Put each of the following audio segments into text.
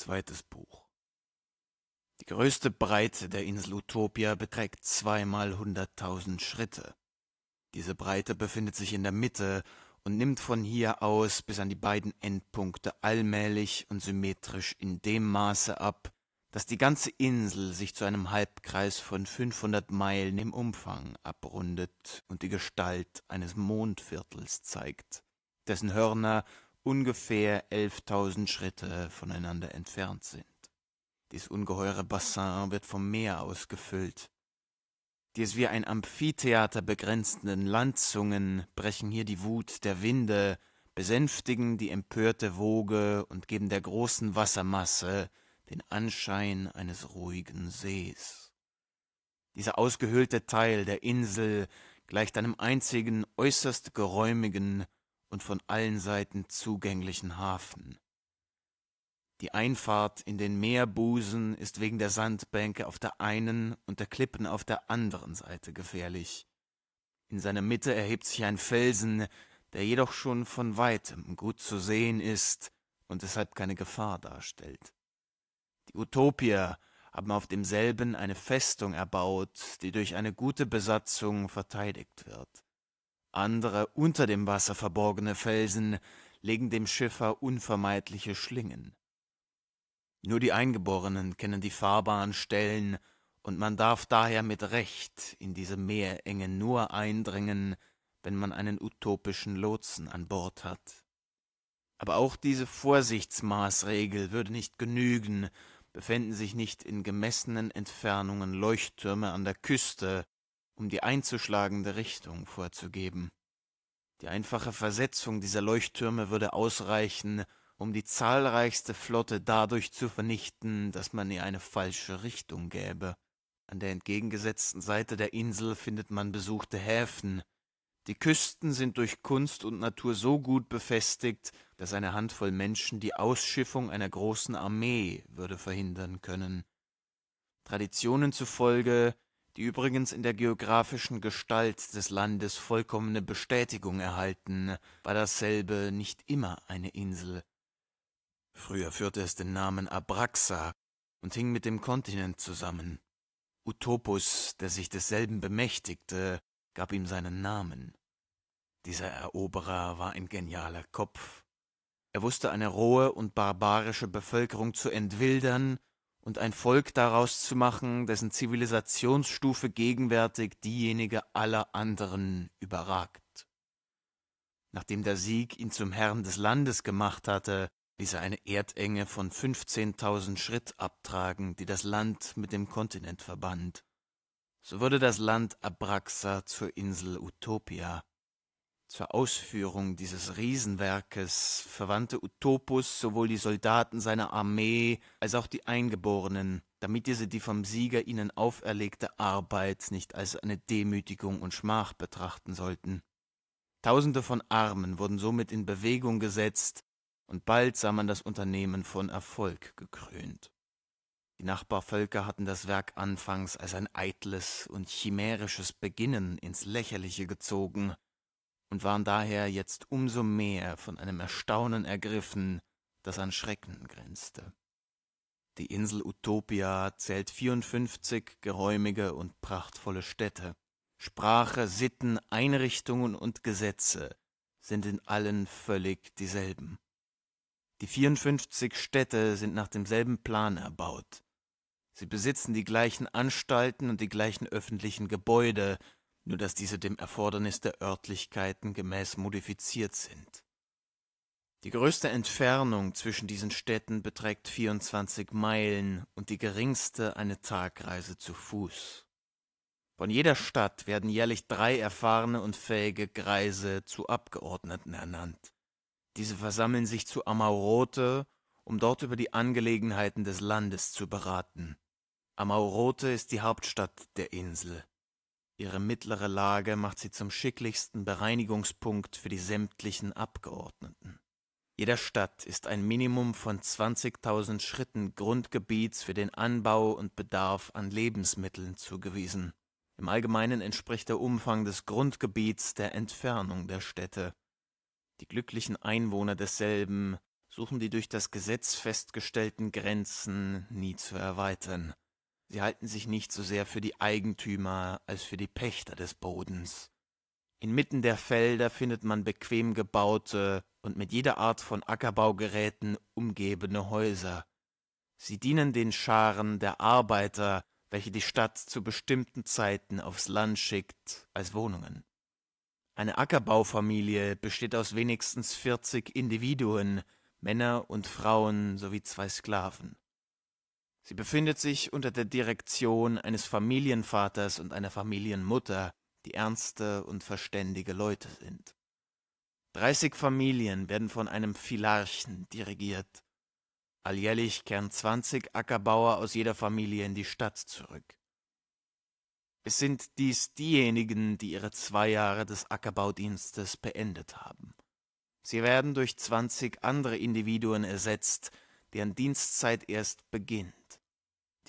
Zweites Buch. Die größte Breite der Insel Utopia beträgt zweimal hunderttausend Schritte. Diese Breite befindet sich in der Mitte und nimmt von hier aus bis an die beiden Endpunkte allmählich und symmetrisch in dem Maße ab, dass die ganze Insel sich zu einem Halbkreis von 500 Meilen im Umfang abrundet und die Gestalt eines Mondviertels zeigt, dessen Hörner ungefähr 11.000 Schritte voneinander entfernt sind. Dies ungeheure Bassin wird vom Meer aus gefüllt. Die es wie ein Amphitheater begrenzenden Landzungen brechen hier die Wut der Winde, besänftigen die empörte Woge und geben der großen Wassermasse den Anschein eines ruhigen sees. Dieser ausgehöhlte Teil der Insel gleicht einem einzigen äußerst geräumigen und von allen Seiten zugänglichen Hafen. Die Einfahrt in den Meerbusen ist wegen der Sandbänke auf der einen und der Klippen auf der anderen Seite gefährlich. In seiner Mitte erhebt sich ein Felsen, der jedoch schon von weitem gut zu sehen ist und deshalb keine Gefahr darstellt. Die Utopier haben auf demselben eine Festung erbaut, die durch eine gute Besatzung verteidigt wird. Andere unter dem Wasser verborgene Felsen legen dem Schiffer unvermeidliche Schlingen. Nur die Eingeborenen kennen die fahrbaren Stellen, und man darf daher mit Recht in diese Meerenge nur eindringen, wenn man einen utopischen Lotsen an Bord hat. Aber auch diese Vorsichtsmaßregel würde nicht genügen, befänden sich nicht in gemessenen Entfernungen Leuchttürme an der Küste, um die einzuschlagende Richtung vorzugeben. Die einfache Versetzung dieser Leuchttürme würde ausreichen, um die zahlreichste Flotte dadurch zu vernichten, dass man ihr eine falsche Richtung gäbe. An der entgegengesetzten Seite der Insel findet man besuchte Häfen. Die Küsten sind durch Kunst und Natur so gut befestigt, dass eine Handvoll Menschen die Ausschiffung einer großen Armee würde verhindern können. Traditionen zufolge die übrigens in der geographischen Gestalt des Landes vollkommene Bestätigung erhalten, war dasselbe nicht immer eine Insel. Früher führte es den Namen Abraxa und hing mit dem Kontinent zusammen. Utopus, der sich desselben bemächtigte, gab ihm seinen Namen. Dieser Eroberer war ein genialer Kopf. Er wusste eine rohe und barbarische Bevölkerung zu entwildern und ein Volk daraus zu machen, dessen Zivilisationsstufe gegenwärtig diejenige aller anderen überragt. Nachdem der Sieg ihn zum Herrn des Landes gemacht hatte, ließ er eine Erdenge von 15.000 Schritt abtragen, die das Land mit dem Kontinent verband. So wurde das Land Abraxa zur Insel Utopia, zur Ausführung dieses Riesenwerkes verwandte Utopus sowohl die Soldaten seiner Armee als auch die Eingeborenen, damit diese die vom Sieger ihnen auferlegte Arbeit nicht als eine Demütigung und Schmach betrachten sollten. Tausende von Armen wurden somit in Bewegung gesetzt, und bald sah man das Unternehmen von Erfolg gekrönt. Die Nachbarvölker hatten das Werk anfangs als ein eitles und chimärisches Beginnen ins Lächerliche gezogen, und waren daher jetzt umso mehr von einem Erstaunen ergriffen, das an Schrecken grenzte. Die Insel Utopia zählt 54 geräumige und prachtvolle Städte. Sprache, Sitten, Einrichtungen und Gesetze sind in allen völlig dieselben. Die 54 Städte sind nach demselben Plan erbaut. Sie besitzen die gleichen Anstalten und die gleichen öffentlichen Gebäude, nur dass diese dem Erfordernis der Örtlichkeiten gemäß modifiziert sind. Die größte Entfernung zwischen diesen Städten beträgt 24 Meilen und die geringste eine Tagreise zu Fuß. Von jeder Stadt werden jährlich drei erfahrene und fähige Greise zu Abgeordneten ernannt. Diese versammeln sich zu Amaurote, um dort über die Angelegenheiten des Landes zu beraten. Amaurote ist die Hauptstadt der Insel. Ihre mittlere Lage macht sie zum schicklichsten Bereinigungspunkt für die sämtlichen Abgeordneten. Jeder Stadt ist ein Minimum von 20.000 Schritten Grundgebiets für den Anbau und Bedarf an Lebensmitteln zugewiesen. Im Allgemeinen entspricht der Umfang des Grundgebiets der Entfernung der Städte. Die glücklichen Einwohner desselben suchen die durch das Gesetz festgestellten Grenzen nie zu erweitern. Sie halten sich nicht so sehr für die Eigentümer als für die Pächter des Bodens. Inmitten der Felder findet man bequem gebaute und mit jeder Art von Ackerbaugeräten umgebene Häuser. Sie dienen den Scharen der Arbeiter, welche die Stadt zu bestimmten Zeiten aufs Land schickt, als Wohnungen. Eine Ackerbaufamilie besteht aus wenigstens vierzig Individuen, Männer und Frauen sowie zwei Sklaven. Sie befindet sich unter der Direktion eines Familienvaters und einer Familienmutter, die ernste und verständige Leute sind. Dreißig Familien werden von einem Philarchen dirigiert. Alljährlich kehren zwanzig Ackerbauer aus jeder Familie in die Stadt zurück. Es sind dies diejenigen, die ihre zwei Jahre des Ackerbaudienstes beendet haben. Sie werden durch zwanzig andere Individuen ersetzt, deren Dienstzeit erst beginnt.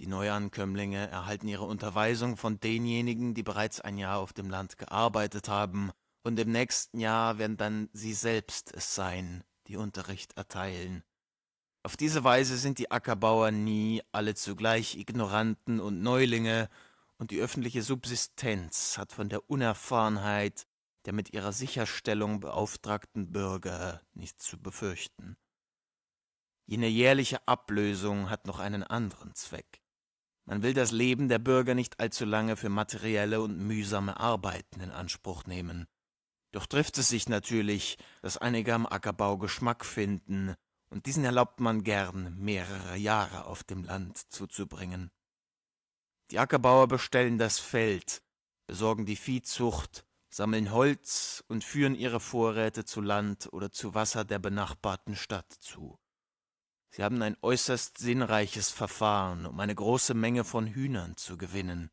Die Neuankömmlinge erhalten ihre Unterweisung von denjenigen, die bereits ein Jahr auf dem Land gearbeitet haben, und im nächsten Jahr werden dann sie selbst es sein, die Unterricht erteilen. Auf diese Weise sind die Ackerbauer nie alle zugleich Ignoranten und Neulinge, und die öffentliche Subsistenz hat von der Unerfahrenheit der mit ihrer Sicherstellung beauftragten Bürger nichts zu befürchten. Jene jährliche Ablösung hat noch einen anderen Zweck. Man will das Leben der Bürger nicht allzu lange für materielle und mühsame Arbeiten in Anspruch nehmen. Doch trifft es sich natürlich, dass einige am Ackerbau Geschmack finden, und diesen erlaubt man gern, mehrere Jahre auf dem Land zuzubringen. Die Ackerbauer bestellen das Feld, besorgen die Viehzucht, sammeln Holz und führen ihre Vorräte zu Land oder zu Wasser der benachbarten Stadt zu. Sie haben ein äußerst sinnreiches Verfahren, um eine große Menge von Hühnern zu gewinnen.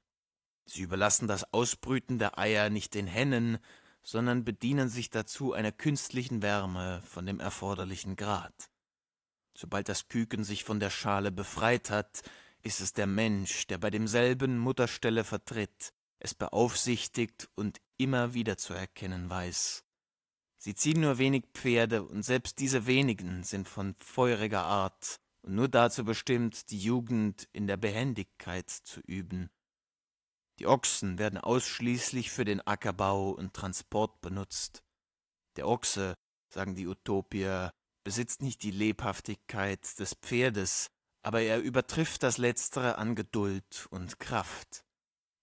Sie überlassen das Ausbrüten der Eier nicht den Hennen, sondern bedienen sich dazu einer künstlichen Wärme von dem erforderlichen Grad. Sobald das Küken sich von der Schale befreit hat, ist es der Mensch, der bei demselben Mutterstelle vertritt, es beaufsichtigt und immer wieder zu erkennen weiß. Sie ziehen nur wenig Pferde, und selbst diese wenigen sind von feuriger Art und nur dazu bestimmt, die Jugend in der Behendigkeit zu üben. Die Ochsen werden ausschließlich für den Ackerbau und Transport benutzt. Der Ochse, sagen die Utopier, besitzt nicht die Lebhaftigkeit des Pferdes, aber er übertrifft das letztere an Geduld und Kraft.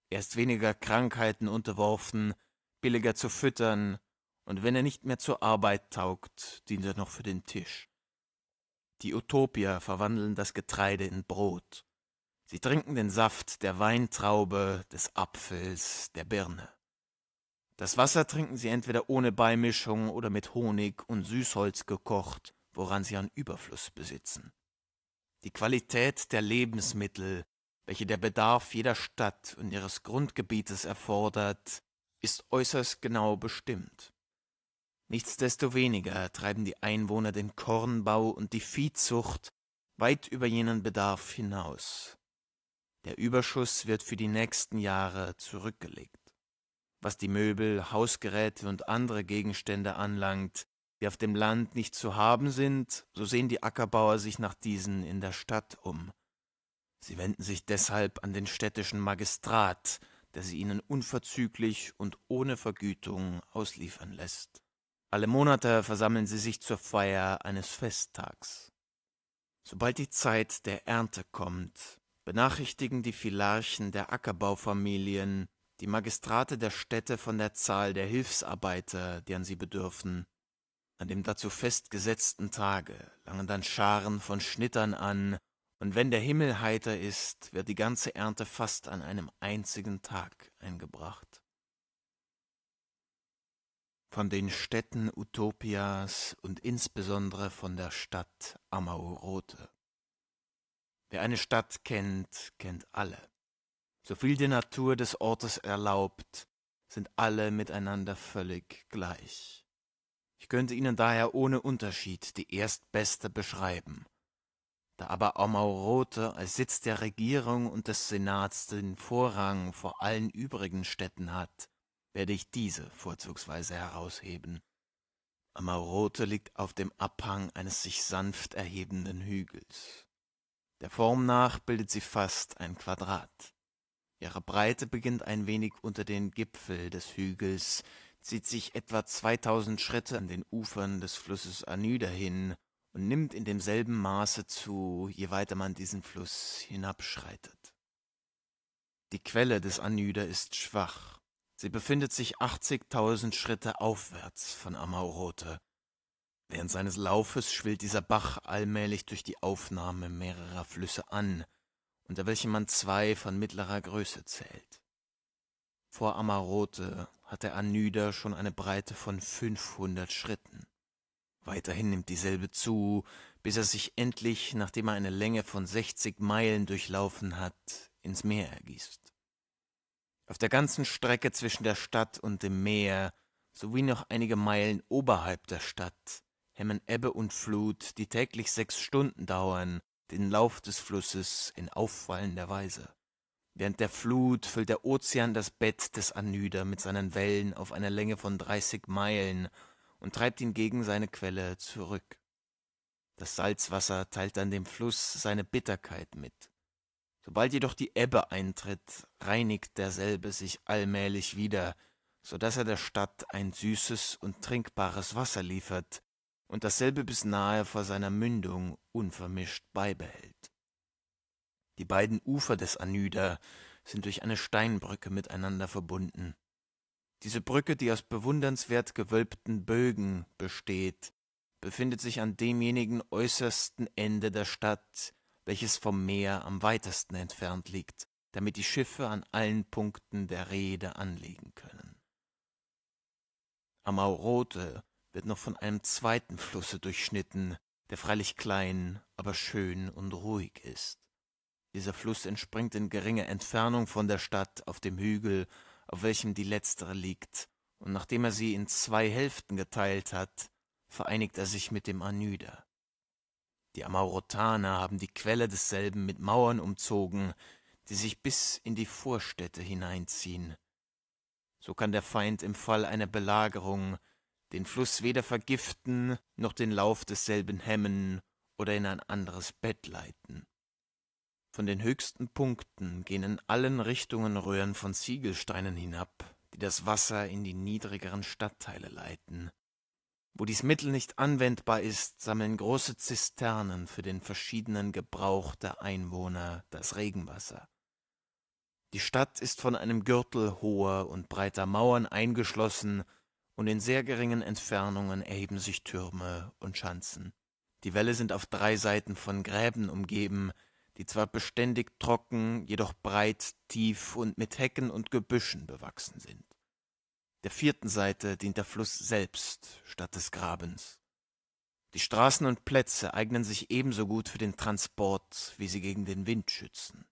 Er ist weniger Krankheiten unterworfen, billiger zu füttern, und wenn er nicht mehr zur Arbeit taugt, dient er noch für den Tisch. Die Utopier verwandeln das Getreide in Brot. Sie trinken den Saft der Weintraube, des Apfels, der Birne. Das Wasser trinken sie entweder ohne Beimischung oder mit Honig und Süßholz gekocht, woran sie an Überfluss besitzen. Die Qualität der Lebensmittel, welche der Bedarf jeder Stadt und ihres Grundgebietes erfordert, ist äußerst genau bestimmt. Nichtsdestoweniger treiben die Einwohner den Kornbau und die Viehzucht weit über jenen Bedarf hinaus. Der Überschuss wird für die nächsten Jahre zurückgelegt. Was die Möbel, Hausgeräte und andere Gegenstände anlangt, die auf dem Land nicht zu haben sind, so sehen die Ackerbauer sich nach diesen in der Stadt um. Sie wenden sich deshalb an den städtischen Magistrat, der sie ihnen unverzüglich und ohne Vergütung ausliefern lässt. Alle Monate versammeln sie sich zur Feier eines Festtags. Sobald die Zeit der Ernte kommt, benachrichtigen die Filarchen der Ackerbaufamilien die Magistrate der Städte von der Zahl der Hilfsarbeiter, deren sie bedürfen. An dem dazu festgesetzten Tage langen dann Scharen von Schnittern an, und wenn der Himmel heiter ist, wird die ganze Ernte fast an einem einzigen Tag eingebracht von den Städten Utopias und insbesondere von der Stadt Amaurote. Wer eine Stadt kennt, kennt alle. Soviel die Natur des Ortes erlaubt, sind alle miteinander völlig gleich. Ich könnte Ihnen daher ohne Unterschied die erstbeste beschreiben. Da aber Amaurote als Sitz der Regierung und des Senats den Vorrang vor allen übrigen Städten hat, werde ich diese vorzugsweise herausheben. Amarote liegt auf dem Abhang eines sich sanft erhebenden Hügels. Der Form nach bildet sie fast ein Quadrat. Ihre Breite beginnt ein wenig unter den Gipfel des Hügels, zieht sich etwa 2000 Schritte an den Ufern des Flusses Anyder hin und nimmt in demselben Maße zu, je weiter man diesen Fluss hinabschreitet. Die Quelle des Anyder ist schwach Sie befindet sich 80.000 Schritte aufwärts von Amaorote. Während seines Laufes schwillt dieser Bach allmählich durch die Aufnahme mehrerer Flüsse an, unter welchen man zwei von mittlerer Größe zählt. Vor Amarote hat der Anüder schon eine Breite von 500 Schritten. Weiterhin nimmt dieselbe zu, bis er sich endlich, nachdem er eine Länge von 60 Meilen durchlaufen hat, ins Meer ergießt. Auf der ganzen Strecke zwischen der Stadt und dem Meer, sowie noch einige Meilen oberhalb der Stadt, hemmen Ebbe und Flut, die täglich sechs Stunden dauern, den Lauf des Flusses in auffallender Weise. Während der Flut füllt der Ozean das Bett des Anüder mit seinen Wellen auf einer Länge von dreißig Meilen und treibt ihn gegen seine Quelle zurück. Das Salzwasser teilt dann dem Fluss seine Bitterkeit mit. Sobald jedoch die Ebbe eintritt, reinigt derselbe sich allmählich wieder, so daß er der Stadt ein süßes und trinkbares Wasser liefert und dasselbe bis nahe vor seiner Mündung unvermischt beibehält. Die beiden Ufer des Anyder sind durch eine Steinbrücke miteinander verbunden. Diese Brücke, die aus bewundernswert gewölbten Bögen besteht, befindet sich an demjenigen äußersten Ende der Stadt, welches vom Meer am weitesten entfernt liegt, damit die Schiffe an allen Punkten der Reede anlegen können. Amaurote wird noch von einem zweiten Flusse durchschnitten, der freilich klein, aber schön und ruhig ist. Dieser Fluss entspringt in geringer Entfernung von der Stadt auf dem Hügel, auf welchem die letztere liegt, und nachdem er sie in zwei Hälften geteilt hat, vereinigt er sich mit dem Anüder. Die Amaurotaner haben die Quelle desselben mit Mauern umzogen, die sich bis in die Vorstädte hineinziehen. So kann der Feind im Fall einer Belagerung den Fluss weder vergiften noch den Lauf desselben hemmen oder in ein anderes Bett leiten. Von den höchsten Punkten gehen in allen Richtungen Röhren von Ziegelsteinen hinab, die das Wasser in die niedrigeren Stadtteile leiten. Wo dies Mittel nicht anwendbar ist, sammeln große Zisternen für den verschiedenen Gebrauch der Einwohner das Regenwasser. Die Stadt ist von einem Gürtel hoher und breiter Mauern eingeschlossen, und in sehr geringen Entfernungen erheben sich Türme und Schanzen. Die Wälle sind auf drei Seiten von Gräben umgeben, die zwar beständig trocken, jedoch breit, tief und mit Hecken und Gebüschen bewachsen sind. Der vierten Seite dient der Fluss selbst statt des Grabens. Die Straßen und Plätze eignen sich ebenso gut für den Transport, wie sie gegen den Wind schützen.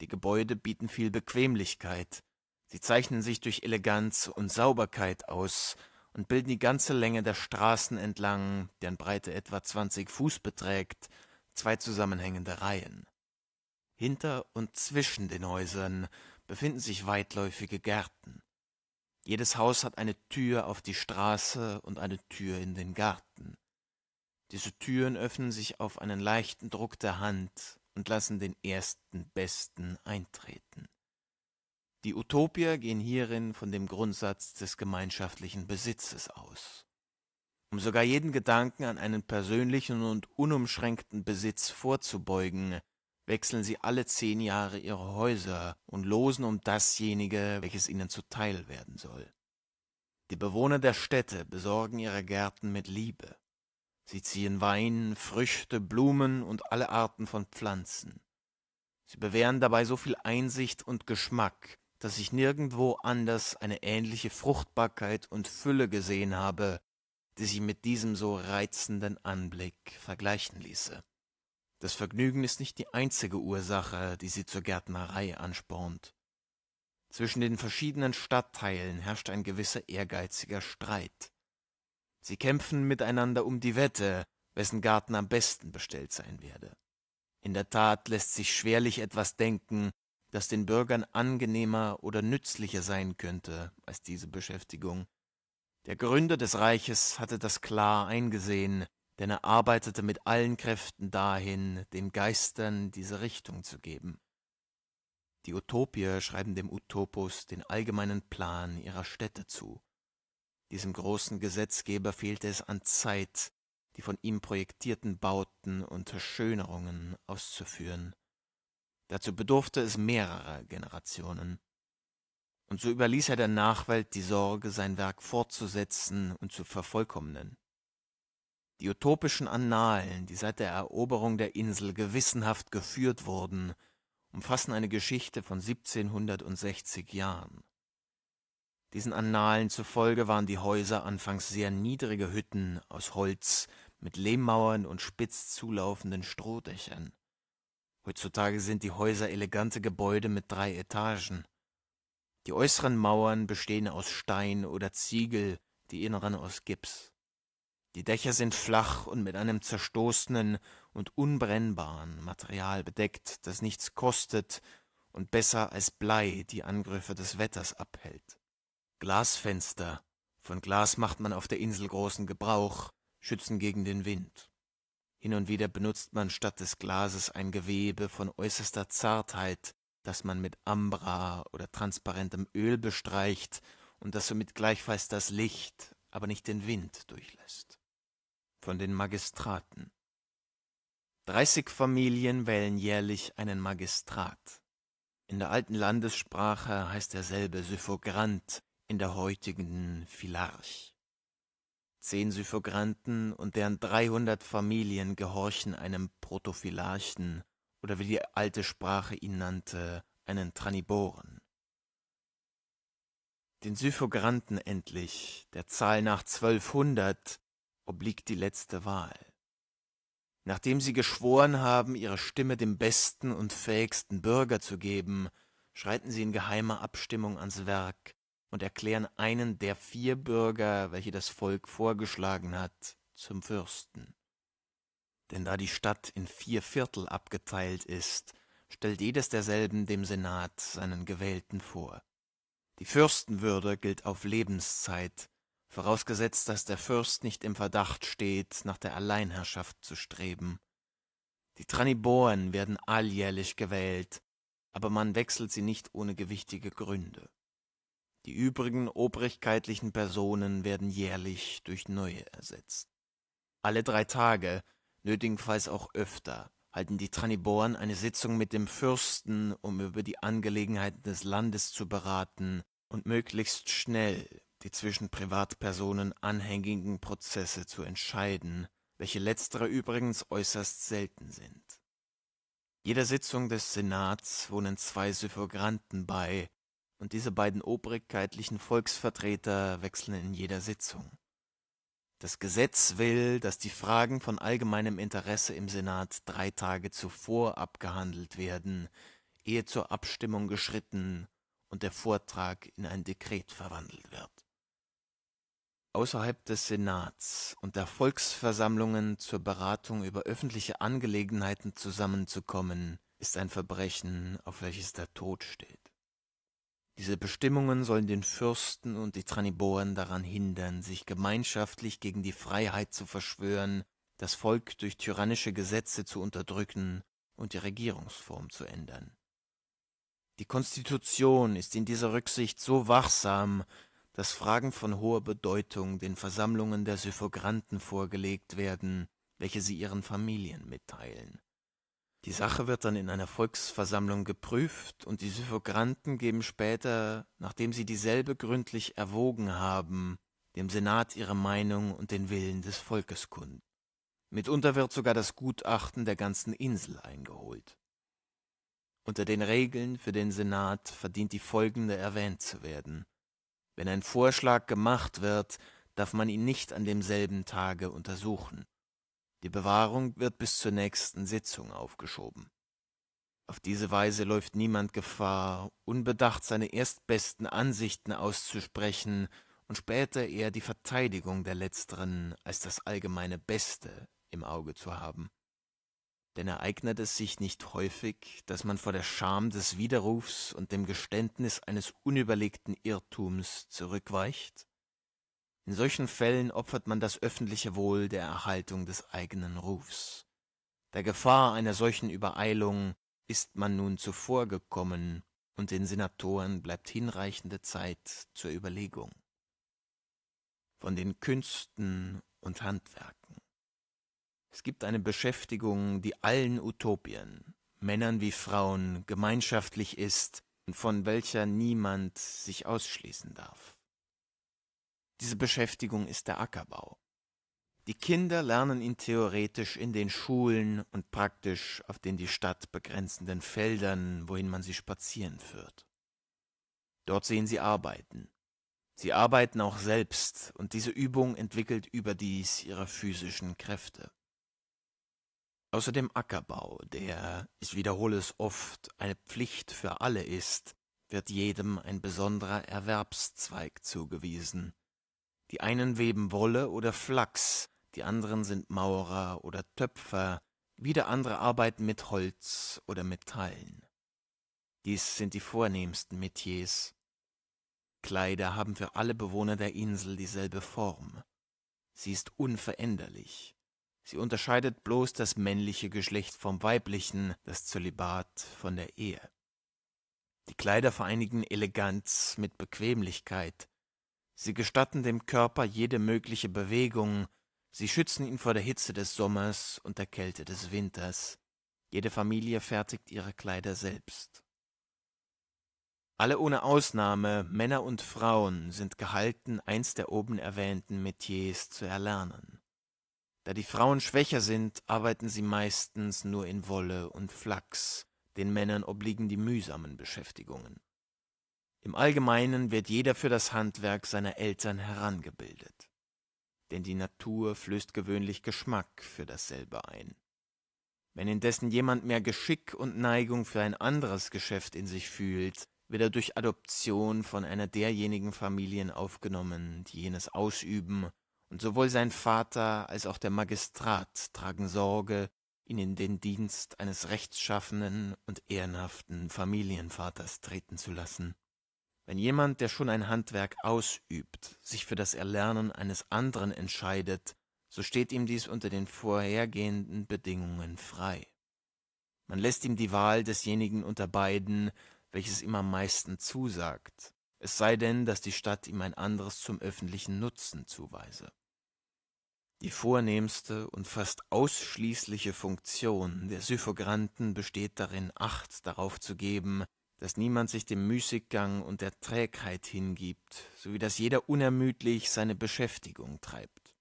Die Gebäude bieten viel Bequemlichkeit, sie zeichnen sich durch Eleganz und Sauberkeit aus und bilden die ganze Länge der Straßen entlang, deren Breite etwa 20 Fuß beträgt, zwei zusammenhängende Reihen. Hinter und zwischen den Häusern befinden sich weitläufige Gärten. Jedes Haus hat eine Tür auf die Straße und eine Tür in den Garten. Diese Türen öffnen sich auf einen leichten Druck der Hand und lassen den ersten Besten eintreten. Die Utopier gehen hierin von dem Grundsatz des gemeinschaftlichen Besitzes aus. Um sogar jeden Gedanken an einen persönlichen und unumschränkten Besitz vorzubeugen, wechseln sie alle zehn Jahre ihre Häuser und losen um dasjenige, welches ihnen zuteil werden soll. Die Bewohner der Städte besorgen ihre Gärten mit Liebe. Sie ziehen Wein, Früchte, Blumen und alle Arten von Pflanzen. Sie bewähren dabei so viel Einsicht und Geschmack, dass ich nirgendwo anders eine ähnliche Fruchtbarkeit und Fülle gesehen habe, die sich mit diesem so reizenden Anblick vergleichen ließe. Das Vergnügen ist nicht die einzige Ursache, die sie zur Gärtnerei anspornt. Zwischen den verschiedenen Stadtteilen herrscht ein gewisser ehrgeiziger Streit. Sie kämpfen miteinander um die Wette, wessen Garten am besten bestellt sein werde. In der Tat lässt sich schwerlich etwas denken, das den Bürgern angenehmer oder nützlicher sein könnte als diese Beschäftigung. Der Gründer des Reiches hatte das klar eingesehen, denn er arbeitete mit allen Kräften dahin, den Geistern diese Richtung zu geben. Die Utopier schreiben dem Utopus den allgemeinen Plan ihrer Städte zu. Diesem großen Gesetzgeber fehlte es an Zeit, die von ihm projektierten Bauten und Verschönerungen auszuführen. Dazu bedurfte es mehrerer Generationen. Und so überließ er der Nachwelt die Sorge, sein Werk fortzusetzen und zu vervollkommnen. Die utopischen Annalen, die seit der Eroberung der Insel gewissenhaft geführt wurden, umfassen eine Geschichte von 1760 Jahren. Diesen Annalen zufolge waren die Häuser anfangs sehr niedrige Hütten aus Holz mit Lehmmauern und spitz zulaufenden Strohdächern. Heutzutage sind die Häuser elegante Gebäude mit drei Etagen. Die äußeren Mauern bestehen aus Stein oder Ziegel, die inneren aus Gips. Die Dächer sind flach und mit einem zerstoßenen und unbrennbaren Material bedeckt, das nichts kostet und besser als Blei die Angriffe des Wetters abhält. Glasfenster. Von Glas macht man auf der Insel großen Gebrauch, schützen gegen den Wind. Hin und wieder benutzt man statt des Glases ein Gewebe von äußerster Zartheit, das man mit Ambra oder transparentem Öl bestreicht und das somit gleichfalls das Licht, aber nicht den Wind durchlässt von den Magistraten. Dreißig Familien wählen jährlich einen Magistrat. In der alten Landessprache heißt derselbe Syphogrant, in der heutigen Philarch. Zehn Syphogranten und deren dreihundert Familien gehorchen einem Protophilarchen oder wie die alte Sprache ihn nannte, einen Traniboren. Den Syphogranten endlich, der Zahl nach zwölfhundert, obliegt die letzte Wahl. Nachdem sie geschworen haben, ihre Stimme dem besten und fähigsten Bürger zu geben, schreiten sie in geheimer Abstimmung ans Werk und erklären einen der vier Bürger, welche das Volk vorgeschlagen hat, zum Fürsten. Denn da die Stadt in vier Viertel abgeteilt ist, stellt jedes derselben dem Senat seinen Gewählten vor. Die Fürstenwürde gilt auf Lebenszeit, vorausgesetzt, dass der Fürst nicht im Verdacht steht, nach der Alleinherrschaft zu streben. Die Traniboren werden alljährlich gewählt, aber man wechselt sie nicht ohne gewichtige Gründe. Die übrigen obrigkeitlichen Personen werden jährlich durch neue ersetzt. Alle drei Tage, nötigenfalls auch öfter, halten die Traniboren eine Sitzung mit dem Fürsten, um über die Angelegenheiten des Landes zu beraten und möglichst schnell die zwischen Privatpersonen anhängigen Prozesse zu entscheiden, welche letztere übrigens äußerst selten sind. Jeder Sitzung des Senats wohnen zwei Suffraganten bei, und diese beiden obrigkeitlichen Volksvertreter wechseln in jeder Sitzung. Das Gesetz will, dass die Fragen von allgemeinem Interesse im Senat drei Tage zuvor abgehandelt werden, ehe zur Abstimmung geschritten und der Vortrag in ein Dekret verwandelt wird außerhalb des Senats und der Volksversammlungen zur Beratung über öffentliche Angelegenheiten zusammenzukommen, ist ein Verbrechen, auf welches der Tod steht. Diese Bestimmungen sollen den Fürsten und die Traniboren daran hindern, sich gemeinschaftlich gegen die Freiheit zu verschwören, das Volk durch tyrannische Gesetze zu unterdrücken und die Regierungsform zu ändern. Die Konstitution ist in dieser Rücksicht so wachsam dass Fragen von hoher Bedeutung den Versammlungen der Syphogranten vorgelegt werden, welche sie ihren Familien mitteilen. Die Sache wird dann in einer Volksversammlung geprüft und die Syphogranten geben später, nachdem sie dieselbe gründlich erwogen haben, dem Senat ihre Meinung und den Willen des Volkes kund. Mitunter wird sogar das Gutachten der ganzen Insel eingeholt. Unter den Regeln für den Senat verdient die folgende erwähnt zu werden. Wenn ein Vorschlag gemacht wird, darf man ihn nicht an demselben Tage untersuchen. Die Bewahrung wird bis zur nächsten Sitzung aufgeschoben. Auf diese Weise läuft niemand Gefahr, unbedacht seine erstbesten Ansichten auszusprechen und später eher die Verteidigung der letzteren als das allgemeine Beste im Auge zu haben denn ereignet es sich nicht häufig, dass man vor der Scham des Widerrufs und dem Geständnis eines unüberlegten Irrtums zurückweicht? In solchen Fällen opfert man das öffentliche Wohl der Erhaltung des eigenen Rufs. Der Gefahr einer solchen Übereilung ist man nun zuvorgekommen, und den Senatoren bleibt hinreichende Zeit zur Überlegung. Von den Künsten und Handwerken. Es gibt eine Beschäftigung, die allen Utopien, Männern wie Frauen, gemeinschaftlich ist und von welcher niemand sich ausschließen darf. Diese Beschäftigung ist der Ackerbau. Die Kinder lernen ihn theoretisch in den Schulen und praktisch auf den die Stadt begrenzenden Feldern, wohin man sie spazieren führt. Dort sehen sie arbeiten. Sie arbeiten auch selbst und diese Übung entwickelt überdies ihre physischen Kräfte. Außer dem Ackerbau, der, ich wiederhole es oft, eine Pflicht für alle ist, wird jedem ein besonderer Erwerbszweig zugewiesen. Die einen weben Wolle oder Flachs, die anderen sind Maurer oder Töpfer, wieder andere arbeiten mit Holz oder Metallen. Dies sind die vornehmsten Metiers. Kleider haben für alle Bewohner der Insel dieselbe Form. Sie ist unveränderlich. Sie unterscheidet bloß das männliche Geschlecht vom weiblichen, das Zölibat von der Ehe. Die Kleider vereinigen Eleganz mit Bequemlichkeit. Sie gestatten dem Körper jede mögliche Bewegung, sie schützen ihn vor der Hitze des Sommers und der Kälte des Winters. Jede Familie fertigt ihre Kleider selbst. Alle ohne Ausnahme, Männer und Frauen, sind gehalten, eins der oben erwähnten Metiers zu erlernen. Da die Frauen schwächer sind, arbeiten sie meistens nur in Wolle und Flachs, den Männern obliegen die mühsamen Beschäftigungen. Im Allgemeinen wird jeder für das Handwerk seiner Eltern herangebildet, denn die Natur flößt gewöhnlich Geschmack für dasselbe ein. Wenn indessen jemand mehr Geschick und Neigung für ein anderes Geschäft in sich fühlt, wird er durch Adoption von einer derjenigen Familien aufgenommen, die jenes ausüben und sowohl sein Vater als auch der Magistrat tragen Sorge, ihn in den Dienst eines rechtschaffenen und ehrenhaften Familienvaters treten zu lassen. Wenn jemand, der schon ein Handwerk ausübt, sich für das Erlernen eines anderen entscheidet, so steht ihm dies unter den vorhergehenden Bedingungen frei. Man lässt ihm die Wahl desjenigen unter beiden, welches ihm am meisten zusagt, es sei denn, dass die Stadt ihm ein anderes zum öffentlichen Nutzen zuweise. Die vornehmste und fast ausschließliche Funktion der Syphogranten besteht darin, Acht darauf zu geben, dass niemand sich dem Müßiggang und der Trägheit hingibt, sowie dass jeder unermüdlich seine Beschäftigung treibt.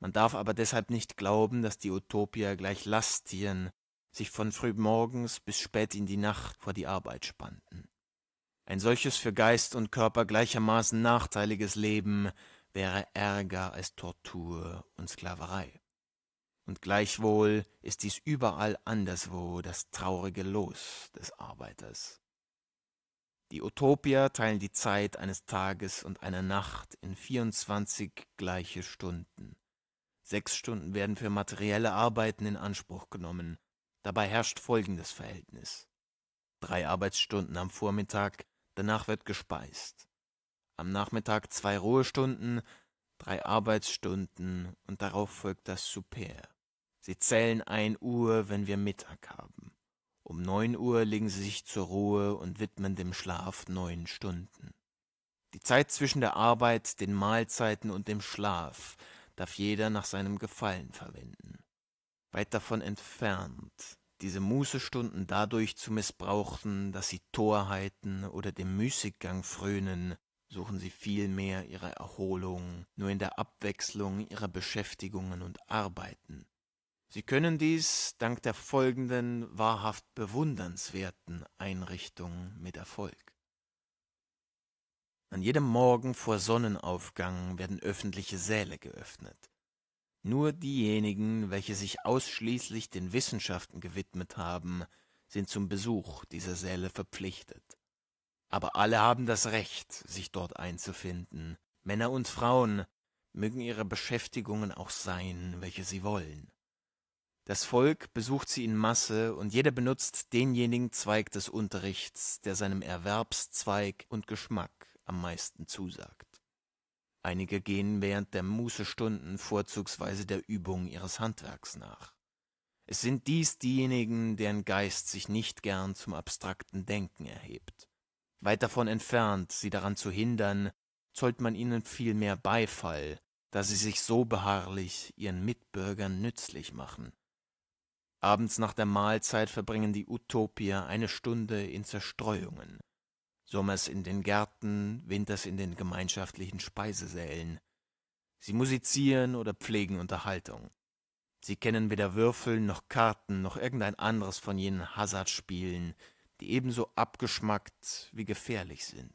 Man darf aber deshalb nicht glauben, dass die Utopier gleich Lastien sich von frühmorgens bis spät in die Nacht vor die Arbeit spannten. Ein solches für Geist und Körper gleichermaßen nachteiliges Leben wäre ärger als Tortur und Sklaverei. Und gleichwohl ist dies überall anderswo das traurige Los des Arbeiters. Die Utopier teilen die Zeit eines Tages und einer Nacht in 24 gleiche Stunden. Sechs Stunden werden für materielle Arbeiten in Anspruch genommen. Dabei herrscht folgendes Verhältnis. Drei Arbeitsstunden am Vormittag, danach wird gespeist. Am Nachmittag zwei Ruhestunden, drei Arbeitsstunden und darauf folgt das Souper. Sie zählen ein Uhr, wenn wir Mittag haben. Um neun Uhr legen sie sich zur Ruhe und widmen dem Schlaf neun Stunden. Die Zeit zwischen der Arbeit, den Mahlzeiten und dem Schlaf darf jeder nach seinem Gefallen verwenden. Weit davon entfernt diese Mußestunden dadurch zu missbrauchen, dass sie Torheiten oder dem Müßiggang frönen, suchen sie vielmehr ihre Erholung nur in der Abwechslung ihrer Beschäftigungen und Arbeiten. Sie können dies dank der folgenden wahrhaft bewundernswerten Einrichtung mit Erfolg. An jedem Morgen vor Sonnenaufgang werden öffentliche Säle geöffnet. Nur diejenigen, welche sich ausschließlich den Wissenschaften gewidmet haben, sind zum Besuch dieser Säle verpflichtet. Aber alle haben das Recht, sich dort einzufinden. Männer und Frauen mögen ihre Beschäftigungen auch sein, welche sie wollen. Das Volk besucht sie in Masse und jeder benutzt denjenigen Zweig des Unterrichts, der seinem Erwerbszweig und Geschmack am meisten zusagt. Einige gehen während der Mußestunden vorzugsweise der Übung ihres Handwerks nach. Es sind dies diejenigen, deren Geist sich nicht gern zum abstrakten Denken erhebt. Weit davon entfernt, sie daran zu hindern, zollt man ihnen vielmehr Beifall, da sie sich so beharrlich ihren Mitbürgern nützlich machen. Abends nach der Mahlzeit verbringen die Utopier eine Stunde in Zerstreuungen. Sommers in den Gärten, Winters in den gemeinschaftlichen Speisesälen. Sie musizieren oder pflegen Unterhaltung. Sie kennen weder Würfel noch Karten noch irgendein anderes von jenen Hazardspielen, die ebenso abgeschmackt wie gefährlich sind.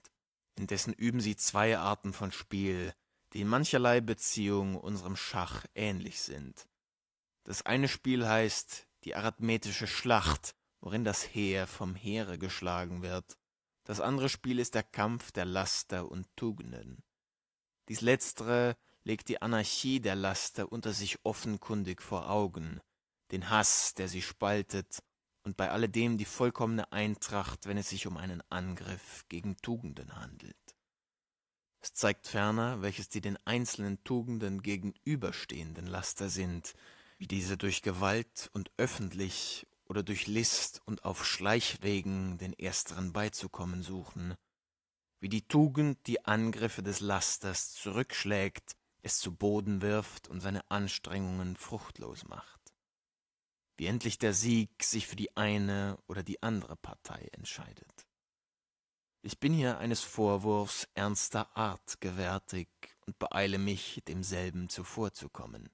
Indessen üben sie zwei Arten von Spiel, die in mancherlei Beziehung unserem Schach ähnlich sind. Das eine Spiel heißt die arithmetische Schlacht, worin das Heer vom Heere geschlagen wird, das andere Spiel ist der Kampf der Laster und Tugenden. Dies letztere legt die Anarchie der Laster unter sich offenkundig vor Augen, den Hass, der sie spaltet, und bei alledem die vollkommene Eintracht, wenn es sich um einen Angriff gegen Tugenden handelt. Es zeigt ferner, welches die den einzelnen Tugenden gegenüberstehenden Laster sind, wie diese durch Gewalt und öffentlich oder durch List und auf Schleichwegen den Ersteren beizukommen suchen, wie die Tugend die Angriffe des Lasters zurückschlägt, es zu Boden wirft und seine Anstrengungen fruchtlos macht, wie endlich der Sieg sich für die eine oder die andere Partei entscheidet. Ich bin hier eines Vorwurfs ernster Art gewärtig und beeile mich, demselben zuvorzukommen.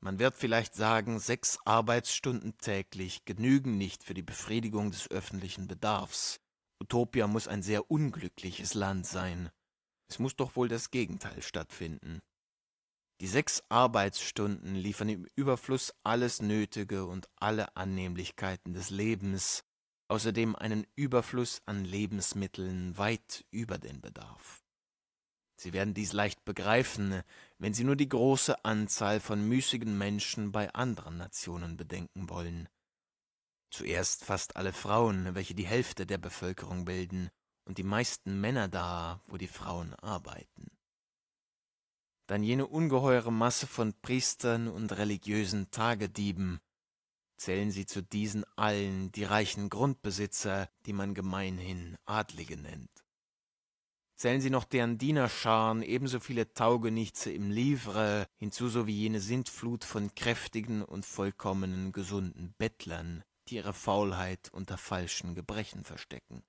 Man wird vielleicht sagen, sechs Arbeitsstunden täglich genügen nicht für die Befriedigung des öffentlichen Bedarfs. Utopia muss ein sehr unglückliches Land sein. Es muss doch wohl das Gegenteil stattfinden. Die sechs Arbeitsstunden liefern im Überfluss alles Nötige und alle Annehmlichkeiten des Lebens, außerdem einen Überfluss an Lebensmitteln weit über den Bedarf. Sie werden dies leicht begreifen, wenn Sie nur die große Anzahl von müßigen Menschen bei anderen Nationen bedenken wollen. Zuerst fast alle Frauen, welche die Hälfte der Bevölkerung bilden, und die meisten Männer da, wo die Frauen arbeiten. Dann jene ungeheure Masse von Priestern und religiösen Tagedieben. Zählen Sie zu diesen allen die reichen Grundbesitzer, die man gemeinhin Adlige nennt. Zählen Sie noch deren Dienerscharen, ebenso viele Taugenichtse im Livre, hinzu so wie jene Sintflut von kräftigen und vollkommenen gesunden Bettlern, die ihre Faulheit unter falschen Gebrechen verstecken.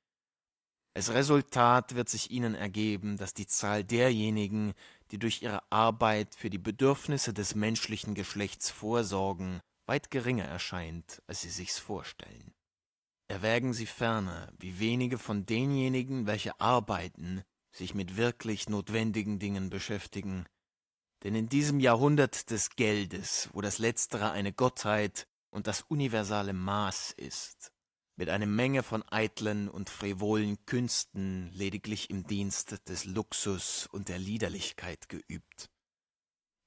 Als Resultat wird sich Ihnen ergeben, dass die Zahl derjenigen, die durch ihre Arbeit für die Bedürfnisse des menschlichen Geschlechts vorsorgen, weit geringer erscheint, als Sie sich's vorstellen. Erwägen Sie ferner, wie wenige von denjenigen, welche arbeiten, sich mit wirklich notwendigen Dingen beschäftigen. Denn in diesem Jahrhundert des Geldes, wo das Letztere eine Gottheit und das universale Maß ist, mit einer Menge von eitlen und frivolen Künsten lediglich im Dienst des Luxus und der Liederlichkeit geübt.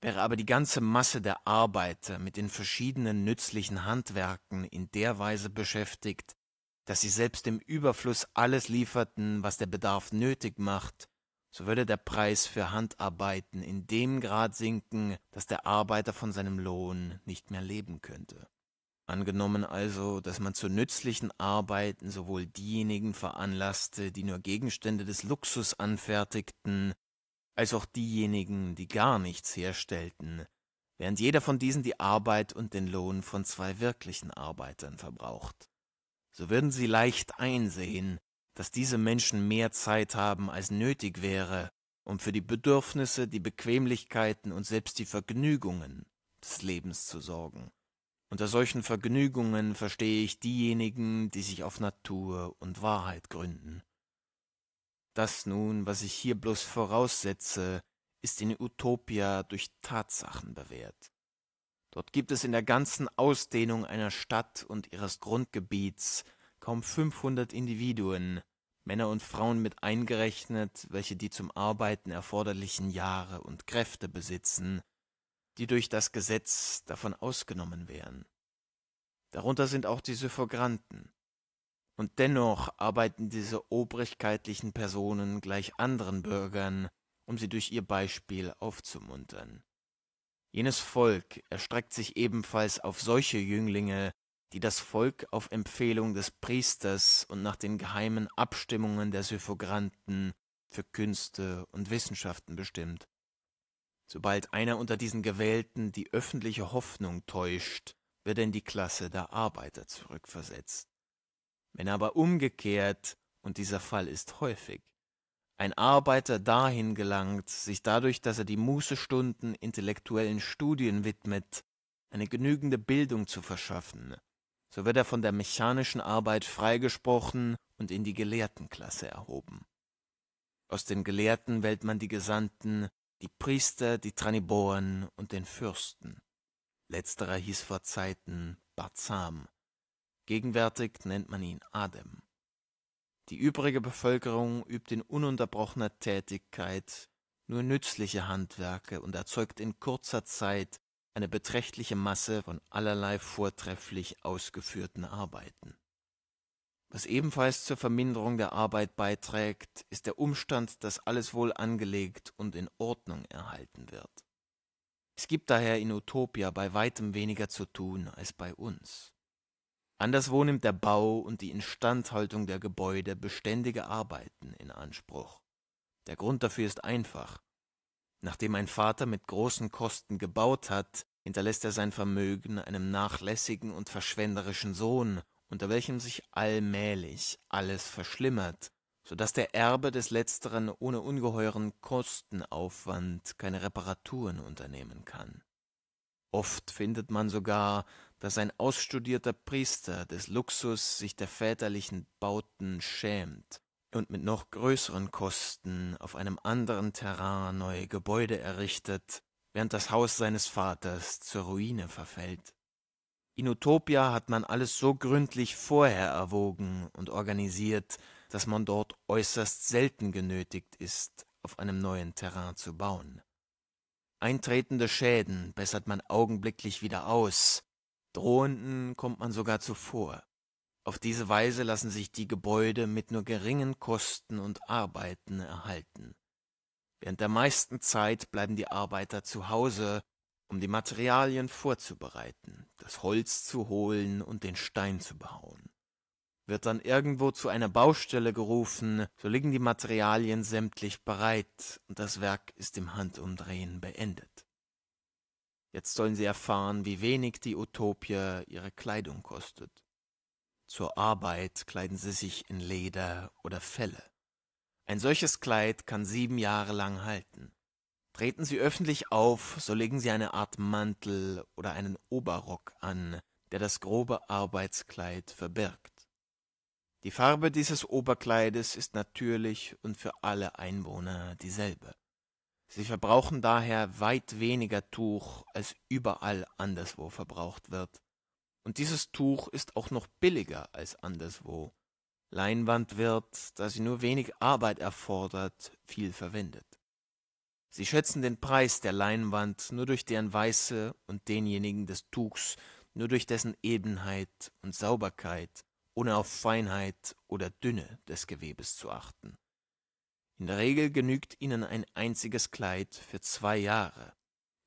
Wäre aber die ganze Masse der Arbeiter mit den verschiedenen nützlichen Handwerken in der Weise beschäftigt, dass sie selbst im Überfluss alles lieferten, was der Bedarf nötig macht, so würde der Preis für Handarbeiten in dem Grad sinken, dass der Arbeiter von seinem Lohn nicht mehr leben könnte. Angenommen also, dass man zu nützlichen Arbeiten sowohl diejenigen veranlasste, die nur Gegenstände des Luxus anfertigten, als auch diejenigen, die gar nichts herstellten, während jeder von diesen die Arbeit und den Lohn von zwei wirklichen Arbeitern verbraucht so würden sie leicht einsehen, dass diese Menschen mehr Zeit haben, als nötig wäre, um für die Bedürfnisse, die Bequemlichkeiten und selbst die Vergnügungen des Lebens zu sorgen. Unter solchen Vergnügungen verstehe ich diejenigen, die sich auf Natur und Wahrheit gründen. Das nun, was ich hier bloß voraussetze, ist in Utopia durch Tatsachen bewährt. Dort gibt es in der ganzen Ausdehnung einer Stadt und ihres Grundgebiets kaum 500 Individuen, Männer und Frauen mit eingerechnet, welche die zum Arbeiten erforderlichen Jahre und Kräfte besitzen, die durch das Gesetz davon ausgenommen wären. Darunter sind auch die Suffragranten. Und dennoch arbeiten diese obrigkeitlichen Personen gleich anderen Bürgern, um sie durch ihr Beispiel aufzumuntern. Jenes Volk erstreckt sich ebenfalls auf solche Jünglinge, die das Volk auf Empfehlung des Priesters und nach den geheimen Abstimmungen der Syphogranten für Künste und Wissenschaften bestimmt. Sobald einer unter diesen Gewählten die öffentliche Hoffnung täuscht, wird er in die Klasse der Arbeiter zurückversetzt. Wenn aber umgekehrt, und dieser Fall ist häufig, ein Arbeiter dahin gelangt, sich dadurch, dass er die Mußestunden intellektuellen Studien widmet, eine genügende Bildung zu verschaffen, so wird er von der mechanischen Arbeit freigesprochen und in die Gelehrtenklasse erhoben. Aus den Gelehrten wählt man die Gesandten, die Priester, die Traniboren und den Fürsten. Letzterer hieß vor Zeiten Barzam. Gegenwärtig nennt man ihn Adem. Die übrige Bevölkerung übt in ununterbrochener Tätigkeit nur nützliche Handwerke und erzeugt in kurzer Zeit eine beträchtliche Masse von allerlei vortrefflich ausgeführten Arbeiten. Was ebenfalls zur Verminderung der Arbeit beiträgt, ist der Umstand, dass alles wohl angelegt und in Ordnung erhalten wird. Es gibt daher in Utopia bei weitem weniger zu tun als bei uns. Anderswo nimmt der Bau und die Instandhaltung der Gebäude beständige Arbeiten in Anspruch. Der Grund dafür ist einfach. Nachdem ein Vater mit großen Kosten gebaut hat, hinterlässt er sein Vermögen einem nachlässigen und verschwenderischen Sohn, unter welchem sich allmählich alles verschlimmert, so dass der Erbe des letzteren ohne ungeheuren Kostenaufwand keine Reparaturen unternehmen kann. Oft findet man sogar, dass ein ausstudierter Priester des Luxus sich der väterlichen Bauten schämt und mit noch größeren Kosten auf einem anderen Terrain neue Gebäude errichtet, während das Haus seines Vaters zur Ruine verfällt. In Utopia hat man alles so gründlich vorher erwogen und organisiert, dass man dort äußerst selten genötigt ist, auf einem neuen Terrain zu bauen. Eintretende Schäden bessert man augenblicklich wieder aus, Drohenden kommt man sogar zuvor. Auf diese Weise lassen sich die Gebäude mit nur geringen Kosten und Arbeiten erhalten. Während der meisten Zeit bleiben die Arbeiter zu Hause, um die Materialien vorzubereiten, das Holz zu holen und den Stein zu behauen. Wird dann irgendwo zu einer Baustelle gerufen, so liegen die Materialien sämtlich bereit und das Werk ist im Handumdrehen beendet. Jetzt sollen sie erfahren, wie wenig die Utopie ihre Kleidung kostet. Zur Arbeit kleiden sie sich in Leder oder Felle. Ein solches Kleid kann sieben Jahre lang halten. Treten sie öffentlich auf, so legen sie eine Art Mantel oder einen Oberrock an, der das grobe Arbeitskleid verbirgt. Die Farbe dieses Oberkleides ist natürlich und für alle Einwohner dieselbe. Sie verbrauchen daher weit weniger Tuch, als überall anderswo verbraucht wird. Und dieses Tuch ist auch noch billiger als anderswo. Leinwand wird, da sie nur wenig Arbeit erfordert, viel verwendet. Sie schätzen den Preis der Leinwand nur durch deren Weiße und denjenigen des Tuchs nur durch dessen Ebenheit und Sauberkeit, ohne auf Feinheit oder Dünne des Gewebes zu achten. In der Regel genügt ihnen ein einziges Kleid für zwei Jahre,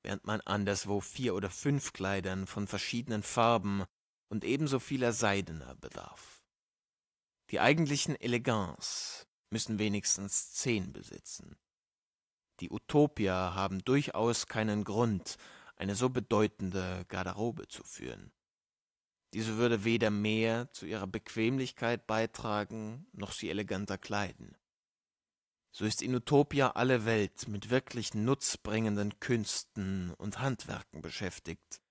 während man anderswo vier oder fünf Kleidern von verschiedenen Farben und ebenso vieler seidener bedarf. Die eigentlichen Eleganz müssen wenigstens zehn besitzen. Die Utopier haben durchaus keinen Grund, eine so bedeutende Garderobe zu führen. Diese würde weder mehr zu ihrer Bequemlichkeit beitragen, noch sie eleganter kleiden. So ist in Utopia alle Welt mit wirklich nutzbringenden Künsten und Handwerken beschäftigt.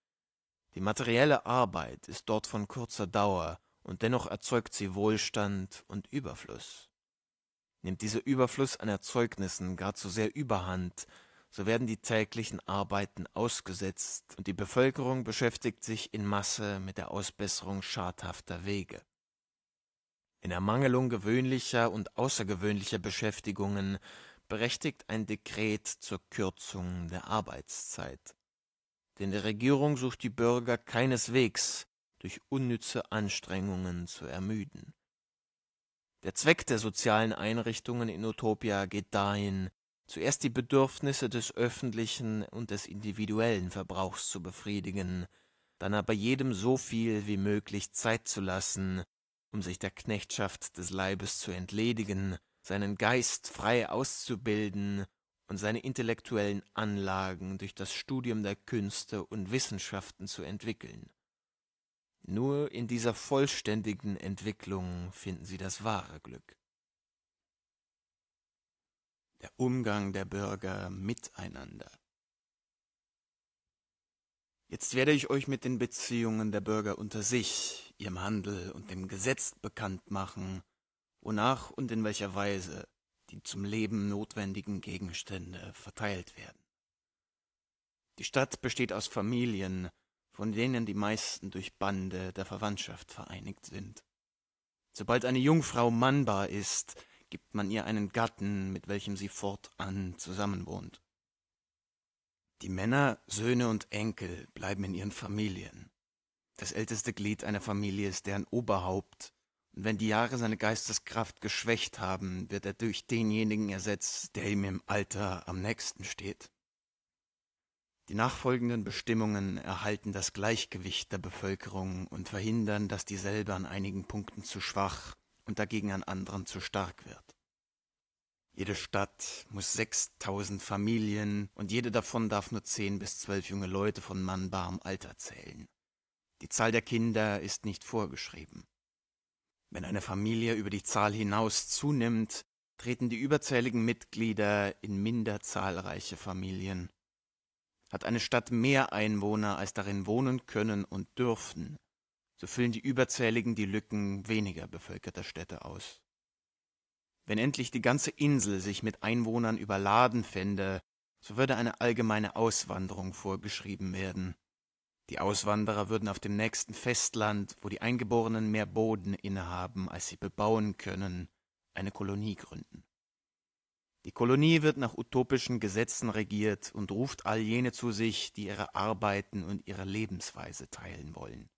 Die materielle Arbeit ist dort von kurzer Dauer und dennoch erzeugt sie Wohlstand und Überfluss. Nimmt dieser Überfluss an Erzeugnissen gar zu sehr überhand, so werden die täglichen Arbeiten ausgesetzt und die Bevölkerung beschäftigt sich in Masse mit der Ausbesserung schadhafter Wege. In Ermangelung gewöhnlicher und außergewöhnlicher Beschäftigungen berechtigt ein Dekret zur Kürzung der Arbeitszeit. Denn die Regierung sucht die Bürger keineswegs durch unnütze Anstrengungen zu ermüden. Der Zweck der sozialen Einrichtungen in Utopia geht dahin, zuerst die Bedürfnisse des öffentlichen und des individuellen Verbrauchs zu befriedigen, dann aber jedem so viel wie möglich Zeit zu lassen, um sich der Knechtschaft des Leibes zu entledigen, seinen Geist frei auszubilden und seine intellektuellen Anlagen durch das Studium der Künste und Wissenschaften zu entwickeln. Nur in dieser vollständigen Entwicklung finden sie das wahre Glück. Der Umgang der Bürger miteinander. Jetzt werde ich euch mit den Beziehungen der Bürger unter sich, ihrem Handel und dem Gesetz bekannt machen, wonach und in welcher Weise die zum Leben notwendigen Gegenstände verteilt werden. Die Stadt besteht aus Familien, von denen die meisten durch Bande der Verwandtschaft vereinigt sind. Sobald eine Jungfrau mannbar ist, gibt man ihr einen Gatten, mit welchem sie fortan zusammenwohnt. Die Männer, Söhne und Enkel bleiben in ihren Familien. Das älteste Glied einer Familie ist deren Oberhaupt, und wenn die Jahre seine Geisteskraft geschwächt haben, wird er durch denjenigen ersetzt, der ihm im Alter am nächsten steht. Die nachfolgenden Bestimmungen erhalten das Gleichgewicht der Bevölkerung und verhindern, dass dieselbe an einigen Punkten zu schwach und dagegen an anderen zu stark wird. Jede Stadt muss 6000 Familien und jede davon darf nur 10 bis 12 junge Leute von mannbarem Alter zählen. Die Zahl der Kinder ist nicht vorgeschrieben. Wenn eine Familie über die Zahl hinaus zunimmt, treten die überzähligen Mitglieder in minder zahlreiche Familien. Hat eine Stadt mehr Einwohner, als darin wohnen können und dürfen, so füllen die Überzähligen die Lücken weniger bevölkerter Städte aus. Wenn endlich die ganze Insel sich mit Einwohnern überladen fände, so würde eine allgemeine Auswanderung vorgeschrieben werden. Die Auswanderer würden auf dem nächsten Festland, wo die Eingeborenen mehr Boden innehaben, als sie bebauen können, eine Kolonie gründen. Die Kolonie wird nach utopischen Gesetzen regiert und ruft all jene zu sich, die ihre Arbeiten und ihre Lebensweise teilen wollen.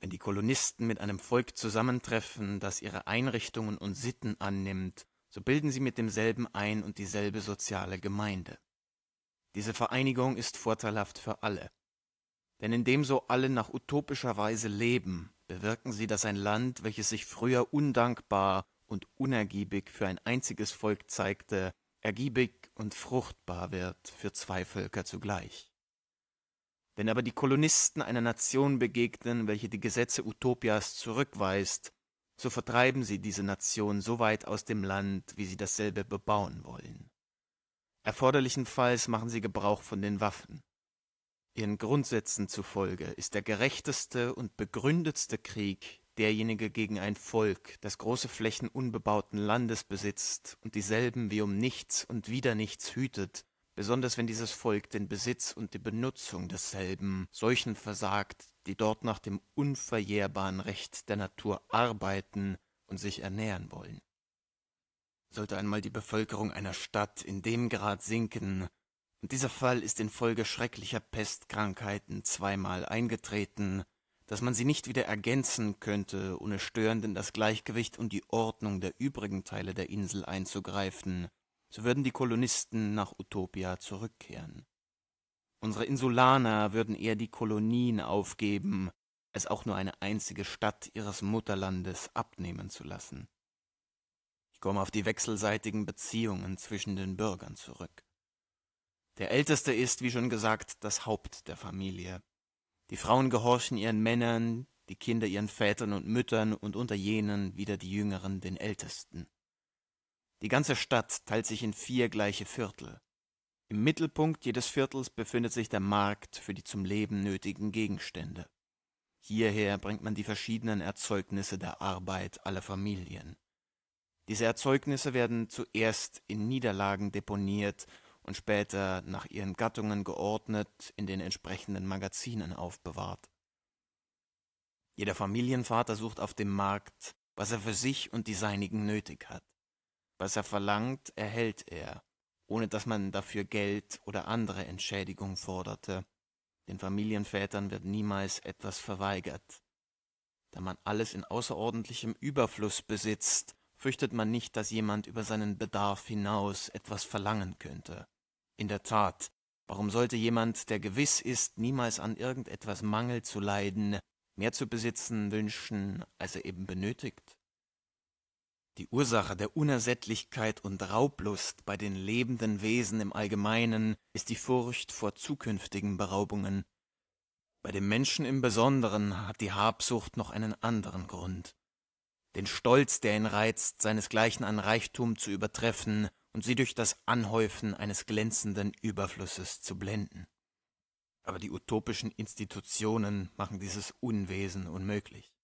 Wenn die Kolonisten mit einem Volk zusammentreffen, das ihre Einrichtungen und Sitten annimmt, so bilden sie mit demselben ein und dieselbe soziale Gemeinde. Diese Vereinigung ist vorteilhaft für alle. Denn indem so alle nach utopischer Weise leben, bewirken sie, dass ein Land, welches sich früher undankbar und unergiebig für ein einziges Volk zeigte, ergiebig und fruchtbar wird für zwei Völker zugleich. Wenn aber die Kolonisten einer Nation begegnen, welche die Gesetze Utopias zurückweist, so vertreiben sie diese Nation so weit aus dem Land, wie sie dasselbe bebauen wollen. Erforderlichenfalls machen sie Gebrauch von den Waffen. Ihren Grundsätzen zufolge ist der gerechteste und begründetste Krieg derjenige gegen ein Volk, das große Flächen unbebauten Landes besitzt und dieselben wie um nichts und wieder nichts hütet, besonders wenn dieses Volk den Besitz und die Benutzung desselben solchen versagt, die dort nach dem unverjährbaren Recht der Natur arbeiten und sich ernähren wollen. Sollte einmal die Bevölkerung einer Stadt in dem Grad sinken, und dieser Fall ist infolge schrecklicher Pestkrankheiten zweimal eingetreten, dass man sie nicht wieder ergänzen könnte, ohne störend in das Gleichgewicht und die Ordnung der übrigen Teile der Insel einzugreifen, so würden die Kolonisten nach Utopia zurückkehren. Unsere Insulaner würden eher die Kolonien aufgeben, als auch nur eine einzige Stadt ihres Mutterlandes abnehmen zu lassen. Ich komme auf die wechselseitigen Beziehungen zwischen den Bürgern zurück. Der Älteste ist, wie schon gesagt, das Haupt der Familie. Die Frauen gehorchen ihren Männern, die Kinder ihren Vätern und Müttern und unter jenen wieder die Jüngeren den Ältesten. Die ganze Stadt teilt sich in vier gleiche Viertel. Im Mittelpunkt jedes Viertels befindet sich der Markt für die zum Leben nötigen Gegenstände. Hierher bringt man die verschiedenen Erzeugnisse der Arbeit aller Familien. Diese Erzeugnisse werden zuerst in Niederlagen deponiert und später nach ihren Gattungen geordnet in den entsprechenden Magazinen aufbewahrt. Jeder Familienvater sucht auf dem Markt, was er für sich und die Seinigen nötig hat. Was er verlangt, erhält er, ohne dass man dafür Geld oder andere Entschädigung forderte. Den Familienvätern wird niemals etwas verweigert. Da man alles in außerordentlichem Überfluss besitzt, fürchtet man nicht, dass jemand über seinen Bedarf hinaus etwas verlangen könnte. In der Tat, warum sollte jemand, der gewiss ist, niemals an irgendetwas Mangel zu leiden, mehr zu besitzen wünschen, als er eben benötigt? Die Ursache der Unersättlichkeit und Raublust bei den lebenden Wesen im Allgemeinen ist die Furcht vor zukünftigen Beraubungen. Bei dem Menschen im Besonderen hat die Habsucht noch einen anderen Grund. Den Stolz, der ihn reizt, seinesgleichen an Reichtum zu übertreffen und sie durch das Anhäufen eines glänzenden Überflusses zu blenden. Aber die utopischen Institutionen machen dieses Unwesen unmöglich.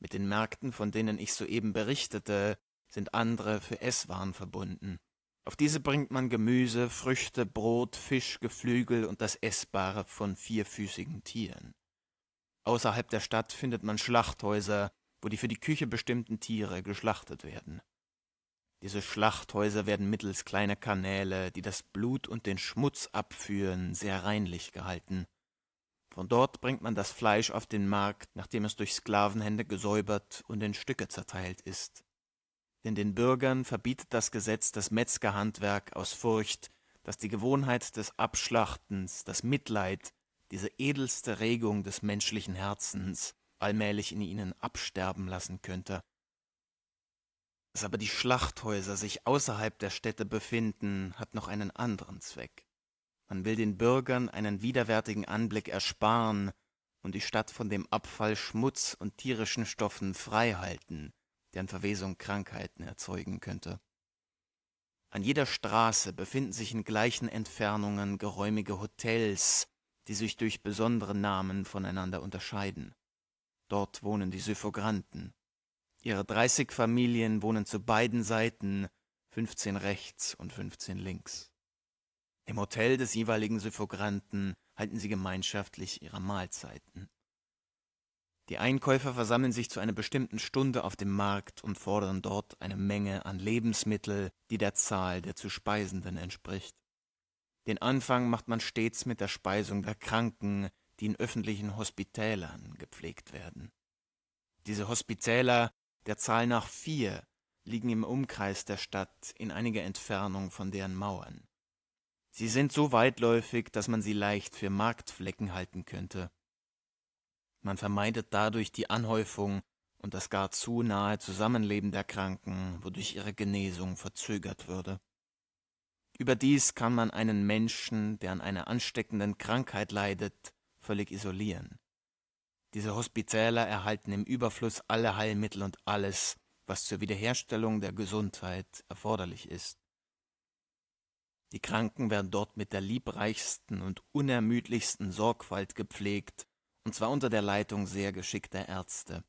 Mit den Märkten, von denen ich soeben berichtete, sind andere für Esswaren verbunden. Auf diese bringt man Gemüse, Früchte, Brot, Fisch, Geflügel und das Essbare von vierfüßigen Tieren. Außerhalb der Stadt findet man Schlachthäuser, wo die für die Küche bestimmten Tiere geschlachtet werden. Diese Schlachthäuser werden mittels kleiner Kanäle, die das Blut und den Schmutz abführen, sehr reinlich gehalten. Von dort bringt man das Fleisch auf den Markt, nachdem es durch Sklavenhände gesäubert und in Stücke zerteilt ist. Denn den Bürgern verbietet das Gesetz das Metzgerhandwerk aus Furcht, dass die Gewohnheit des Abschlachtens, das Mitleid, diese edelste Regung des menschlichen Herzens allmählich in ihnen absterben lassen könnte. Dass aber die Schlachthäuser sich außerhalb der Städte befinden, hat noch einen anderen Zweck. Man will den Bürgern einen widerwärtigen Anblick ersparen und die Stadt von dem Abfall Schmutz und tierischen Stoffen frei halten, deren Verwesung Krankheiten erzeugen könnte. An jeder Straße befinden sich in gleichen Entfernungen geräumige Hotels, die sich durch besondere Namen voneinander unterscheiden. Dort wohnen die Syphogranten. Ihre dreißig Familien wohnen zu beiden Seiten, fünfzehn rechts und fünfzehn links. Im Hotel des jeweiligen Suffraganden halten sie gemeinschaftlich ihre Mahlzeiten. Die Einkäufer versammeln sich zu einer bestimmten Stunde auf dem Markt und fordern dort eine Menge an Lebensmittel, die der Zahl der zu Speisenden entspricht. Den Anfang macht man stets mit der Speisung der Kranken, die in öffentlichen Hospitälern gepflegt werden. Diese Hospitäler, der Zahl nach vier, liegen im Umkreis der Stadt in einiger Entfernung von deren Mauern. Sie sind so weitläufig, dass man sie leicht für Marktflecken halten könnte. Man vermeidet dadurch die Anhäufung und das gar zu nahe Zusammenleben der Kranken, wodurch ihre Genesung verzögert würde. Überdies kann man einen Menschen, der an einer ansteckenden Krankheit leidet, völlig isolieren. Diese Hospitäler erhalten im Überfluss alle Heilmittel und alles, was zur Wiederherstellung der Gesundheit erforderlich ist. Die Kranken werden dort mit der liebreichsten und unermüdlichsten Sorgfalt gepflegt, und zwar unter der Leitung sehr geschickter Ärzte.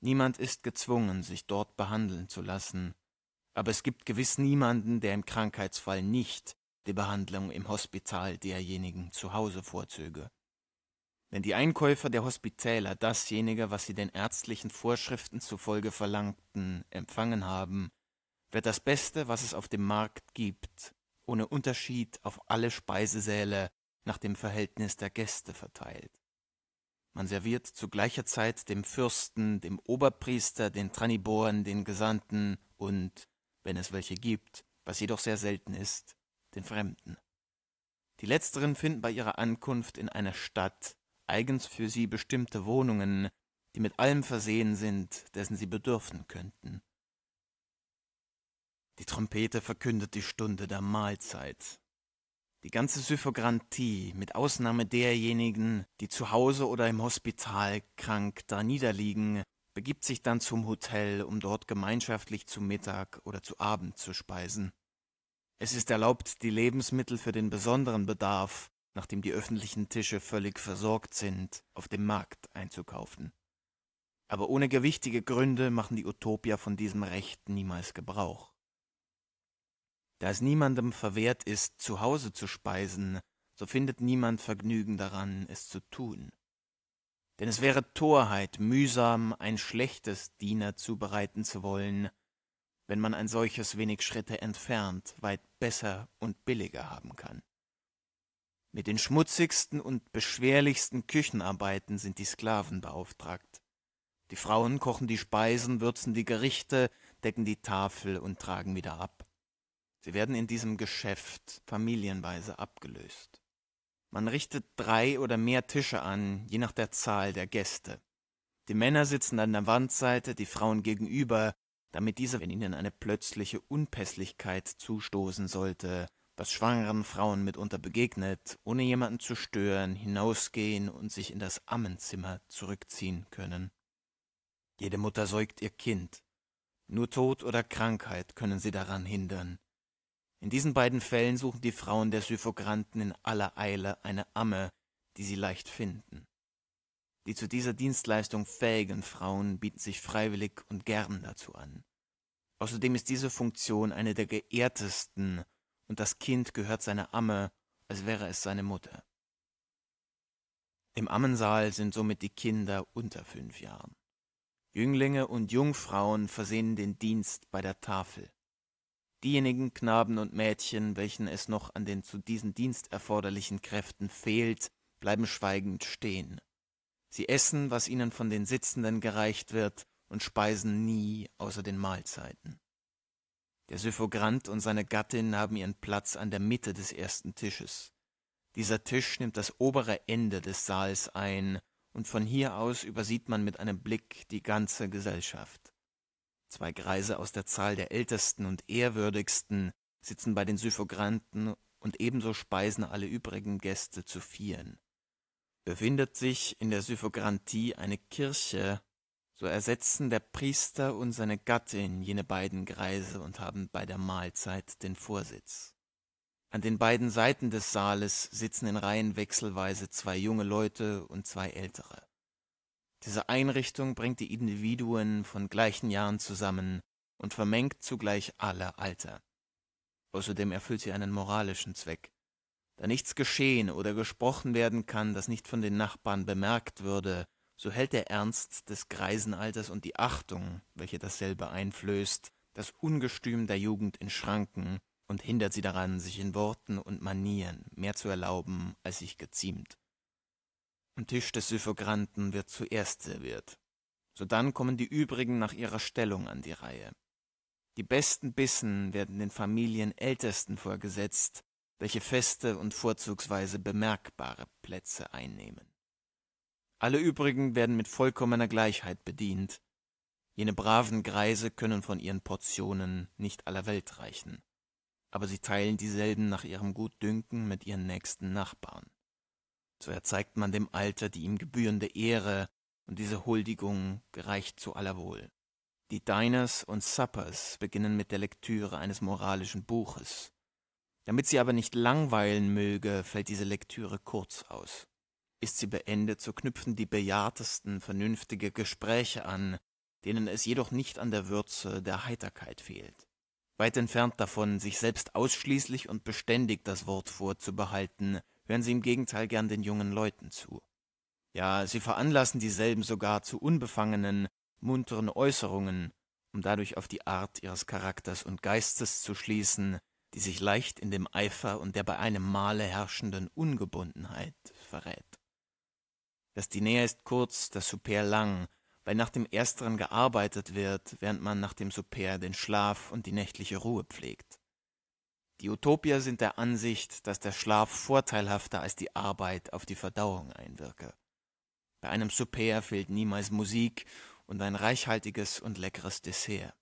Niemand ist gezwungen, sich dort behandeln zu lassen, aber es gibt gewiss niemanden, der im Krankheitsfall nicht die Behandlung im Hospital derjenigen zu Hause vorzöge. Wenn die Einkäufer der Hospitäler dasjenige, was sie den ärztlichen Vorschriften zufolge verlangten, empfangen haben, wird das Beste, was es auf dem Markt gibt, ohne Unterschied auf alle Speisesäle nach dem Verhältnis der Gäste verteilt. Man serviert zu gleicher Zeit dem Fürsten, dem Oberpriester, den Traniboren, den Gesandten und, wenn es welche gibt, was jedoch sehr selten ist, den Fremden. Die letzteren finden bei ihrer Ankunft in einer Stadt eigens für sie bestimmte Wohnungen, die mit allem versehen sind, dessen sie bedürfen könnten. Die Trompete verkündet die Stunde der Mahlzeit. Die ganze Syphograntie, mit Ausnahme derjenigen, die zu Hause oder im Hospital krank da niederliegen, begibt sich dann zum Hotel, um dort gemeinschaftlich zu Mittag oder zu Abend zu speisen. Es ist erlaubt, die Lebensmittel für den besonderen Bedarf, nachdem die öffentlichen Tische völlig versorgt sind, auf dem Markt einzukaufen. Aber ohne gewichtige Gründe machen die Utopier von diesem Recht niemals Gebrauch. Da es niemandem verwehrt ist, zu Hause zu speisen, so findet niemand Vergnügen daran, es zu tun. Denn es wäre Torheit, mühsam ein schlechtes Diener zubereiten zu wollen, wenn man ein solches wenig Schritte entfernt weit besser und billiger haben kann. Mit den schmutzigsten und beschwerlichsten Küchenarbeiten sind die Sklaven beauftragt. Die Frauen kochen die Speisen, würzen die Gerichte, decken die Tafel und tragen wieder ab. Sie werden in diesem Geschäft familienweise abgelöst. Man richtet drei oder mehr Tische an, je nach der Zahl der Gäste. Die Männer sitzen an der Wandseite, die Frauen gegenüber, damit diese, wenn ihnen eine plötzliche Unpässlichkeit zustoßen sollte, was schwangeren Frauen mitunter begegnet, ohne jemanden zu stören, hinausgehen und sich in das Ammenzimmer zurückziehen können. Jede Mutter säugt ihr Kind. Nur Tod oder Krankheit können sie daran hindern. In diesen beiden Fällen suchen die Frauen der Syphogranten in aller Eile eine Amme, die sie leicht finden. Die zu dieser Dienstleistung fähigen Frauen bieten sich freiwillig und gern dazu an. Außerdem ist diese Funktion eine der geehrtesten und das Kind gehört seiner Amme, als wäre es seine Mutter. Im Ammensaal sind somit die Kinder unter fünf Jahren. Jünglinge und Jungfrauen versehen den Dienst bei der Tafel diejenigen Knaben und Mädchen, welchen es noch an den zu diesem Dienst erforderlichen Kräften fehlt, bleiben schweigend stehen. Sie essen, was ihnen von den Sitzenden gereicht wird, und speisen nie außer den Mahlzeiten. Der Syphogrant und seine Gattin haben ihren Platz an der Mitte des ersten Tisches. Dieser Tisch nimmt das obere Ende des Saals ein, und von hier aus übersieht man mit einem Blick die ganze Gesellschaft. Zwei Greise aus der Zahl der Ältesten und Ehrwürdigsten sitzen bei den Syphogranten und ebenso speisen alle übrigen Gäste zu vieren. Befindet sich in der Syphograntie eine Kirche, so ersetzen der Priester und seine Gattin jene beiden Greise und haben bei der Mahlzeit den Vorsitz. An den beiden Seiten des Saales sitzen in Reihen wechselweise zwei junge Leute und zwei ältere. Diese Einrichtung bringt die Individuen von gleichen Jahren zusammen und vermengt zugleich alle Alter. Außerdem erfüllt sie einen moralischen Zweck. Da nichts geschehen oder gesprochen werden kann, das nicht von den Nachbarn bemerkt würde, so hält der Ernst des Greisenalters und die Achtung, welche dasselbe einflößt, das Ungestüm der Jugend in Schranken und hindert sie daran, sich in Worten und Manieren mehr zu erlauben, als sich geziemt. Am Tisch des Syphogranten wird zuerst serviert. Sodann kommen die übrigen nach ihrer Stellung an die Reihe. Die besten Bissen werden den Familienältesten vorgesetzt, welche feste und vorzugsweise bemerkbare Plätze einnehmen. Alle übrigen werden mit vollkommener Gleichheit bedient. Jene braven Greise können von ihren Portionen nicht aller Welt reichen, aber sie teilen dieselben nach ihrem Gutdünken mit ihren nächsten Nachbarn. So erzeigt man dem Alter die ihm gebührende Ehre, und diese Huldigung gereicht zu aller Wohl. Die Diners und Suppers beginnen mit der Lektüre eines moralischen Buches. Damit sie aber nicht langweilen möge, fällt diese Lektüre kurz aus. Ist sie beendet, so knüpfen die bejahrtesten vernünftige Gespräche an, denen es jedoch nicht an der Würze der Heiterkeit fehlt. Weit entfernt davon, sich selbst ausschließlich und beständig das Wort vorzubehalten, hören sie im Gegenteil gern den jungen Leuten zu. Ja, sie veranlassen dieselben sogar zu unbefangenen, munteren Äußerungen, um dadurch auf die Art ihres Charakters und Geistes zu schließen, die sich leicht in dem Eifer und der bei einem Male herrschenden Ungebundenheit verrät. Das Diner ist kurz, das Souper lang, weil nach dem ersteren gearbeitet wird, während man nach dem Souper den Schlaf und die nächtliche Ruhe pflegt. Die Utopier sind der Ansicht, dass der Schlaf vorteilhafter als die Arbeit auf die Verdauung einwirke. Bei einem Souper fehlt niemals Musik und ein reichhaltiges und leckeres Dessert.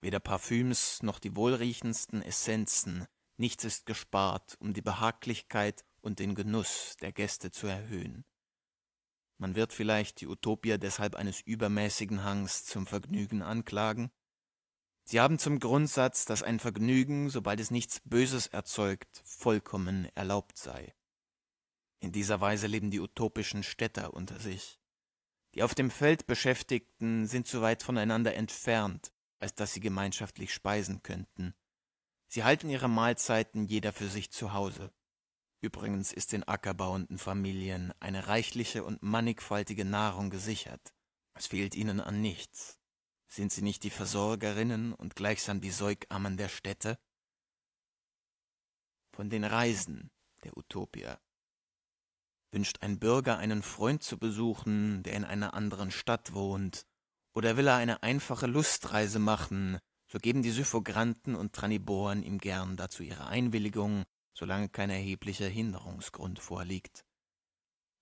Weder Parfüms noch die wohlriechendsten Essenzen, nichts ist gespart, um die Behaglichkeit und den Genuss der Gäste zu erhöhen. Man wird vielleicht die Utopia deshalb eines übermäßigen Hangs zum Vergnügen anklagen, Sie haben zum Grundsatz, dass ein Vergnügen, sobald es nichts Böses erzeugt, vollkommen erlaubt sei. In dieser Weise leben die utopischen Städter unter sich. Die auf dem Feld Beschäftigten sind zu weit voneinander entfernt, als dass sie gemeinschaftlich speisen könnten. Sie halten ihre Mahlzeiten jeder für sich zu Hause. Übrigens ist den ackerbauenden Familien eine reichliche und mannigfaltige Nahrung gesichert. Es fehlt ihnen an nichts. Sind sie nicht die Versorgerinnen und gleichsam die Säugammen der Städte? Von den Reisen der Utopia. Wünscht ein Bürger einen Freund zu besuchen, der in einer anderen Stadt wohnt, oder will er eine einfache Lustreise machen, so geben die Syphogranten und Traniboren ihm gern dazu ihre Einwilligung, solange kein erheblicher Hinderungsgrund vorliegt.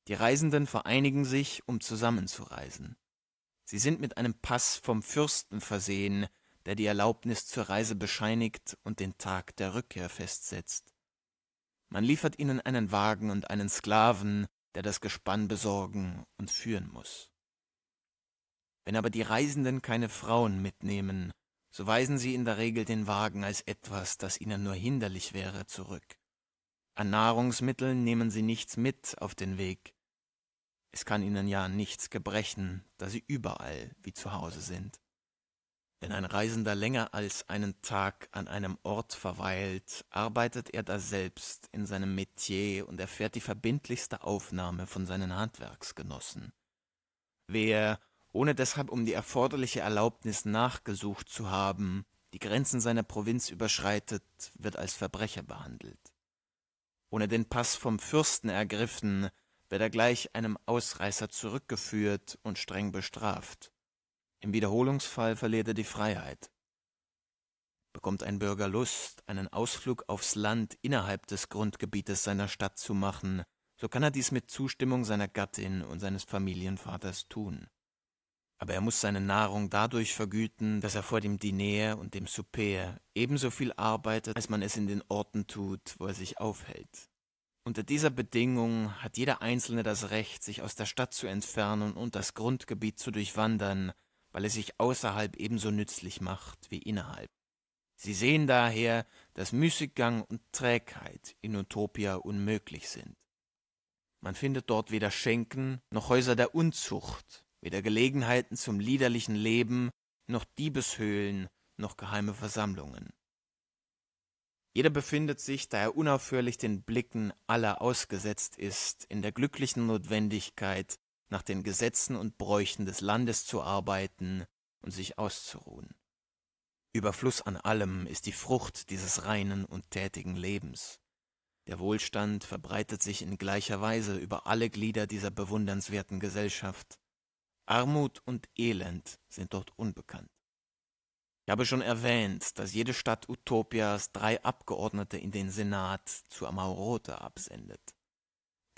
Die Reisenden vereinigen sich, um zusammenzureisen. Sie sind mit einem Pass vom Fürsten versehen, der die Erlaubnis zur Reise bescheinigt und den Tag der Rückkehr festsetzt. Man liefert ihnen einen Wagen und einen Sklaven, der das Gespann besorgen und führen muss. Wenn aber die Reisenden keine Frauen mitnehmen, so weisen sie in der Regel den Wagen als etwas, das ihnen nur hinderlich wäre, zurück. An Nahrungsmitteln nehmen sie nichts mit auf den Weg, es kann ihnen ja nichts gebrechen, da sie überall wie zu Hause sind. Wenn ein Reisender länger als einen Tag an einem Ort verweilt, arbeitet er daselbst in seinem Metier und erfährt die verbindlichste Aufnahme von seinen Handwerksgenossen. Wer, ohne deshalb um die erforderliche Erlaubnis nachgesucht zu haben, die Grenzen seiner Provinz überschreitet, wird als Verbrecher behandelt. Ohne den Pass vom Fürsten ergriffen, wird er gleich einem Ausreißer zurückgeführt und streng bestraft. Im Wiederholungsfall verliert er die Freiheit. Bekommt ein Bürger Lust, einen Ausflug aufs Land innerhalb des Grundgebietes seiner Stadt zu machen, so kann er dies mit Zustimmung seiner Gattin und seines Familienvaters tun. Aber er muss seine Nahrung dadurch vergüten, dass er vor dem Diner und dem Souper ebenso viel arbeitet, als man es in den Orten tut, wo er sich aufhält. Unter dieser Bedingung hat jeder Einzelne das Recht, sich aus der Stadt zu entfernen und das Grundgebiet zu durchwandern, weil es sich außerhalb ebenso nützlich macht wie innerhalb. Sie sehen daher, dass Müßiggang und Trägheit in Utopia unmöglich sind. Man findet dort weder Schenken noch Häuser der Unzucht, weder Gelegenheiten zum liederlichen Leben, noch Diebeshöhlen, noch geheime Versammlungen. Jeder befindet sich, da er unaufhörlich den Blicken aller ausgesetzt ist, in der glücklichen Notwendigkeit, nach den Gesetzen und Bräuchen des Landes zu arbeiten und sich auszuruhen. Überfluss an allem ist die Frucht dieses reinen und tätigen Lebens. Der Wohlstand verbreitet sich in gleicher Weise über alle Glieder dieser bewundernswerten Gesellschaft. Armut und Elend sind dort unbekannt. Ich habe schon erwähnt, dass jede Stadt Utopias drei Abgeordnete in den Senat zu Amaurota absendet.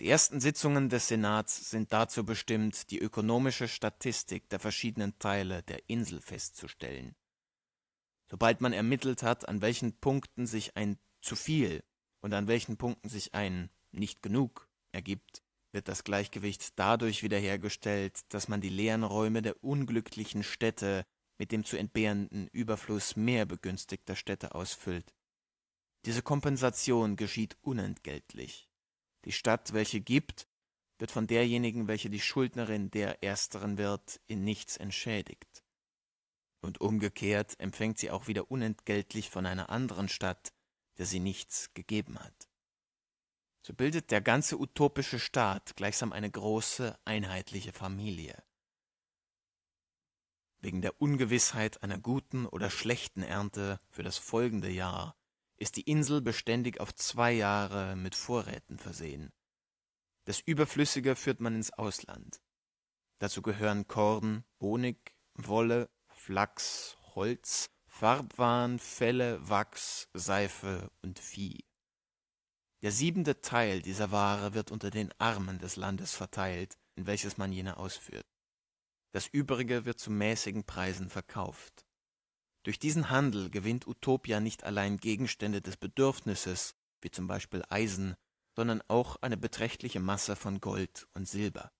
Die ersten Sitzungen des Senats sind dazu bestimmt, die ökonomische Statistik der verschiedenen Teile der Insel festzustellen. Sobald man ermittelt hat, an welchen Punkten sich ein zu viel und an welchen Punkten sich ein nicht genug ergibt, wird das Gleichgewicht dadurch wiederhergestellt, dass man die leeren Räume der unglücklichen Städte mit dem zu entbehrenden Überfluss mehr begünstigter Städte ausfüllt. Diese Kompensation geschieht unentgeltlich. Die Stadt, welche gibt, wird von derjenigen, welche die Schuldnerin der ersteren wird, in nichts entschädigt. Und umgekehrt empfängt sie auch wieder unentgeltlich von einer anderen Stadt, der sie nichts gegeben hat. So bildet der ganze utopische Staat gleichsam eine große, einheitliche Familie. Wegen der Ungewissheit einer guten oder schlechten Ernte für das folgende Jahr ist die Insel beständig auf zwei Jahre mit Vorräten versehen. Das Überflüssige führt man ins Ausland. Dazu gehören Korn, Honig, Wolle, Flachs, Holz, Farbwaren, Felle, Wachs, Seife und Vieh. Der siebente Teil dieser Ware wird unter den Armen des Landes verteilt, in welches man jene ausführt das übrige wird zu mäßigen Preisen verkauft. Durch diesen Handel gewinnt Utopia nicht allein Gegenstände des Bedürfnisses, wie zum Beispiel Eisen, sondern auch eine beträchtliche Masse von Gold und Silber.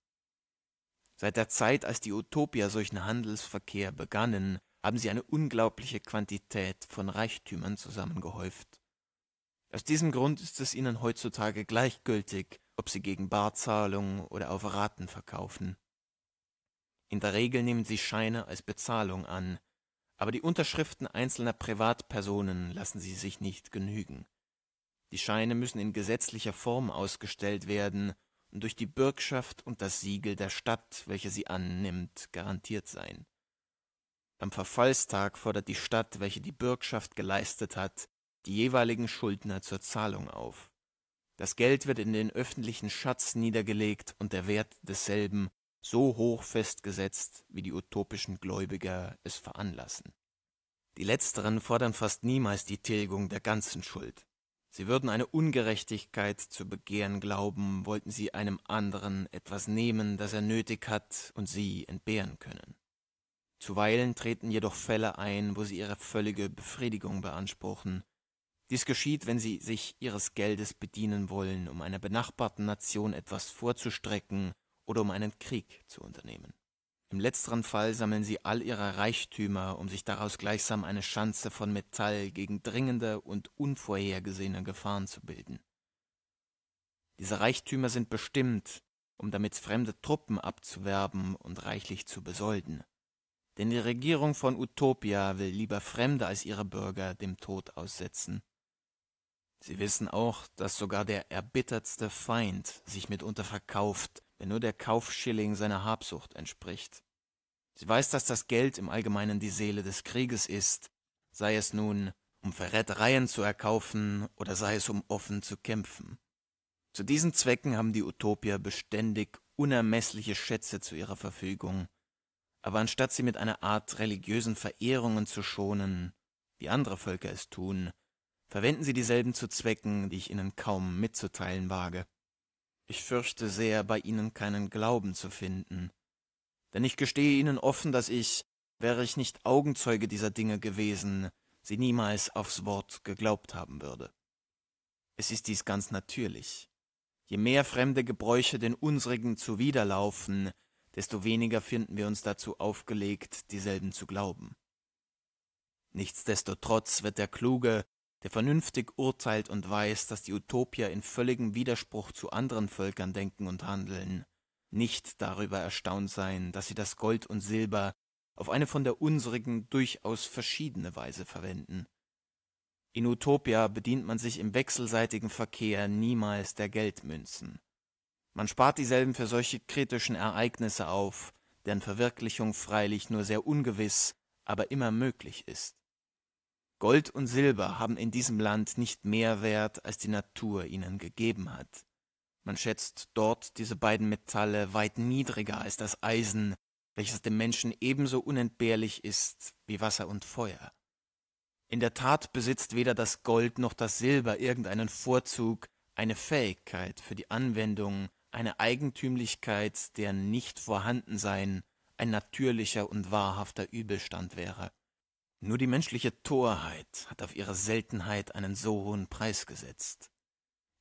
Seit der Zeit, als die Utopia solchen Handelsverkehr begannen, haben sie eine unglaubliche Quantität von Reichtümern zusammengehäuft. Aus diesem Grund ist es ihnen heutzutage gleichgültig, ob sie gegen Barzahlung oder auf Raten verkaufen. In der Regel nehmen sie Scheine als Bezahlung an, aber die Unterschriften einzelner Privatpersonen lassen sie sich nicht genügen. Die Scheine müssen in gesetzlicher Form ausgestellt werden und durch die Bürgschaft und das Siegel der Stadt, welche sie annimmt, garantiert sein. Am Verfallstag fordert die Stadt, welche die Bürgschaft geleistet hat, die jeweiligen Schuldner zur Zahlung auf. Das Geld wird in den öffentlichen Schatz niedergelegt und der Wert desselben so hoch festgesetzt, wie die utopischen Gläubiger es veranlassen. Die Letzteren fordern fast niemals die Tilgung der ganzen Schuld. Sie würden eine Ungerechtigkeit zu begehren glauben, wollten sie einem anderen etwas nehmen, das er nötig hat und sie entbehren können. Zuweilen treten jedoch Fälle ein, wo sie ihre völlige Befriedigung beanspruchen. Dies geschieht, wenn sie sich ihres Geldes bedienen wollen, um einer benachbarten Nation etwas vorzustrecken oder um einen Krieg zu unternehmen. Im letzteren Fall sammeln sie all ihre Reichtümer, um sich daraus gleichsam eine Schanze von Metall gegen dringende und unvorhergesehene Gefahren zu bilden. Diese Reichtümer sind bestimmt, um damit fremde Truppen abzuwerben und reichlich zu besolden. Denn die Regierung von Utopia will lieber Fremde als ihre Bürger dem Tod aussetzen. Sie wissen auch, dass sogar der erbittertste Feind sich mitunter verkauft, der nur der Kaufschilling seiner Habsucht entspricht. Sie weiß, dass das Geld im Allgemeinen die Seele des Krieges ist, sei es nun, um Verrätereien zu erkaufen oder sei es, um offen zu kämpfen. Zu diesen Zwecken haben die Utopier beständig unermessliche Schätze zu ihrer Verfügung, aber anstatt sie mit einer Art religiösen Verehrungen zu schonen, wie andere Völker es tun, verwenden sie dieselben zu Zwecken, die ich ihnen kaum mitzuteilen wage. Ich fürchte sehr, bei Ihnen keinen Glauben zu finden. Denn ich gestehe Ihnen offen, dass ich, wäre ich nicht Augenzeuge dieser Dinge gewesen, sie niemals aufs Wort geglaubt haben würde. Es ist dies ganz natürlich. Je mehr fremde Gebräuche den unsrigen zuwiderlaufen, desto weniger finden wir uns dazu aufgelegt, dieselben zu glauben. Nichtsdestotrotz wird der Kluge der vernünftig urteilt und weiß, dass die Utopier in völligem Widerspruch zu anderen Völkern denken und handeln, nicht darüber erstaunt sein, dass sie das Gold und Silber auf eine von der unsrigen durchaus verschiedene Weise verwenden. In Utopia bedient man sich im wechselseitigen Verkehr niemals der Geldmünzen. Man spart dieselben für solche kritischen Ereignisse auf, deren Verwirklichung freilich nur sehr ungewiss, aber immer möglich ist. Gold und Silber haben in diesem Land nicht mehr Wert, als die Natur ihnen gegeben hat. Man schätzt dort diese beiden Metalle weit niedriger als das Eisen, welches dem Menschen ebenso unentbehrlich ist wie Wasser und Feuer. In der Tat besitzt weder das Gold noch das Silber irgendeinen Vorzug, eine Fähigkeit für die Anwendung, eine Eigentümlichkeit, deren Nichtvorhandensein ein natürlicher und wahrhafter Übelstand wäre. Nur die menschliche Torheit hat auf ihre Seltenheit einen so hohen Preis gesetzt.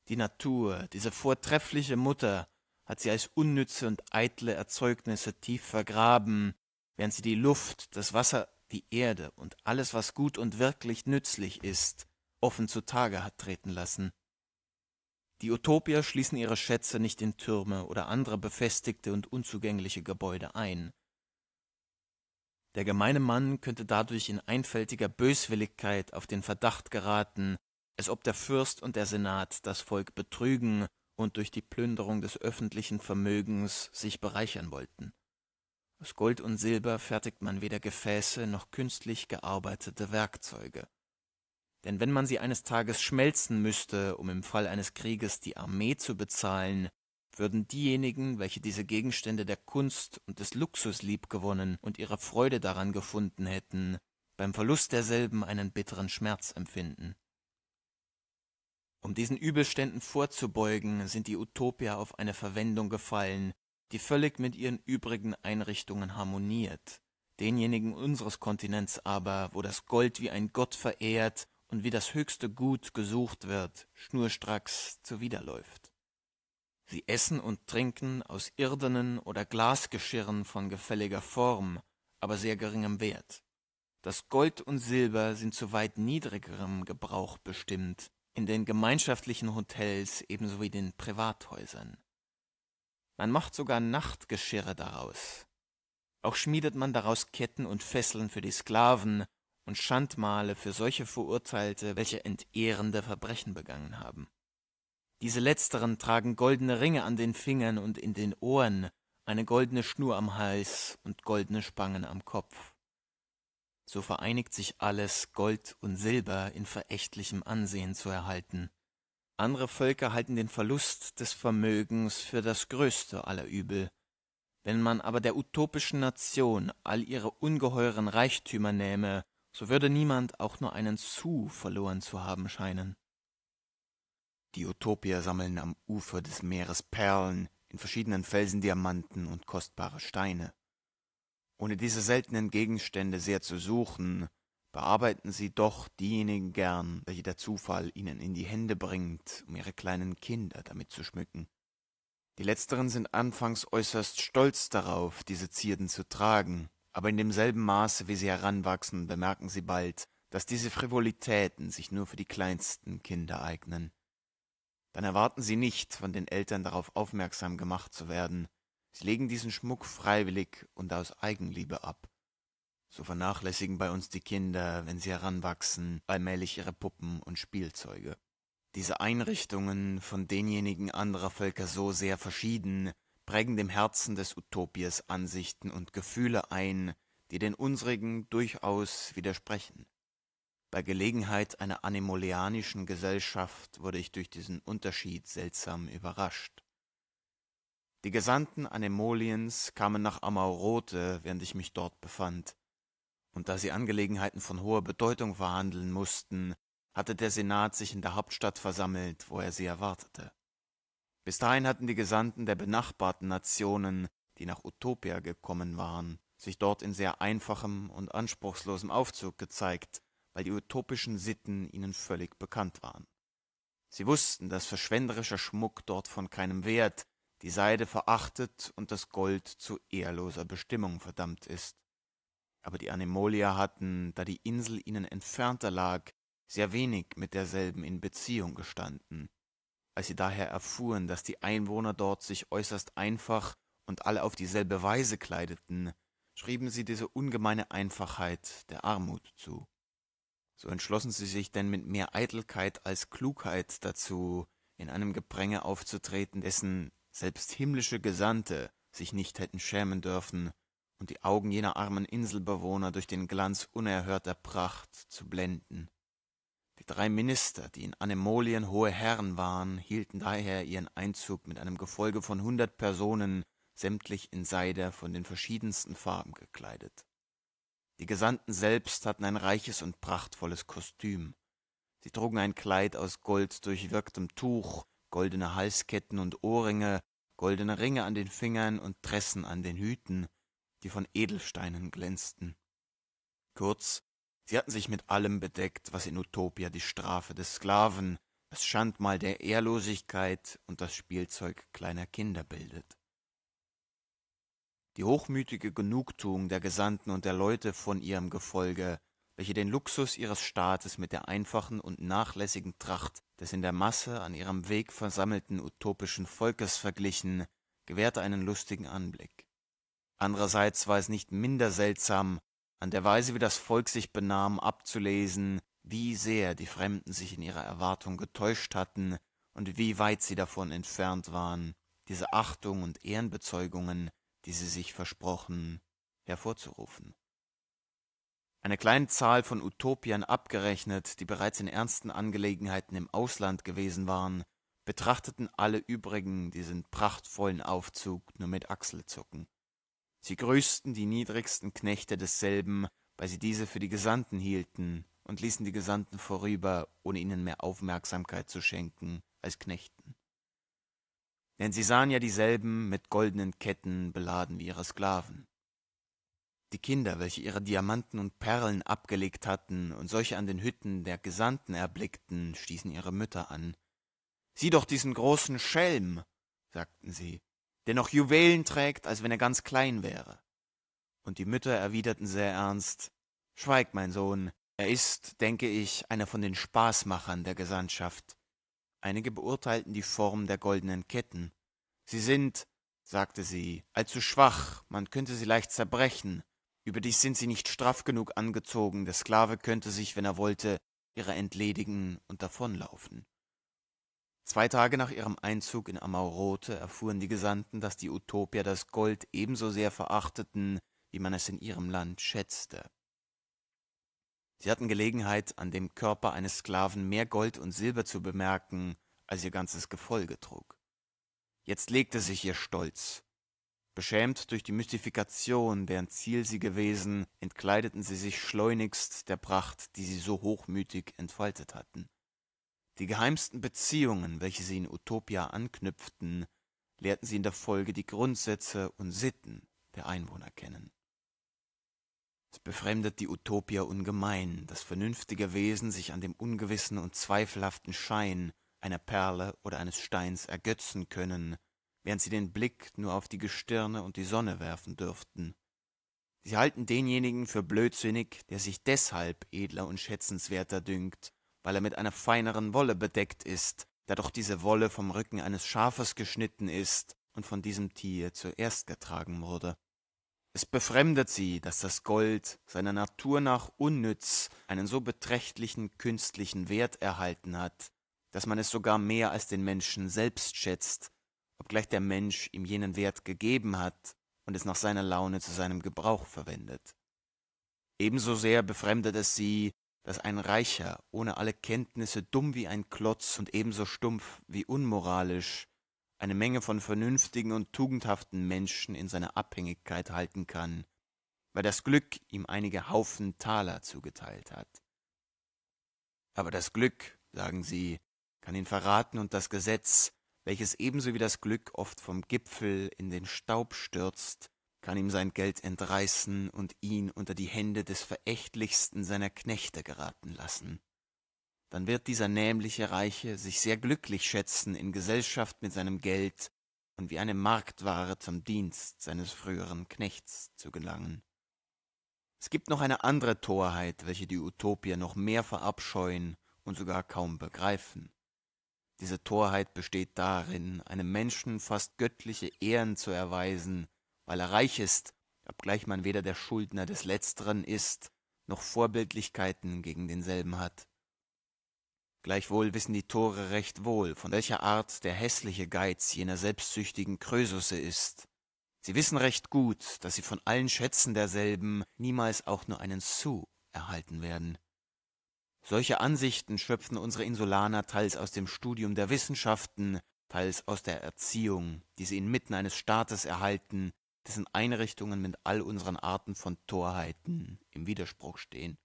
Die Natur, diese vortreffliche Mutter, hat sie als unnütze und eitle Erzeugnisse tief vergraben, während sie die Luft, das Wasser, die Erde und alles, was gut und wirklich nützlich ist, offen zutage hat treten lassen. Die Utopier schließen ihre Schätze nicht in Türme oder andere befestigte und unzugängliche Gebäude ein, der gemeine Mann könnte dadurch in einfältiger Böswilligkeit auf den Verdacht geraten, als ob der Fürst und der Senat das Volk betrügen und durch die Plünderung des öffentlichen Vermögens sich bereichern wollten. Aus Gold und Silber fertigt man weder Gefäße noch künstlich gearbeitete Werkzeuge. Denn wenn man sie eines Tages schmelzen müsste, um im Fall eines Krieges die Armee zu bezahlen, würden diejenigen, welche diese Gegenstände der Kunst und des Luxus liebgewonnen und ihre Freude daran gefunden hätten, beim Verlust derselben einen bitteren Schmerz empfinden. Um diesen Übelständen vorzubeugen, sind die Utopier auf eine Verwendung gefallen, die völlig mit ihren übrigen Einrichtungen harmoniert, denjenigen unseres Kontinents aber, wo das Gold wie ein Gott verehrt und wie das höchste Gut gesucht wird, schnurstracks zuwiderläuft. Sie essen und trinken aus irdenen oder Glasgeschirren von gefälliger Form, aber sehr geringem Wert. Das Gold und Silber sind zu weit niedrigerem Gebrauch bestimmt, in den gemeinschaftlichen Hotels ebenso wie den Privathäusern. Man macht sogar Nachtgeschirre daraus. Auch schmiedet man daraus Ketten und Fesseln für die Sklaven und Schandmale für solche Verurteilte, welche entehrende Verbrechen begangen haben. Diese letzteren tragen goldene Ringe an den Fingern und in den Ohren, eine goldene Schnur am Hals und goldene Spangen am Kopf. So vereinigt sich alles, Gold und Silber in verächtlichem Ansehen zu erhalten. Andere Völker halten den Verlust des Vermögens für das größte aller Übel. Wenn man aber der utopischen Nation all ihre ungeheuren Reichtümer nähme, so würde niemand auch nur einen Zu verloren zu haben scheinen. Die Utopier sammeln am Ufer des Meeres Perlen, in verschiedenen Felsendiamanten und kostbare Steine. Ohne diese seltenen Gegenstände sehr zu suchen, bearbeiten sie doch diejenigen gern, welche der Zufall ihnen in die Hände bringt, um ihre kleinen Kinder damit zu schmücken. Die letzteren sind anfangs äußerst stolz darauf, diese Zierden zu tragen, aber in demselben Maße, wie sie heranwachsen, bemerken sie bald, dass diese Frivolitäten sich nur für die kleinsten Kinder eignen dann erwarten Sie nicht, von den Eltern darauf aufmerksam gemacht zu werden. Sie legen diesen Schmuck freiwillig und aus Eigenliebe ab. So vernachlässigen bei uns die Kinder, wenn sie heranwachsen, allmählich ihre Puppen und Spielzeuge. Diese Einrichtungen, von denjenigen anderer Völker so sehr verschieden, prägen dem Herzen des Utopiers Ansichten und Gefühle ein, die den unsrigen durchaus widersprechen. Bei Gelegenheit einer Animulianischen Gesellschaft wurde ich durch diesen Unterschied seltsam überrascht. Die Gesandten Anemoliens kamen nach Amaurote, während ich mich dort befand, und da sie Angelegenheiten von hoher Bedeutung verhandeln mussten, hatte der Senat sich in der Hauptstadt versammelt, wo er sie erwartete. Bis dahin hatten die Gesandten der benachbarten Nationen, die nach Utopia gekommen waren, sich dort in sehr einfachem und anspruchslosem Aufzug gezeigt, weil die utopischen Sitten ihnen völlig bekannt waren. Sie wussten, dass verschwenderischer Schmuck dort von keinem Wert, die Seide verachtet und das Gold zu ehrloser Bestimmung verdammt ist. Aber die Anemolier hatten, da die Insel ihnen entfernter lag, sehr wenig mit derselben in Beziehung gestanden. Als sie daher erfuhren, dass die Einwohner dort sich äußerst einfach und alle auf dieselbe Weise kleideten, schrieben sie diese ungemeine Einfachheit der Armut zu. So entschlossen sie sich denn mit mehr Eitelkeit als Klugheit dazu, in einem Gepränge aufzutreten, dessen selbst himmlische Gesandte sich nicht hätten schämen dürfen, und die Augen jener armen Inselbewohner durch den Glanz unerhörter Pracht zu blenden. Die drei Minister, die in Anemolien hohe Herren waren, hielten daher ihren Einzug mit einem Gefolge von hundert Personen, sämtlich in Seide von den verschiedensten Farben gekleidet. Die Gesandten selbst hatten ein reiches und prachtvolles Kostüm. Sie trugen ein Kleid aus gold durchwirktem Tuch, goldene Halsketten und Ohrringe, goldene Ringe an den Fingern und Tressen an den Hüten, die von Edelsteinen glänzten. Kurz, sie hatten sich mit allem bedeckt, was in Utopia die Strafe des Sklaven, das Schandmal der Ehrlosigkeit und das Spielzeug kleiner Kinder bildet die hochmütige Genugtuung der Gesandten und der Leute von ihrem Gefolge, welche den Luxus ihres Staates mit der einfachen und nachlässigen Tracht des in der Masse an ihrem Weg versammelten utopischen Volkes verglichen, gewährte einen lustigen Anblick. Andererseits war es nicht minder seltsam, an der Weise, wie das Volk sich benahm, abzulesen, wie sehr die Fremden sich in ihrer Erwartung getäuscht hatten und wie weit sie davon entfernt waren, diese Achtung und Ehrenbezeugungen die sie sich versprochen, hervorzurufen. Eine kleine Zahl von Utopiern abgerechnet, die bereits in ernsten Angelegenheiten im Ausland gewesen waren, betrachteten alle übrigen diesen prachtvollen Aufzug nur mit Achselzucken. Sie grüßten die niedrigsten Knechte desselben, weil sie diese für die Gesandten hielten, und ließen die Gesandten vorüber, ohne ihnen mehr Aufmerksamkeit zu schenken als Knechten denn sie sahen ja dieselben mit goldenen Ketten beladen wie ihre Sklaven. Die Kinder, welche ihre Diamanten und Perlen abgelegt hatten und solche an den Hütten der Gesandten erblickten, stießen ihre Mütter an. Sieh doch diesen großen Schelm, sagten sie, der noch Juwelen trägt, als wenn er ganz klein wäre. Und die Mütter erwiderten sehr ernst Schweig, mein Sohn, er ist, denke ich, einer von den Spaßmachern der Gesandtschaft, Einige beurteilten die Form der goldenen Ketten. Sie sind, sagte sie, allzu schwach, man könnte sie leicht zerbrechen. Überdies sind sie nicht straff genug angezogen, der Sklave könnte sich, wenn er wollte, ihrer entledigen und davonlaufen. Zwei Tage nach ihrem Einzug in Amaurote erfuhren die Gesandten, dass die Utopier das Gold ebenso sehr verachteten, wie man es in ihrem Land schätzte. Sie hatten Gelegenheit, an dem Körper eines Sklaven mehr Gold und Silber zu bemerken, als ihr ganzes Gefolge trug. Jetzt legte sich ihr Stolz. Beschämt durch die Mystifikation, deren Ziel sie gewesen, entkleideten sie sich schleunigst der Pracht, die sie so hochmütig entfaltet hatten. Die geheimsten Beziehungen, welche sie in Utopia anknüpften, lehrten sie in der Folge die Grundsätze und Sitten der Einwohner kennen. Es befremdet die Utopia ungemein, das vernünftige Wesen sich an dem ungewissen und zweifelhaften Schein einer Perle oder eines Steins ergötzen können, während sie den Blick nur auf die Gestirne und die Sonne werfen dürften. Sie halten denjenigen für blödsinnig, der sich deshalb edler und schätzenswerter dünkt, weil er mit einer feineren Wolle bedeckt ist, da doch diese Wolle vom Rücken eines Schafes geschnitten ist und von diesem Tier zuerst getragen wurde. Es befremdet sie, dass das Gold, seiner Natur nach unnütz, einen so beträchtlichen künstlichen Wert erhalten hat, dass man es sogar mehr als den Menschen selbst schätzt, obgleich der Mensch ihm jenen Wert gegeben hat und es nach seiner Laune zu seinem Gebrauch verwendet. Ebenso sehr befremdet es sie, dass ein Reicher, ohne alle Kenntnisse dumm wie ein Klotz und ebenso stumpf wie unmoralisch, eine Menge von vernünftigen und tugendhaften Menschen in seiner Abhängigkeit halten kann, weil das Glück ihm einige Haufen Taler zugeteilt hat. Aber das Glück, sagen sie, kann ihn verraten und das Gesetz, welches ebenso wie das Glück oft vom Gipfel in den Staub stürzt, kann ihm sein Geld entreißen und ihn unter die Hände des verächtlichsten seiner Knechte geraten lassen dann wird dieser nämliche Reiche sich sehr glücklich schätzen in Gesellschaft mit seinem Geld und wie eine Marktware zum Dienst seines früheren Knechts zu gelangen. Es gibt noch eine andere Torheit, welche die Utopier noch mehr verabscheuen und sogar kaum begreifen. Diese Torheit besteht darin, einem Menschen fast göttliche Ehren zu erweisen, weil er reich ist, obgleich man weder der Schuldner des Letzteren ist, noch Vorbildlichkeiten gegen denselben hat. Gleichwohl wissen die Tore recht wohl, von welcher Art der hässliche Geiz jener selbstsüchtigen Krösusse ist. Sie wissen recht gut, dass sie von allen Schätzen derselben niemals auch nur einen Sou erhalten werden. Solche Ansichten schöpfen unsere Insulaner teils aus dem Studium der Wissenschaften, teils aus der Erziehung, die sie inmitten eines Staates erhalten, dessen Einrichtungen mit all unseren Arten von Torheiten im Widerspruch stehen.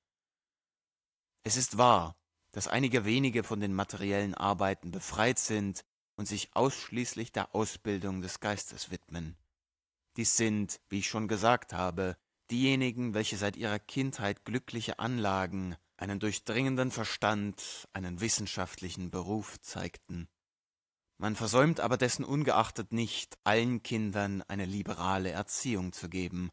Es ist wahr, dass einige wenige von den materiellen Arbeiten befreit sind und sich ausschließlich der Ausbildung des Geistes widmen. Dies sind, wie ich schon gesagt habe, diejenigen, welche seit ihrer Kindheit glückliche Anlagen, einen durchdringenden Verstand, einen wissenschaftlichen Beruf zeigten. Man versäumt aber dessen ungeachtet nicht, allen Kindern eine liberale Erziehung zu geben.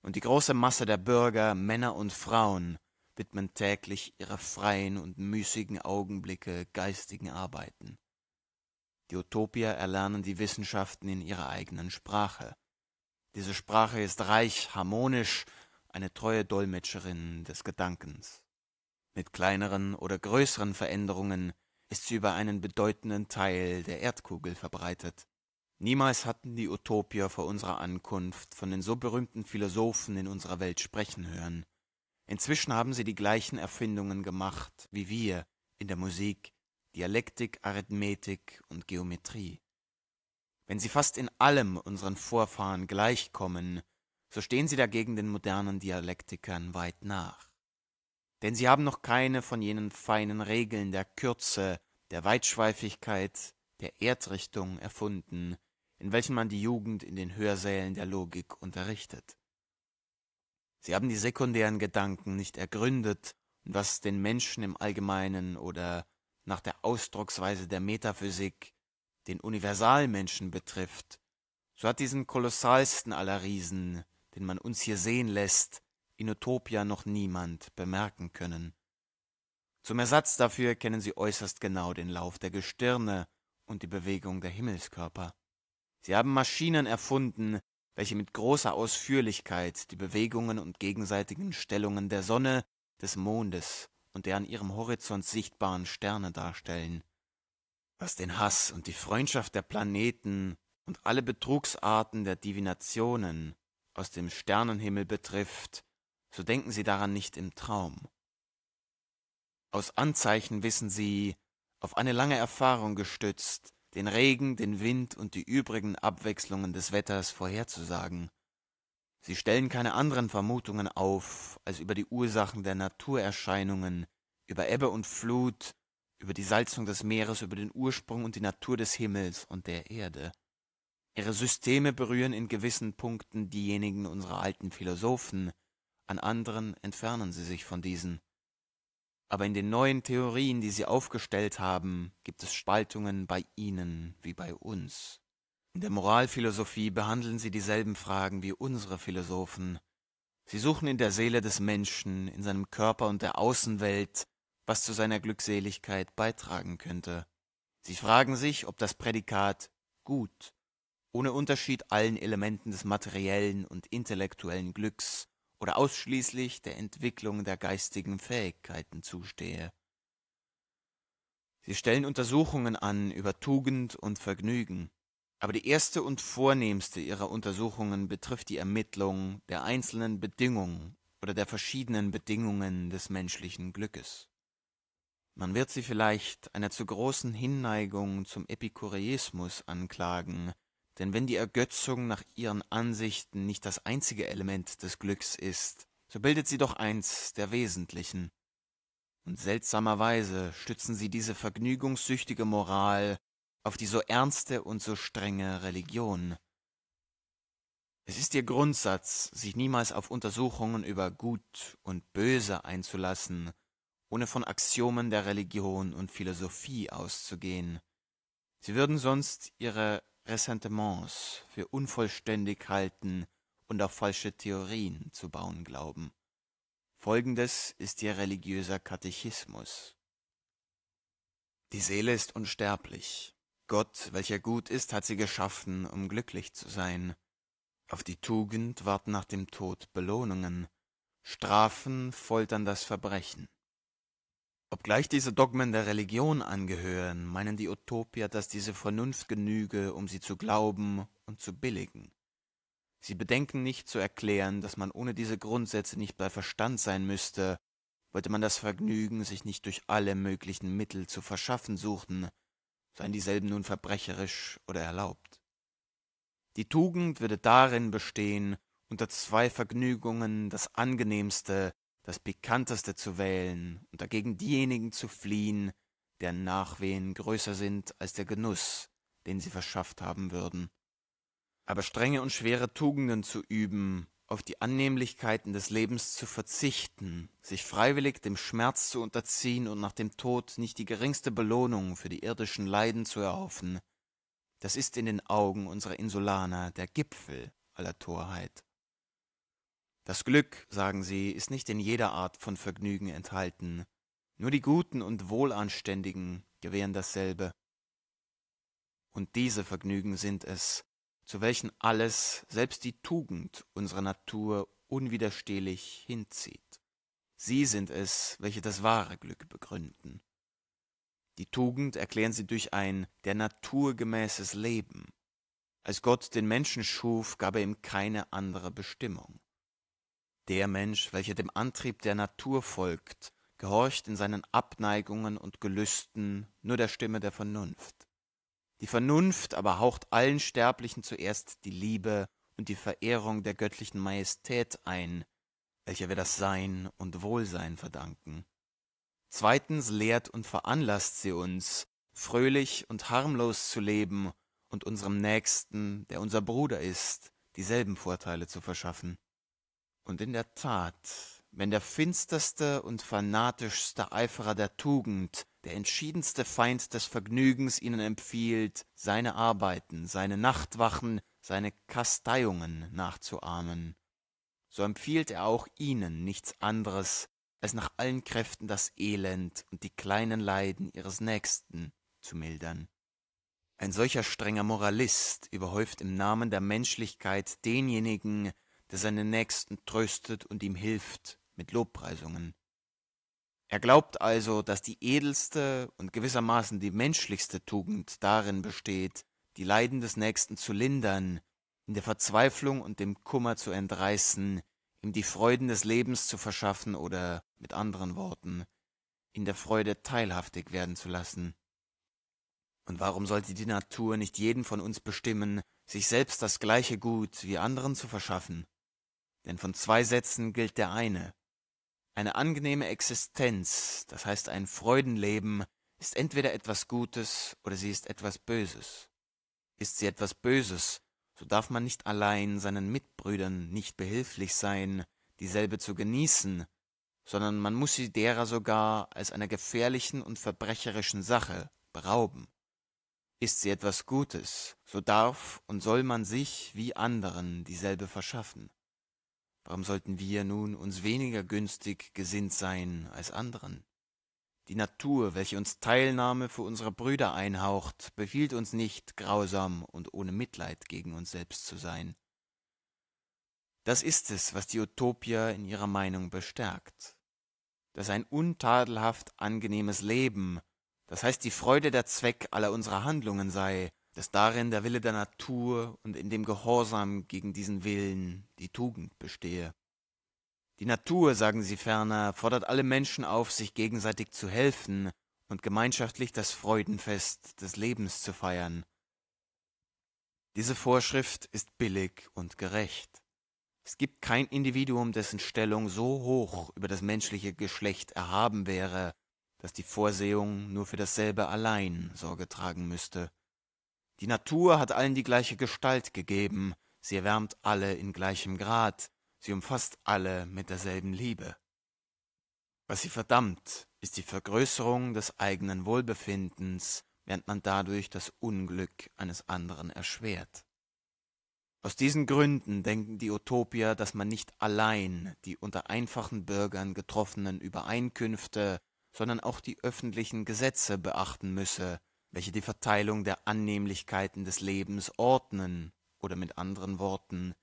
Und die große Masse der Bürger, Männer und Frauen, widmen täglich ihre freien und müßigen Augenblicke geistigen Arbeiten. Die Utopier erlernen die Wissenschaften in ihrer eigenen Sprache. Diese Sprache ist reich, harmonisch, eine treue Dolmetscherin des Gedankens. Mit kleineren oder größeren Veränderungen ist sie über einen bedeutenden Teil der Erdkugel verbreitet. Niemals hatten die Utopier vor unserer Ankunft von den so berühmten Philosophen in unserer Welt sprechen hören, Inzwischen haben sie die gleichen Erfindungen gemacht wie wir in der Musik, Dialektik, Arithmetik und Geometrie. Wenn sie fast in allem unseren Vorfahren gleichkommen, so stehen sie dagegen den modernen Dialektikern weit nach. Denn sie haben noch keine von jenen feinen Regeln der Kürze, der Weitschweifigkeit, der Erdrichtung erfunden, in welchen man die Jugend in den Hörsälen der Logik unterrichtet. Sie haben die sekundären Gedanken nicht ergründet, und was den Menschen im Allgemeinen oder nach der Ausdrucksweise der Metaphysik den Universalmenschen betrifft. So hat diesen kolossalsten aller Riesen, den man uns hier sehen lässt, in Utopia noch niemand bemerken können. Zum Ersatz dafür kennen sie äußerst genau den Lauf der Gestirne und die Bewegung der Himmelskörper. Sie haben Maschinen erfunden, welche mit großer Ausführlichkeit die Bewegungen und gegenseitigen Stellungen der Sonne, des Mondes und der an ihrem Horizont sichtbaren Sterne darstellen. Was den Hass und die Freundschaft der Planeten und alle Betrugsarten der Divinationen aus dem Sternenhimmel betrifft, so denken sie daran nicht im Traum. Aus Anzeichen wissen sie, auf eine lange Erfahrung gestützt, den Regen, den Wind und die übrigen Abwechslungen des Wetters vorherzusagen. Sie stellen keine anderen Vermutungen auf als über die Ursachen der Naturerscheinungen, über Ebbe und Flut, über die Salzung des Meeres, über den Ursprung und die Natur des Himmels und der Erde. Ihre Systeme berühren in gewissen Punkten diejenigen unserer alten Philosophen, an anderen entfernen sie sich von diesen. Aber in den neuen Theorien, die sie aufgestellt haben, gibt es Spaltungen bei ihnen wie bei uns. In der Moralphilosophie behandeln sie dieselben Fragen wie unsere Philosophen. Sie suchen in der Seele des Menschen, in seinem Körper und der Außenwelt, was zu seiner Glückseligkeit beitragen könnte. Sie fragen sich, ob das Prädikat gut ohne Unterschied allen Elementen des materiellen und intellektuellen Glücks oder ausschließlich der Entwicklung der geistigen Fähigkeiten zustehe. Sie stellen Untersuchungen an über Tugend und Vergnügen, aber die erste und vornehmste ihrer Untersuchungen betrifft die Ermittlung der einzelnen Bedingungen oder der verschiedenen Bedingungen des menschlichen Glückes. Man wird sie vielleicht einer zu großen Hinneigung zum Epikureismus anklagen, denn wenn die Ergötzung nach ihren Ansichten nicht das einzige Element des Glücks ist, so bildet sie doch eins der wesentlichen. Und seltsamerweise stützen sie diese vergnügungssüchtige Moral auf die so ernste und so strenge Religion. Es ist ihr Grundsatz, sich niemals auf Untersuchungen über Gut und Böse einzulassen, ohne von Axiomen der Religion und Philosophie auszugehen. Sie würden sonst ihre Ressentiments für unvollständig halten und auf falsche Theorien zu bauen glauben. Folgendes ist ihr religiöser Katechismus. Die Seele ist unsterblich. Gott, welcher gut ist, hat sie geschaffen, um glücklich zu sein. Auf die Tugend warten nach dem Tod Belohnungen, Strafen foltern das Verbrechen. Obgleich diese Dogmen der Religion angehören, meinen die Utopier, dass diese Vernunft genüge, um sie zu glauben und zu billigen. Sie bedenken nicht zu erklären, dass man ohne diese Grundsätze nicht bei Verstand sein müsste, wollte man das Vergnügen sich nicht durch alle möglichen Mittel zu verschaffen suchen, seien dieselben nun verbrecherisch oder erlaubt. Die Tugend würde darin bestehen, unter zwei Vergnügungen das angenehmste, das Pikanteste zu wählen und dagegen diejenigen zu fliehen, deren Nachwehen größer sind als der Genuss, den sie verschafft haben würden. Aber strenge und schwere Tugenden zu üben, auf die Annehmlichkeiten des Lebens zu verzichten, sich freiwillig dem Schmerz zu unterziehen und nach dem Tod nicht die geringste Belohnung für die irdischen Leiden zu erhoffen, das ist in den Augen unserer Insulaner der Gipfel aller Torheit. Das Glück, sagen sie, ist nicht in jeder Art von Vergnügen enthalten. Nur die Guten und Wohlanständigen gewähren dasselbe. Und diese Vergnügen sind es, zu welchen alles, selbst die Tugend unserer Natur unwiderstehlich hinzieht. Sie sind es, welche das wahre Glück begründen. Die Tugend erklären sie durch ein der Natur gemäßes Leben. Als Gott den Menschen schuf, gab er ihm keine andere Bestimmung. Der Mensch, welcher dem Antrieb der Natur folgt, gehorcht in seinen Abneigungen und Gelüsten nur der Stimme der Vernunft. Die Vernunft aber haucht allen Sterblichen zuerst die Liebe und die Verehrung der göttlichen Majestät ein, welcher wir das Sein und Wohlsein verdanken. Zweitens lehrt und veranlasst sie uns, fröhlich und harmlos zu leben und unserem Nächsten, der unser Bruder ist, dieselben Vorteile zu verschaffen. Und in der Tat, wenn der finsterste und fanatischste Eiferer der Tugend, der entschiedenste Feind des Vergnügens ihnen empfiehlt, seine Arbeiten, seine Nachtwachen, seine Kasteiungen nachzuahmen, so empfiehlt er auch ihnen nichts anderes, als nach allen Kräften das Elend und die kleinen Leiden ihres Nächsten zu mildern. Ein solcher strenger Moralist überhäuft im Namen der Menschlichkeit denjenigen, der seine Nächsten tröstet und ihm hilft mit Lobpreisungen. Er glaubt also, dass die edelste und gewissermaßen die menschlichste Tugend darin besteht, die Leiden des Nächsten zu lindern, in der Verzweiflung und dem Kummer zu entreißen, ihm die Freuden des Lebens zu verschaffen oder, mit anderen Worten, in der Freude teilhaftig werden zu lassen. Und warum sollte die Natur nicht jeden von uns bestimmen, sich selbst das gleiche Gut wie anderen zu verschaffen? denn von zwei Sätzen gilt der eine. Eine angenehme Existenz, das heißt ein Freudenleben, ist entweder etwas Gutes oder sie ist etwas Böses. Ist sie etwas Böses, so darf man nicht allein seinen Mitbrüdern nicht behilflich sein, dieselbe zu genießen, sondern man muss sie derer sogar als einer gefährlichen und verbrecherischen Sache berauben. Ist sie etwas Gutes, so darf und soll man sich wie anderen dieselbe verschaffen. Warum sollten wir nun uns weniger günstig gesinnt sein als anderen? Die Natur, welche uns Teilnahme für unsere Brüder einhaucht, befiehlt uns nicht, grausam und ohne Mitleid gegen uns selbst zu sein. Das ist es, was die Utopia in ihrer Meinung bestärkt. Dass ein untadelhaft angenehmes Leben, das heißt die Freude der Zweck aller unserer Handlungen sei, dass darin der Wille der Natur und in dem Gehorsam gegen diesen Willen die Tugend bestehe. Die Natur, sagen sie ferner, fordert alle Menschen auf, sich gegenseitig zu helfen und gemeinschaftlich das Freudenfest des Lebens zu feiern. Diese Vorschrift ist billig und gerecht. Es gibt kein Individuum, dessen Stellung so hoch über das menschliche Geschlecht erhaben wäre, dass die Vorsehung nur für dasselbe allein Sorge tragen müsste. Die Natur hat allen die gleiche Gestalt gegeben, sie erwärmt alle in gleichem Grad, sie umfasst alle mit derselben Liebe. Was sie verdammt, ist die Vergrößerung des eigenen Wohlbefindens, während man dadurch das Unglück eines anderen erschwert. Aus diesen Gründen denken die Utopier, dass man nicht allein die unter einfachen Bürgern getroffenen Übereinkünfte, sondern auch die öffentlichen Gesetze beachten müsse, welche die Verteilung der Annehmlichkeiten des Lebens ordnen oder mit anderen Worten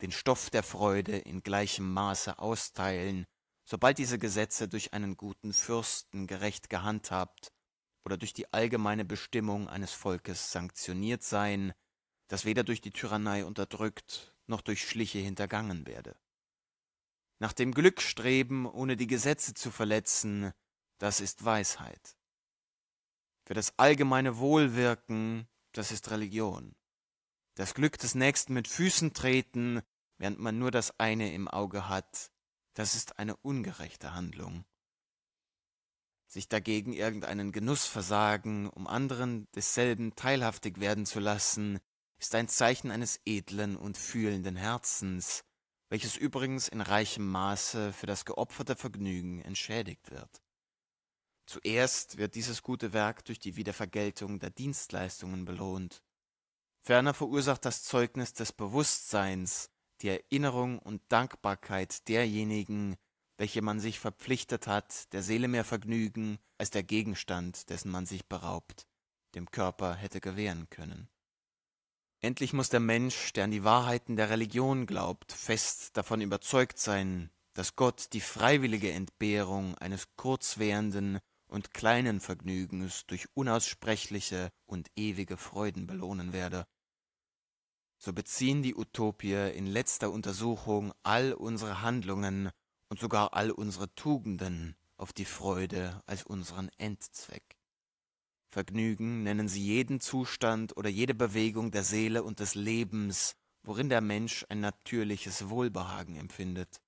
den Stoff der Freude in gleichem Maße austeilen, sobald diese Gesetze durch einen guten Fürsten gerecht gehandhabt oder durch die allgemeine Bestimmung eines Volkes sanktioniert seien, das weder durch die Tyrannei unterdrückt noch durch Schliche hintergangen werde. Nach dem Glück streben, ohne die Gesetze zu verletzen, das ist Weisheit für das allgemeine Wohlwirken, das ist Religion. Das Glück des Nächsten mit Füßen treten, während man nur das eine im Auge hat, das ist eine ungerechte Handlung. Sich dagegen irgendeinen Genuss versagen, um anderen desselben teilhaftig werden zu lassen, ist ein Zeichen eines edlen und fühlenden Herzens, welches übrigens in reichem Maße für das geopferte Vergnügen entschädigt wird. Zuerst wird dieses gute Werk durch die Wiedervergeltung der Dienstleistungen belohnt. Ferner verursacht das Zeugnis des Bewusstseins die Erinnerung und Dankbarkeit derjenigen, welche man sich verpflichtet hat, der Seele mehr Vergnügen als der Gegenstand, dessen man sich beraubt, dem Körper hätte gewähren können. Endlich muss der Mensch, der an die Wahrheiten der Religion glaubt, fest davon überzeugt sein, dass Gott die freiwillige Entbehrung eines kurzwährenden, und kleinen Vergnügens durch unaussprechliche und ewige Freuden belohnen werde. So beziehen die Utopier in letzter Untersuchung all unsere Handlungen und sogar all unsere Tugenden auf die Freude als unseren Endzweck. Vergnügen nennen sie jeden Zustand oder jede Bewegung der Seele und des Lebens, worin der Mensch ein natürliches Wohlbehagen empfindet.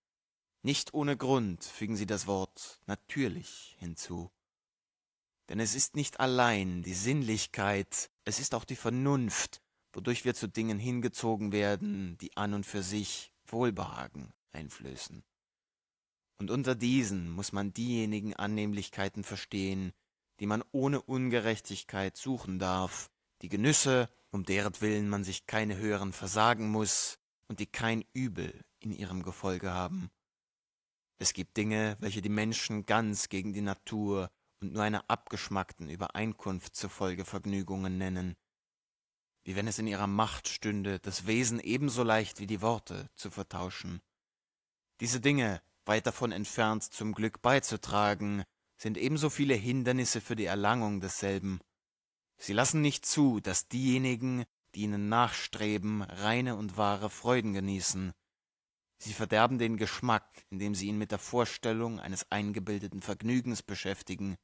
Nicht ohne Grund fügen sie das Wort natürlich hinzu. Denn es ist nicht allein die Sinnlichkeit, es ist auch die Vernunft, wodurch wir zu Dingen hingezogen werden, die an und für sich Wohlbehagen einflößen. Und unter diesen muss man diejenigen Annehmlichkeiten verstehen, die man ohne Ungerechtigkeit suchen darf, die Genüsse, um deren Willen man sich keine höheren versagen muß und die kein Übel in ihrem Gefolge haben. Es gibt Dinge, welche die Menschen ganz gegen die Natur, und nur einer abgeschmackten Übereinkunft zufolge Vergnügungen nennen, wie wenn es in ihrer Macht stünde, das Wesen ebenso leicht wie die Worte zu vertauschen. Diese Dinge, weit davon entfernt zum Glück beizutragen, sind ebenso viele Hindernisse für die Erlangung desselben. Sie lassen nicht zu, dass diejenigen, die ihnen nachstreben, reine und wahre Freuden genießen. Sie verderben den Geschmack, indem sie ihn mit der Vorstellung eines eingebildeten Vergnügens beschäftigen,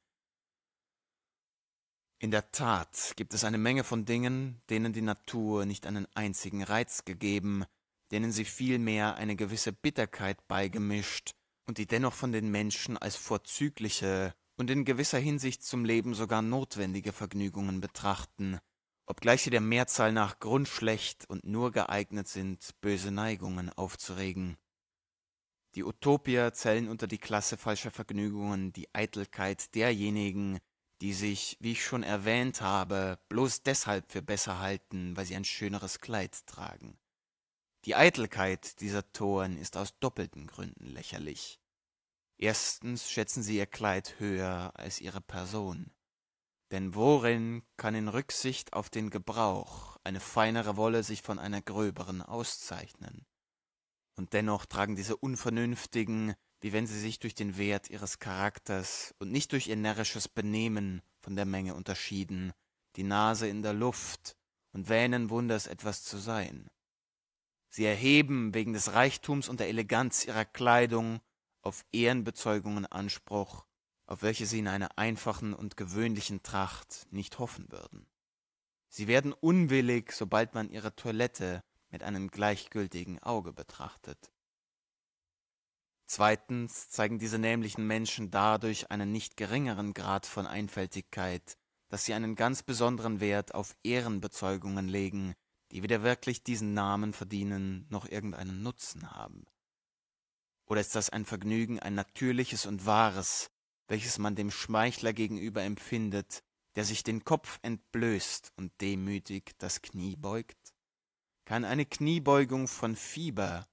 in der Tat gibt es eine Menge von Dingen, denen die Natur nicht einen einzigen Reiz gegeben, denen sie vielmehr eine gewisse Bitterkeit beigemischt und die dennoch von den Menschen als vorzügliche und in gewisser Hinsicht zum Leben sogar notwendige Vergnügungen betrachten, obgleich sie der Mehrzahl nach grundschlecht und nur geeignet sind, böse Neigungen aufzuregen. Die Utopier zählen unter die Klasse falscher Vergnügungen die Eitelkeit derjenigen, die sich, wie ich schon erwähnt habe, bloß deshalb für besser halten, weil sie ein schöneres Kleid tragen. Die Eitelkeit dieser Toren ist aus doppelten Gründen lächerlich. Erstens schätzen sie ihr Kleid höher als ihre Person. Denn worin kann in Rücksicht auf den Gebrauch eine feinere Wolle sich von einer gröberen auszeichnen? Und dennoch tragen diese unvernünftigen, wie wenn sie sich durch den Wert ihres Charakters und nicht durch ihr närrisches Benehmen von der Menge unterschieden, die Nase in der Luft und wähnen Wunders etwas zu sein. Sie erheben wegen des Reichtums und der Eleganz ihrer Kleidung auf Ehrenbezeugungen Anspruch, auf welche sie in einer einfachen und gewöhnlichen Tracht nicht hoffen würden. Sie werden unwillig, sobald man ihre Toilette mit einem gleichgültigen Auge betrachtet. Zweitens zeigen diese nämlichen Menschen dadurch einen nicht geringeren Grad von Einfältigkeit, dass sie einen ganz besonderen Wert auf Ehrenbezeugungen legen, die weder wirklich diesen Namen verdienen noch irgendeinen Nutzen haben. Oder ist das ein Vergnügen, ein natürliches und wahres, welches man dem Schmeichler gegenüber empfindet, der sich den Kopf entblößt und demütig das Knie beugt? Kann eine Kniebeugung von Fieber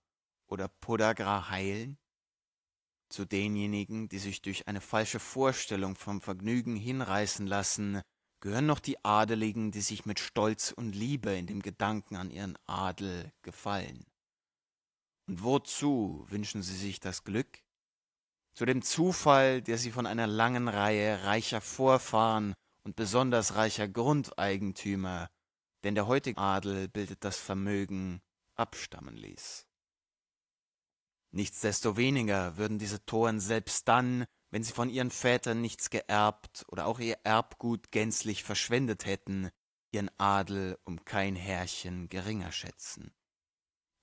oder Podagra heilen? zu denjenigen, die sich durch eine falsche Vorstellung vom Vergnügen hinreißen lassen, gehören noch die Adeligen, die sich mit Stolz und Liebe in dem Gedanken an ihren Adel gefallen. Und wozu wünschen sie sich das Glück? Zu dem Zufall, der sie von einer langen Reihe reicher Vorfahren und besonders reicher Grundeigentümer, denn der heutige Adel bildet das Vermögen, abstammen ließ. Nichtsdestoweniger würden diese Toren selbst dann, wenn sie von ihren Vätern nichts geerbt oder auch ihr Erbgut gänzlich verschwendet hätten, ihren Adel um kein Härchen geringer schätzen.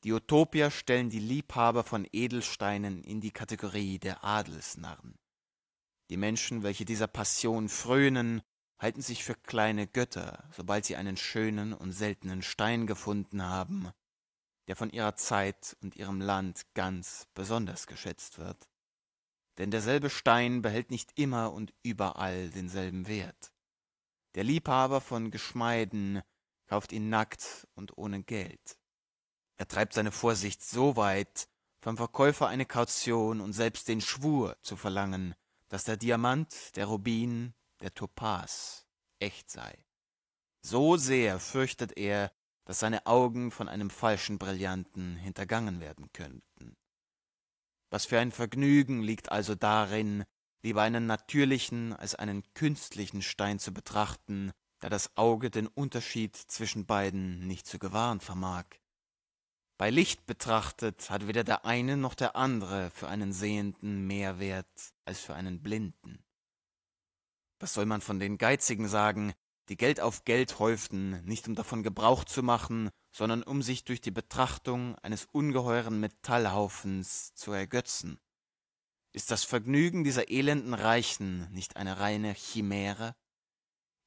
Die Utopier stellen die Liebhaber von Edelsteinen in die Kategorie der Adelsnarren. Die Menschen, welche dieser Passion frönen, halten sich für kleine Götter, sobald sie einen schönen und seltenen Stein gefunden haben der von ihrer Zeit und ihrem Land ganz besonders geschätzt wird. Denn derselbe Stein behält nicht immer und überall denselben Wert. Der Liebhaber von Geschmeiden kauft ihn nackt und ohne Geld. Er treibt seine Vorsicht so weit, vom Verkäufer eine Kaution und selbst den Schwur zu verlangen, dass der Diamant, der Rubin, der Topaz echt sei. So sehr fürchtet er, dass seine Augen von einem falschen Brillanten hintergangen werden könnten. Was für ein Vergnügen liegt also darin, lieber einen natürlichen als einen künstlichen Stein zu betrachten, da das Auge den Unterschied zwischen beiden nicht zu gewahren vermag. Bei Licht betrachtet hat weder der eine noch der andere für einen Sehenden mehr Wert als für einen Blinden. Was soll man von den Geizigen sagen, die Geld auf Geld häuften, nicht um davon Gebrauch zu machen, sondern um sich durch die Betrachtung eines ungeheuren Metallhaufens zu ergötzen. Ist das Vergnügen dieser elenden Reichen nicht eine reine Chimäre?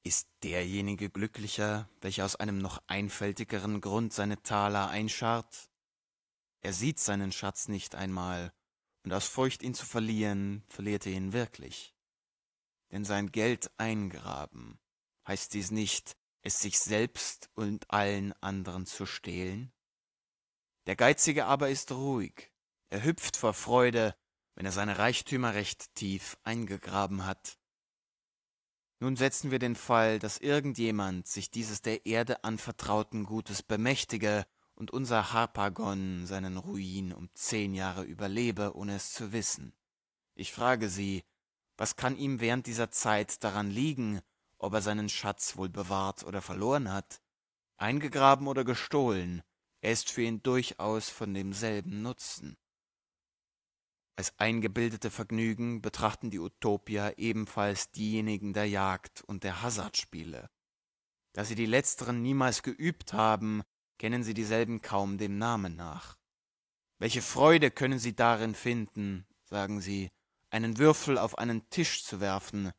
Ist derjenige glücklicher, welcher aus einem noch einfältigeren Grund seine Taler einscharrt? Er sieht seinen Schatz nicht einmal, und aus Furcht, ihn zu verlieren, verliert er ihn wirklich. Denn sein Geld eingraben heißt dies nicht, es sich selbst und allen anderen zu stehlen? Der Geizige aber ist ruhig, er hüpft vor Freude, wenn er seine Reichtümer recht tief eingegraben hat. Nun setzen wir den Fall, dass irgendjemand sich dieses der Erde anvertrauten Gutes bemächtige und unser Harpagon seinen Ruin um zehn Jahre überlebe, ohne es zu wissen. Ich frage Sie, was kann ihm während dieser Zeit daran liegen, ob er seinen Schatz wohl bewahrt oder verloren hat, eingegraben oder gestohlen, er ist für ihn durchaus von demselben Nutzen. Als eingebildete Vergnügen betrachten die Utopier ebenfalls diejenigen der Jagd und der Hazardspiele. Da sie die letzteren niemals geübt haben, kennen sie dieselben kaum dem Namen nach. Welche Freude können sie darin finden, sagen sie, einen Würfel auf einen Tisch zu werfen,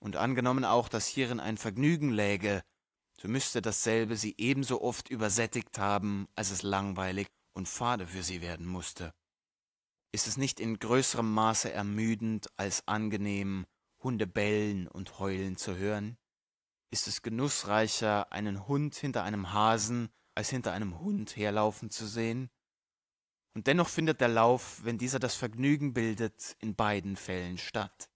und angenommen auch, dass hierin ein Vergnügen läge, so müsste dasselbe sie ebenso oft übersättigt haben, als es langweilig und fade für sie werden musste. Ist es nicht in größerem Maße ermüdend als angenehm, Hunde bellen und heulen zu hören? Ist es genussreicher, einen Hund hinter einem Hasen als hinter einem Hund herlaufen zu sehen? Und dennoch findet der Lauf, wenn dieser das Vergnügen bildet, in beiden Fällen statt.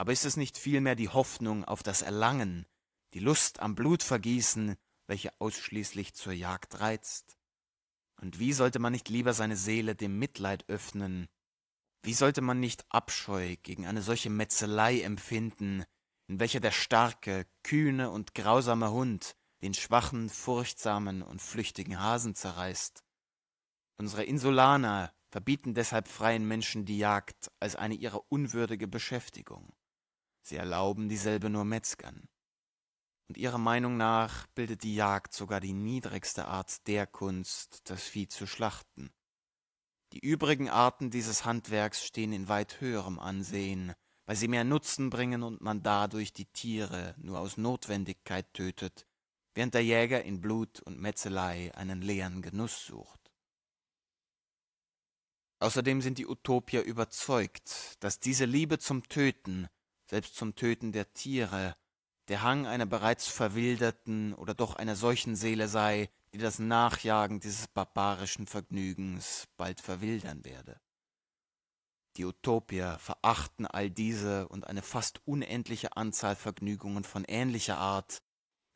Aber ist es nicht vielmehr die Hoffnung auf das Erlangen, die Lust am Blutvergießen, welche ausschließlich zur Jagd reizt? Und wie sollte man nicht lieber seine Seele dem Mitleid öffnen? Wie sollte man nicht Abscheu gegen eine solche Metzelei empfinden, in welcher der starke, kühne und grausame Hund den schwachen, furchtsamen und flüchtigen Hasen zerreißt? Unsere Insulaner verbieten deshalb freien Menschen die Jagd als eine ihrer unwürdige Beschäftigung. Sie erlauben dieselbe nur Metzgern. Und ihrer Meinung nach bildet die Jagd sogar die niedrigste Art der Kunst, das Vieh zu schlachten. Die übrigen Arten dieses Handwerks stehen in weit höherem Ansehen, weil sie mehr Nutzen bringen und man dadurch die Tiere nur aus Notwendigkeit tötet, während der Jäger in Blut und Metzelei einen leeren Genuss sucht. Außerdem sind die Utopier überzeugt, dass diese Liebe zum Töten selbst zum Töten der Tiere, der Hang einer bereits verwilderten oder doch einer solchen Seele sei, die das Nachjagen dieses barbarischen Vergnügens bald verwildern werde. Die Utopier verachten all diese und eine fast unendliche Anzahl Vergnügungen von ähnlicher Art,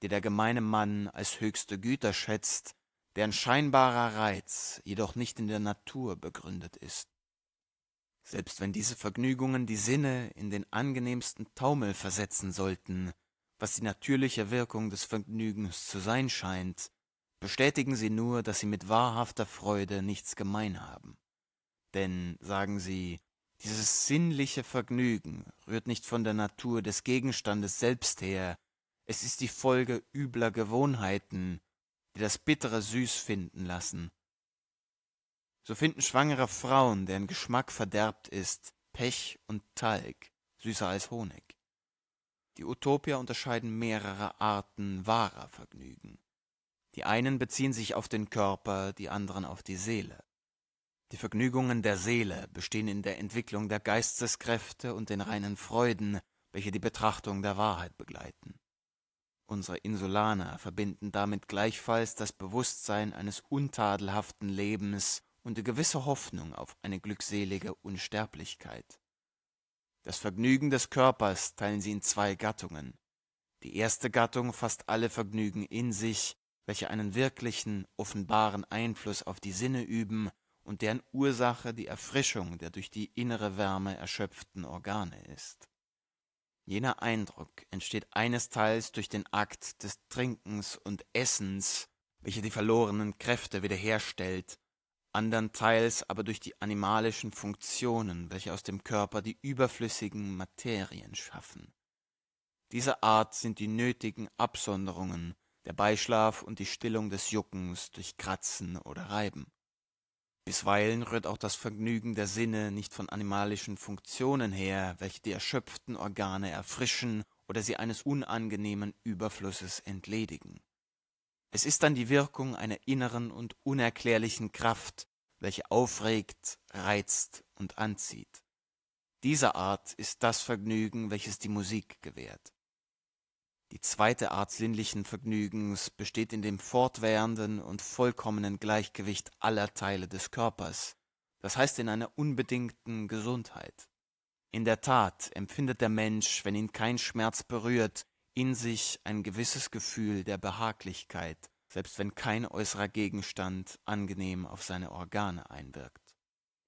die der gemeine Mann als höchste Güter schätzt, deren scheinbarer Reiz jedoch nicht in der Natur begründet ist selbst wenn diese Vergnügungen die Sinne in den angenehmsten Taumel versetzen sollten, was die natürliche Wirkung des Vergnügens zu sein scheint, bestätigen sie nur, dass sie mit wahrhafter Freude nichts gemein haben. Denn, sagen sie, dieses sinnliche Vergnügen rührt nicht von der Natur des Gegenstandes selbst her, es ist die Folge übler Gewohnheiten, die das bittere süß finden lassen so finden schwangere Frauen, deren Geschmack verderbt ist, Pech und Talg süßer als Honig. Die Utopier unterscheiden mehrere Arten wahrer Vergnügen. Die einen beziehen sich auf den Körper, die anderen auf die Seele. Die Vergnügungen der Seele bestehen in der Entwicklung der Geisteskräfte und den reinen Freuden, welche die Betrachtung der Wahrheit begleiten. Unsere Insulaner verbinden damit gleichfalls das Bewusstsein eines untadelhaften Lebens und die gewisse Hoffnung auf eine glückselige Unsterblichkeit. Das Vergnügen des Körpers teilen sie in zwei Gattungen. Die erste Gattung fasst alle Vergnügen in sich, welche einen wirklichen, offenbaren Einfluss auf die Sinne üben und deren Ursache die Erfrischung der durch die innere Wärme erschöpften Organe ist. Jener Eindruck entsteht einesteils durch den Akt des Trinkens und Essens, welcher die verlorenen Kräfte wiederherstellt andernteils aber durch die animalischen Funktionen, welche aus dem Körper die überflüssigen Materien schaffen. Dieser Art sind die nötigen Absonderungen, der Beischlaf und die Stillung des Juckens durch Kratzen oder Reiben. Bisweilen rührt auch das Vergnügen der Sinne nicht von animalischen Funktionen her, welche die erschöpften Organe erfrischen oder sie eines unangenehmen Überflusses entledigen. Es ist dann die Wirkung einer inneren und unerklärlichen Kraft, welche aufregt, reizt und anzieht. Dieser Art ist das Vergnügen, welches die Musik gewährt. Die zweite Art sinnlichen Vergnügens besteht in dem fortwährenden und vollkommenen Gleichgewicht aller Teile des Körpers, das heißt in einer unbedingten Gesundheit. In der Tat empfindet der Mensch, wenn ihn kein Schmerz berührt, in sich ein gewisses Gefühl der Behaglichkeit, selbst wenn kein äußerer Gegenstand angenehm auf seine Organe einwirkt.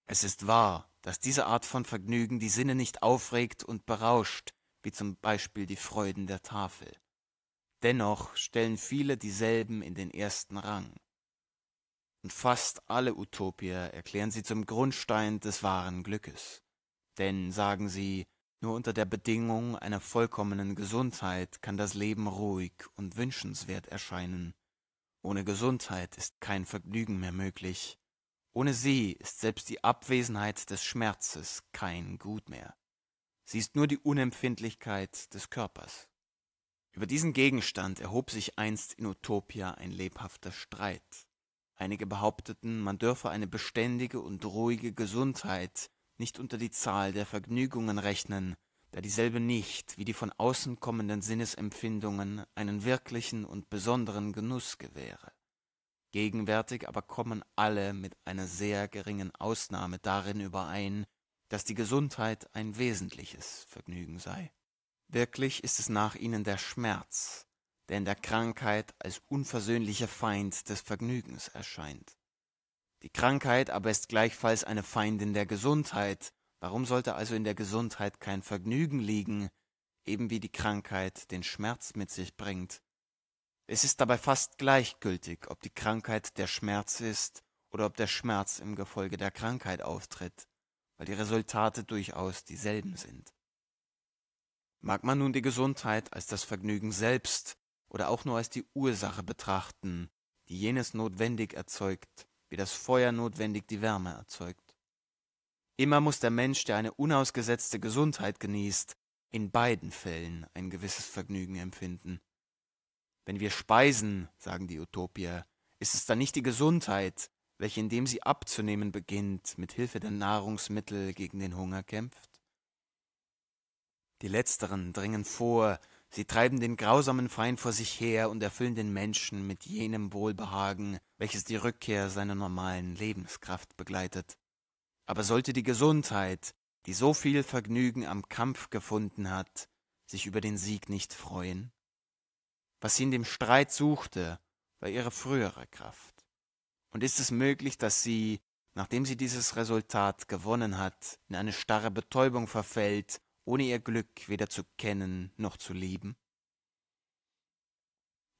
Es ist wahr, dass diese Art von Vergnügen die Sinne nicht aufregt und berauscht, wie zum Beispiel die Freuden der Tafel. Dennoch stellen viele dieselben in den ersten Rang. Und fast alle Utopier erklären sie zum Grundstein des wahren Glückes. Denn, sagen sie, nur unter der Bedingung einer vollkommenen Gesundheit kann das Leben ruhig und wünschenswert erscheinen. Ohne Gesundheit ist kein Vergnügen mehr möglich. Ohne sie ist selbst die Abwesenheit des Schmerzes kein Gut mehr. Sie ist nur die Unempfindlichkeit des Körpers. Über diesen Gegenstand erhob sich einst in Utopia ein lebhafter Streit. Einige behaupteten, man dürfe eine beständige und ruhige Gesundheit nicht unter die Zahl der Vergnügungen rechnen, da dieselbe nicht, wie die von außen kommenden Sinnesempfindungen, einen wirklichen und besonderen Genuss gewähre. Gegenwärtig aber kommen alle mit einer sehr geringen Ausnahme darin überein, dass die Gesundheit ein wesentliches Vergnügen sei. Wirklich ist es nach ihnen der Schmerz, der in der Krankheit als unversöhnlicher Feind des Vergnügens erscheint. Die Krankheit aber ist gleichfalls eine Feindin der Gesundheit. Warum sollte also in der Gesundheit kein Vergnügen liegen, eben wie die Krankheit den Schmerz mit sich bringt? Es ist dabei fast gleichgültig, ob die Krankheit der Schmerz ist oder ob der Schmerz im Gefolge der Krankheit auftritt, weil die Resultate durchaus dieselben sind. Mag man nun die Gesundheit als das Vergnügen selbst oder auch nur als die Ursache betrachten, die jenes notwendig erzeugt, wie das Feuer notwendig die Wärme erzeugt. Immer muss der Mensch, der eine unausgesetzte Gesundheit genießt, in beiden Fällen ein gewisses Vergnügen empfinden. Wenn wir speisen, sagen die Utopier, ist es dann nicht die Gesundheit, welche indem sie abzunehmen beginnt, mit Hilfe der Nahrungsmittel gegen den Hunger kämpft? Die letzteren dringen vor, Sie treiben den grausamen Feind vor sich her und erfüllen den Menschen mit jenem Wohlbehagen, welches die Rückkehr seiner normalen Lebenskraft begleitet. Aber sollte die Gesundheit, die so viel Vergnügen am Kampf gefunden hat, sich über den Sieg nicht freuen? Was sie in dem Streit suchte, war ihre frühere Kraft. Und ist es möglich, dass sie, nachdem sie dieses Resultat gewonnen hat, in eine starre Betäubung verfällt ohne ihr Glück weder zu kennen noch zu lieben?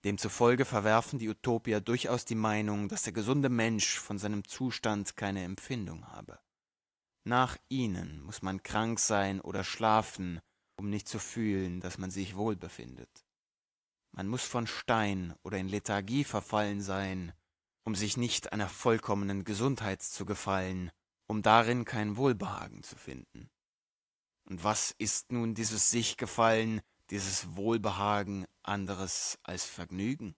Demzufolge verwerfen die Utopier durchaus die Meinung, dass der gesunde Mensch von seinem Zustand keine Empfindung habe. Nach ihnen muss man krank sein oder schlafen, um nicht zu fühlen, dass man sich wohl befindet. Man muss von Stein oder in Lethargie verfallen sein, um sich nicht einer vollkommenen Gesundheit zu gefallen, um darin kein Wohlbehagen zu finden. Und was ist nun dieses sich gefallen, dieses Wohlbehagen anderes als Vergnügen?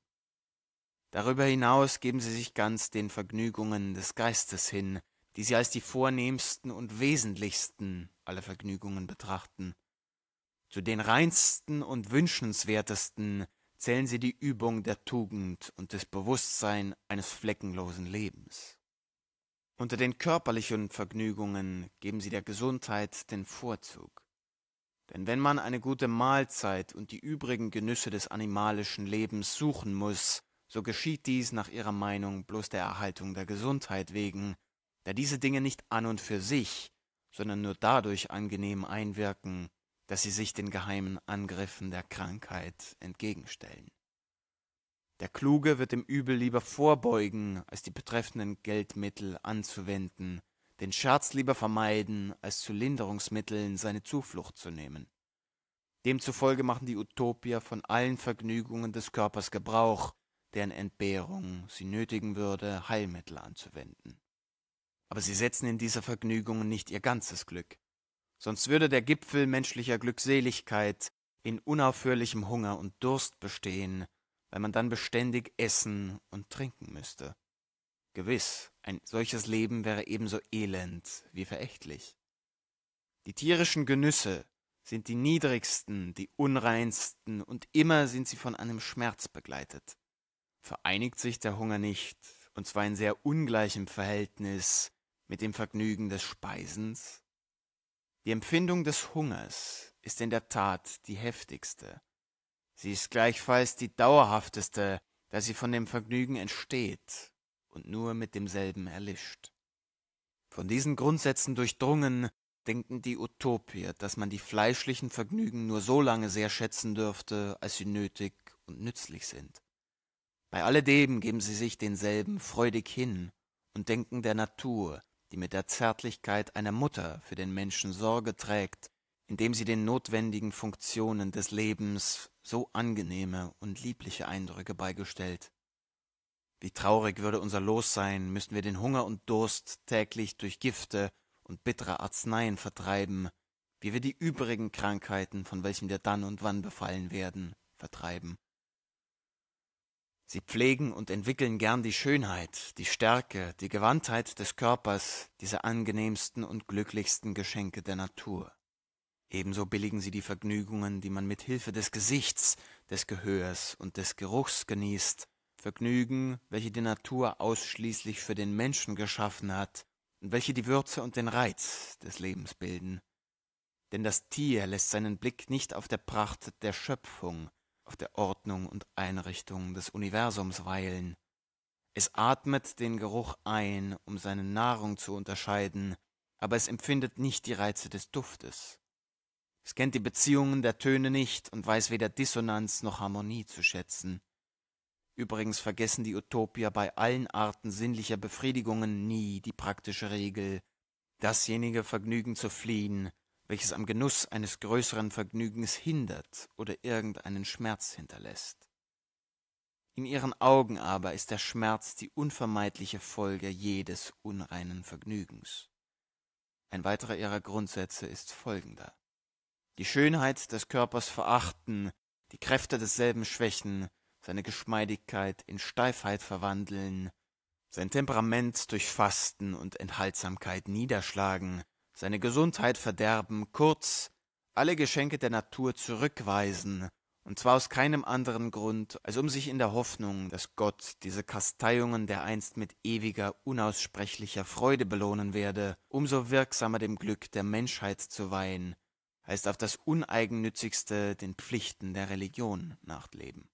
Darüber hinaus geben sie sich ganz den Vergnügungen des Geistes hin, die sie als die vornehmsten und wesentlichsten aller Vergnügungen betrachten. Zu den reinsten und wünschenswertesten zählen sie die Übung der Tugend und des Bewusstsein eines fleckenlosen Lebens. Unter den körperlichen Vergnügungen geben sie der Gesundheit den Vorzug. Denn wenn man eine gute Mahlzeit und die übrigen Genüsse des animalischen Lebens suchen muss, so geschieht dies nach ihrer Meinung bloß der Erhaltung der Gesundheit wegen, da diese Dinge nicht an und für sich, sondern nur dadurch angenehm einwirken, dass sie sich den geheimen Angriffen der Krankheit entgegenstellen. Der Kluge wird dem Übel lieber vorbeugen, als die betreffenden Geldmittel anzuwenden, den Scherz lieber vermeiden, als zu Linderungsmitteln seine Zuflucht zu nehmen. Demzufolge machen die Utopier von allen Vergnügungen des Körpers Gebrauch, deren Entbehrung sie nötigen würde, Heilmittel anzuwenden. Aber sie setzen in diese Vergnügungen nicht ihr ganzes Glück. Sonst würde der Gipfel menschlicher Glückseligkeit in unaufhörlichem Hunger und Durst bestehen, weil man dann beständig essen und trinken müsste. Gewiss, ein solches Leben wäre ebenso elend wie verächtlich. Die tierischen Genüsse sind die niedrigsten, die unreinsten, und immer sind sie von einem Schmerz begleitet. Vereinigt sich der Hunger nicht, und zwar in sehr ungleichem Verhältnis mit dem Vergnügen des Speisens? Die Empfindung des Hungers ist in der Tat die heftigste, Sie ist gleichfalls die dauerhafteste, da sie von dem Vergnügen entsteht und nur mit demselben erlischt. Von diesen Grundsätzen durchdrungen, denken die Utopier, dass man die fleischlichen Vergnügen nur so lange sehr schätzen dürfte, als sie nötig und nützlich sind. Bei alledem geben sie sich denselben freudig hin und denken der Natur, die mit der Zärtlichkeit einer Mutter für den Menschen Sorge trägt, indem sie den notwendigen Funktionen des Lebens so angenehme und liebliche Eindrücke beigestellt. Wie traurig würde unser Los sein, müssten wir den Hunger und Durst täglich durch Gifte und bittere Arzneien vertreiben, wie wir die übrigen Krankheiten, von welchen wir dann und wann befallen werden, vertreiben. Sie pflegen und entwickeln gern die Schönheit, die Stärke, die Gewandtheit des Körpers, diese angenehmsten und glücklichsten Geschenke der Natur. Ebenso billigen sie die Vergnügungen, die man mit Hilfe des Gesichts, des Gehörs und des Geruchs genießt, Vergnügen, welche die Natur ausschließlich für den Menschen geschaffen hat und welche die Würze und den Reiz des Lebens bilden. Denn das Tier lässt seinen Blick nicht auf der Pracht der Schöpfung, auf der Ordnung und Einrichtung des Universums weilen. Es atmet den Geruch ein, um seine Nahrung zu unterscheiden, aber es empfindet nicht die Reize des Duftes. Es kennt die Beziehungen der Töne nicht und weiß weder Dissonanz noch Harmonie zu schätzen. Übrigens vergessen die Utopier bei allen Arten sinnlicher Befriedigungen nie die praktische Regel, dasjenige Vergnügen zu fliehen, welches am Genuss eines größeren Vergnügens hindert oder irgendeinen Schmerz hinterlässt. In ihren Augen aber ist der Schmerz die unvermeidliche Folge jedes unreinen Vergnügens. Ein weiterer ihrer Grundsätze ist folgender die Schönheit des Körpers verachten, die Kräfte desselben schwächen, seine Geschmeidigkeit in Steifheit verwandeln, sein Temperament durch Fasten und Enthaltsamkeit niederschlagen, seine Gesundheit verderben, kurz alle Geschenke der Natur zurückweisen, und zwar aus keinem anderen Grund, als um sich in der Hoffnung, dass Gott diese Kasteiungen dereinst mit ewiger, unaussprechlicher Freude belohnen werde, umso wirksamer dem Glück der Menschheit zu weihen, heißt auf das uneigennützigste den Pflichten der Religion nachleben.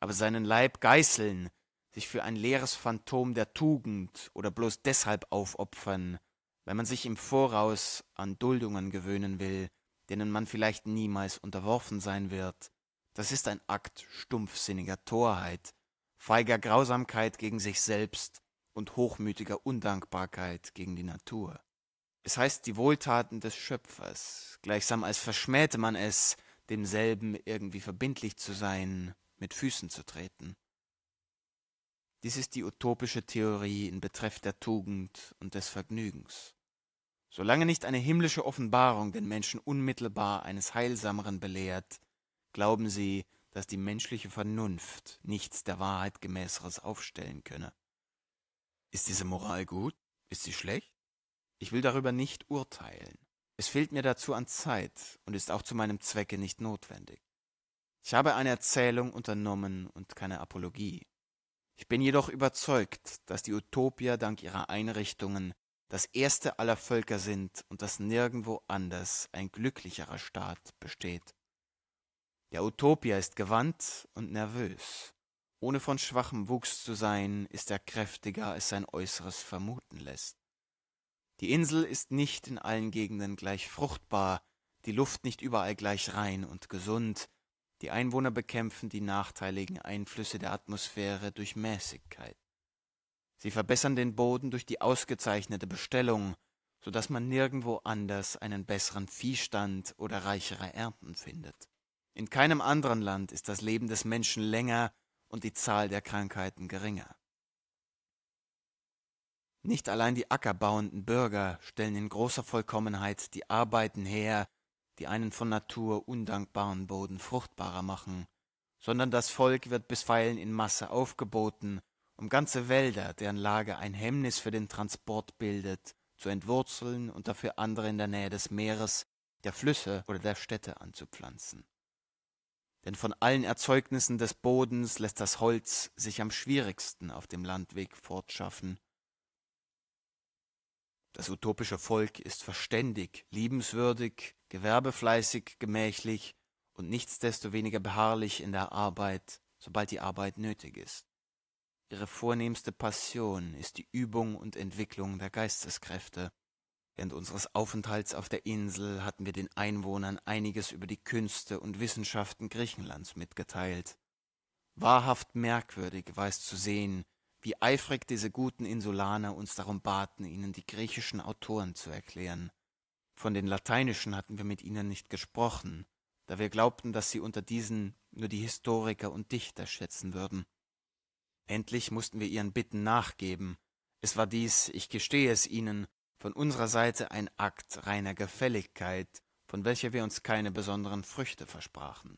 Aber seinen Leib geißeln, sich für ein leeres Phantom der Tugend oder bloß deshalb aufopfern, weil man sich im Voraus an Duldungen gewöhnen will, denen man vielleicht niemals unterworfen sein wird, das ist ein Akt stumpfsinniger Torheit, feiger Grausamkeit gegen sich selbst und hochmütiger Undankbarkeit gegen die Natur. Es heißt die Wohltaten des Schöpfers, gleichsam als verschmähte man es, demselben irgendwie verbindlich zu sein, mit Füßen zu treten. Dies ist die utopische Theorie in Betreff der Tugend und des Vergnügens. Solange nicht eine himmlische Offenbarung den Menschen unmittelbar eines Heilsameren belehrt, glauben sie, dass die menschliche Vernunft nichts der Wahrheit gemäßeres aufstellen könne. Ist diese Moral gut? Ist sie schlecht? Ich will darüber nicht urteilen. Es fehlt mir dazu an Zeit und ist auch zu meinem Zwecke nicht notwendig. Ich habe eine Erzählung unternommen und keine Apologie. Ich bin jedoch überzeugt, dass die Utopia dank ihrer Einrichtungen das erste aller Völker sind und dass nirgendwo anders ein glücklicherer Staat besteht. Der Utopia ist gewandt und nervös. Ohne von schwachem Wuchs zu sein, ist er kräftiger, als sein Äußeres vermuten lässt. Die Insel ist nicht in allen Gegenden gleich fruchtbar, die Luft nicht überall gleich rein und gesund, die Einwohner bekämpfen die nachteiligen Einflüsse der Atmosphäre durch Mäßigkeit. Sie verbessern den Boden durch die ausgezeichnete Bestellung, so dass man nirgendwo anders einen besseren Viehstand oder reichere Ernten findet. In keinem anderen Land ist das Leben des Menschen länger und die Zahl der Krankheiten geringer. Nicht allein die ackerbauenden Bürger stellen in großer Vollkommenheit die Arbeiten her, die einen von Natur undankbaren Boden fruchtbarer machen, sondern das Volk wird bisweilen in Masse aufgeboten, um ganze Wälder, deren Lage ein Hemmnis für den Transport bildet, zu entwurzeln und dafür andere in der Nähe des Meeres, der Flüsse oder der Städte anzupflanzen. Denn von allen Erzeugnissen des Bodens lässt das Holz sich am schwierigsten auf dem Landweg fortschaffen, das utopische Volk ist verständig, liebenswürdig, gewerbefleißig, gemächlich und nichtsdestoweniger beharrlich in der Arbeit, sobald die Arbeit nötig ist. Ihre vornehmste Passion ist die Übung und Entwicklung der Geisteskräfte. Während unseres Aufenthalts auf der Insel hatten wir den Einwohnern einiges über die Künste und Wissenschaften Griechenlands mitgeteilt. Wahrhaft merkwürdig war es zu sehen, wie eifrig diese guten Insulaner uns darum baten, ihnen die griechischen Autoren zu erklären. Von den lateinischen hatten wir mit ihnen nicht gesprochen, da wir glaubten, dass sie unter diesen nur die Historiker und Dichter schätzen würden. Endlich mussten wir ihren Bitten nachgeben. Es war dies, ich gestehe es Ihnen, von unserer Seite ein Akt reiner Gefälligkeit, von welcher wir uns keine besonderen Früchte versprachen.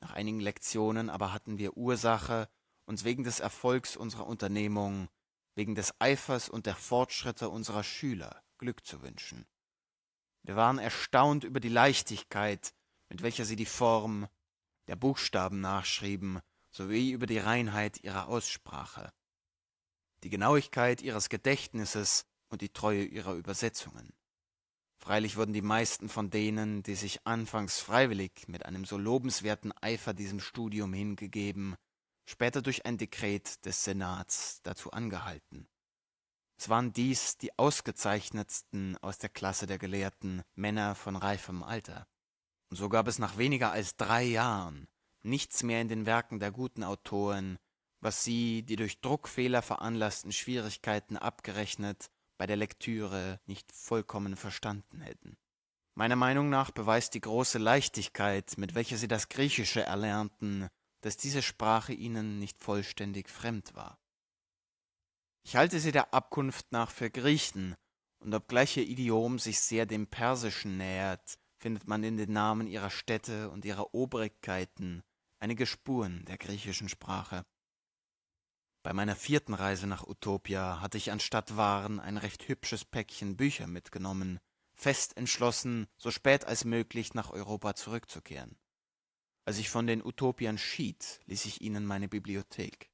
Nach einigen Lektionen aber hatten wir Ursache, uns wegen des Erfolgs unserer Unternehmung, wegen des Eifers und der Fortschritte unserer Schüler Glück zu wünschen. Wir waren erstaunt über die Leichtigkeit, mit welcher sie die Form der Buchstaben nachschrieben, sowie über die Reinheit ihrer Aussprache, die Genauigkeit ihres Gedächtnisses und die Treue ihrer Übersetzungen. Freilich wurden die meisten von denen, die sich anfangs freiwillig mit einem so lobenswerten Eifer diesem Studium hingegeben, später durch ein Dekret des Senats dazu angehalten. Es waren dies die ausgezeichnetsten aus der Klasse der Gelehrten, Männer von reifem Alter. Und so gab es nach weniger als drei Jahren nichts mehr in den Werken der guten Autoren, was sie die durch Druckfehler veranlassten Schwierigkeiten abgerechnet bei der Lektüre nicht vollkommen verstanden hätten. Meiner Meinung nach beweist die große Leichtigkeit, mit welcher sie das Griechische erlernten, dass diese Sprache ihnen nicht vollständig fremd war. Ich halte sie der Abkunft nach für Griechen, und obgleich ihr Idiom sich sehr dem Persischen nähert, findet man in den Namen ihrer Städte und ihrer Obrigkeiten einige Spuren der griechischen Sprache. Bei meiner vierten Reise nach Utopia hatte ich anstatt Waren ein recht hübsches Päckchen Bücher mitgenommen, fest entschlossen, so spät als möglich nach Europa zurückzukehren. Als ich von den Utopiern schied, ließ ich ihnen meine Bibliothek.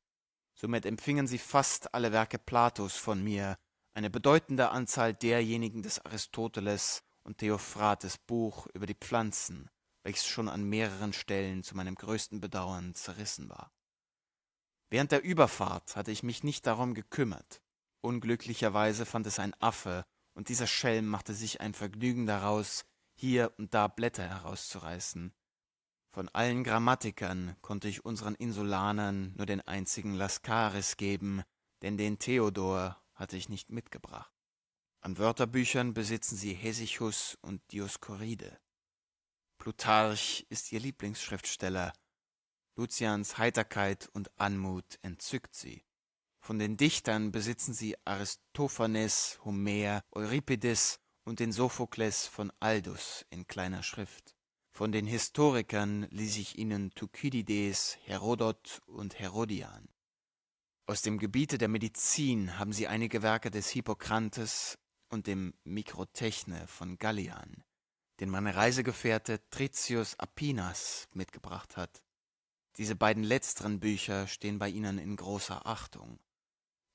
Somit empfingen sie fast alle Werke Platos von mir, eine bedeutende Anzahl derjenigen des Aristoteles und Theophrates Buch über die Pflanzen, welches schon an mehreren Stellen zu meinem größten Bedauern zerrissen war. Während der Überfahrt hatte ich mich nicht darum gekümmert. Unglücklicherweise fand es ein Affe, und dieser Schelm machte sich ein Vergnügen daraus, hier und da Blätter herauszureißen, von allen Grammatikern konnte ich unseren Insulanern nur den einzigen Laskaris geben, denn den Theodor hatte ich nicht mitgebracht. An Wörterbüchern besitzen sie Hesychus und Dioskoride. Plutarch ist ihr Lieblingsschriftsteller. Lucians Heiterkeit und Anmut entzückt sie. Von den Dichtern besitzen sie Aristophanes, Homer, Euripides und den Sophokles von Aldus in kleiner Schrift. Von den Historikern ließ ich ihnen Thukydides, Herodot und Herodian. Aus dem Gebiete der Medizin haben sie einige Werke des Hippokrates und dem Mikrotechne von Gallian, den mein Reisegefährte Tritius Apinas mitgebracht hat. Diese beiden letzteren Bücher stehen bei ihnen in großer Achtung.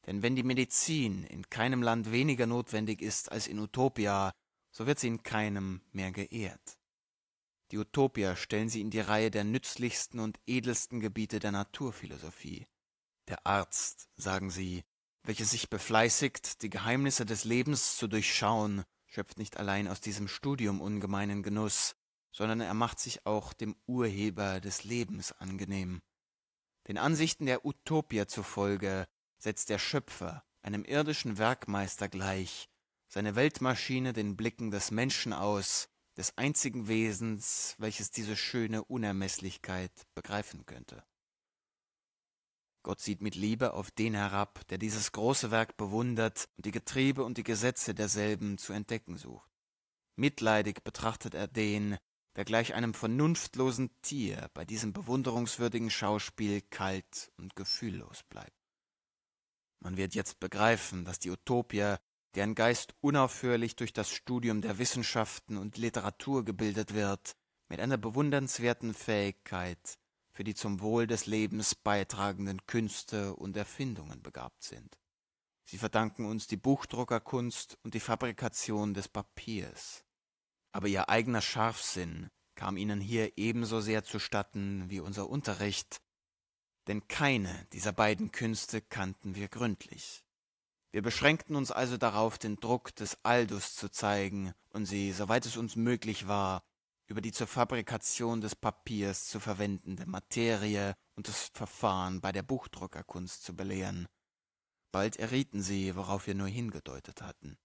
Denn wenn die Medizin in keinem Land weniger notwendig ist als in Utopia, so wird sie in keinem mehr geehrt. Die Utopia stellen sie in die Reihe der nützlichsten und edelsten Gebiete der Naturphilosophie. Der Arzt, sagen sie, welcher sich befleißigt, die Geheimnisse des Lebens zu durchschauen, schöpft nicht allein aus diesem Studium ungemeinen Genuss, sondern er macht sich auch dem Urheber des Lebens angenehm. Den Ansichten der Utopia zufolge setzt der Schöpfer einem irdischen Werkmeister gleich, seine Weltmaschine den Blicken des Menschen aus, des einzigen Wesens, welches diese schöne Unermesslichkeit begreifen könnte. Gott sieht mit Liebe auf den herab, der dieses große Werk bewundert und die Getriebe und die Gesetze derselben zu entdecken sucht. Mitleidig betrachtet er den, der gleich einem vernunftlosen Tier bei diesem bewunderungswürdigen Schauspiel kalt und gefühllos bleibt. Man wird jetzt begreifen, dass die Utopia deren Geist unaufhörlich durch das Studium der Wissenschaften und Literatur gebildet wird, mit einer bewundernswerten Fähigkeit für die zum Wohl des Lebens beitragenden Künste und Erfindungen begabt sind. Sie verdanken uns die Buchdruckerkunst und die Fabrikation des Papiers. Aber ihr eigener Scharfsinn kam ihnen hier ebenso sehr zustatten wie unser Unterricht, denn keine dieser beiden Künste kannten wir gründlich. Wir beschränkten uns also darauf, den Druck des Aldus zu zeigen und sie, soweit es uns möglich war, über die zur Fabrikation des Papiers zu verwendende Materie und das Verfahren bei der Buchdruckerkunst zu belehren. Bald errieten sie, worauf wir nur hingedeutet hatten.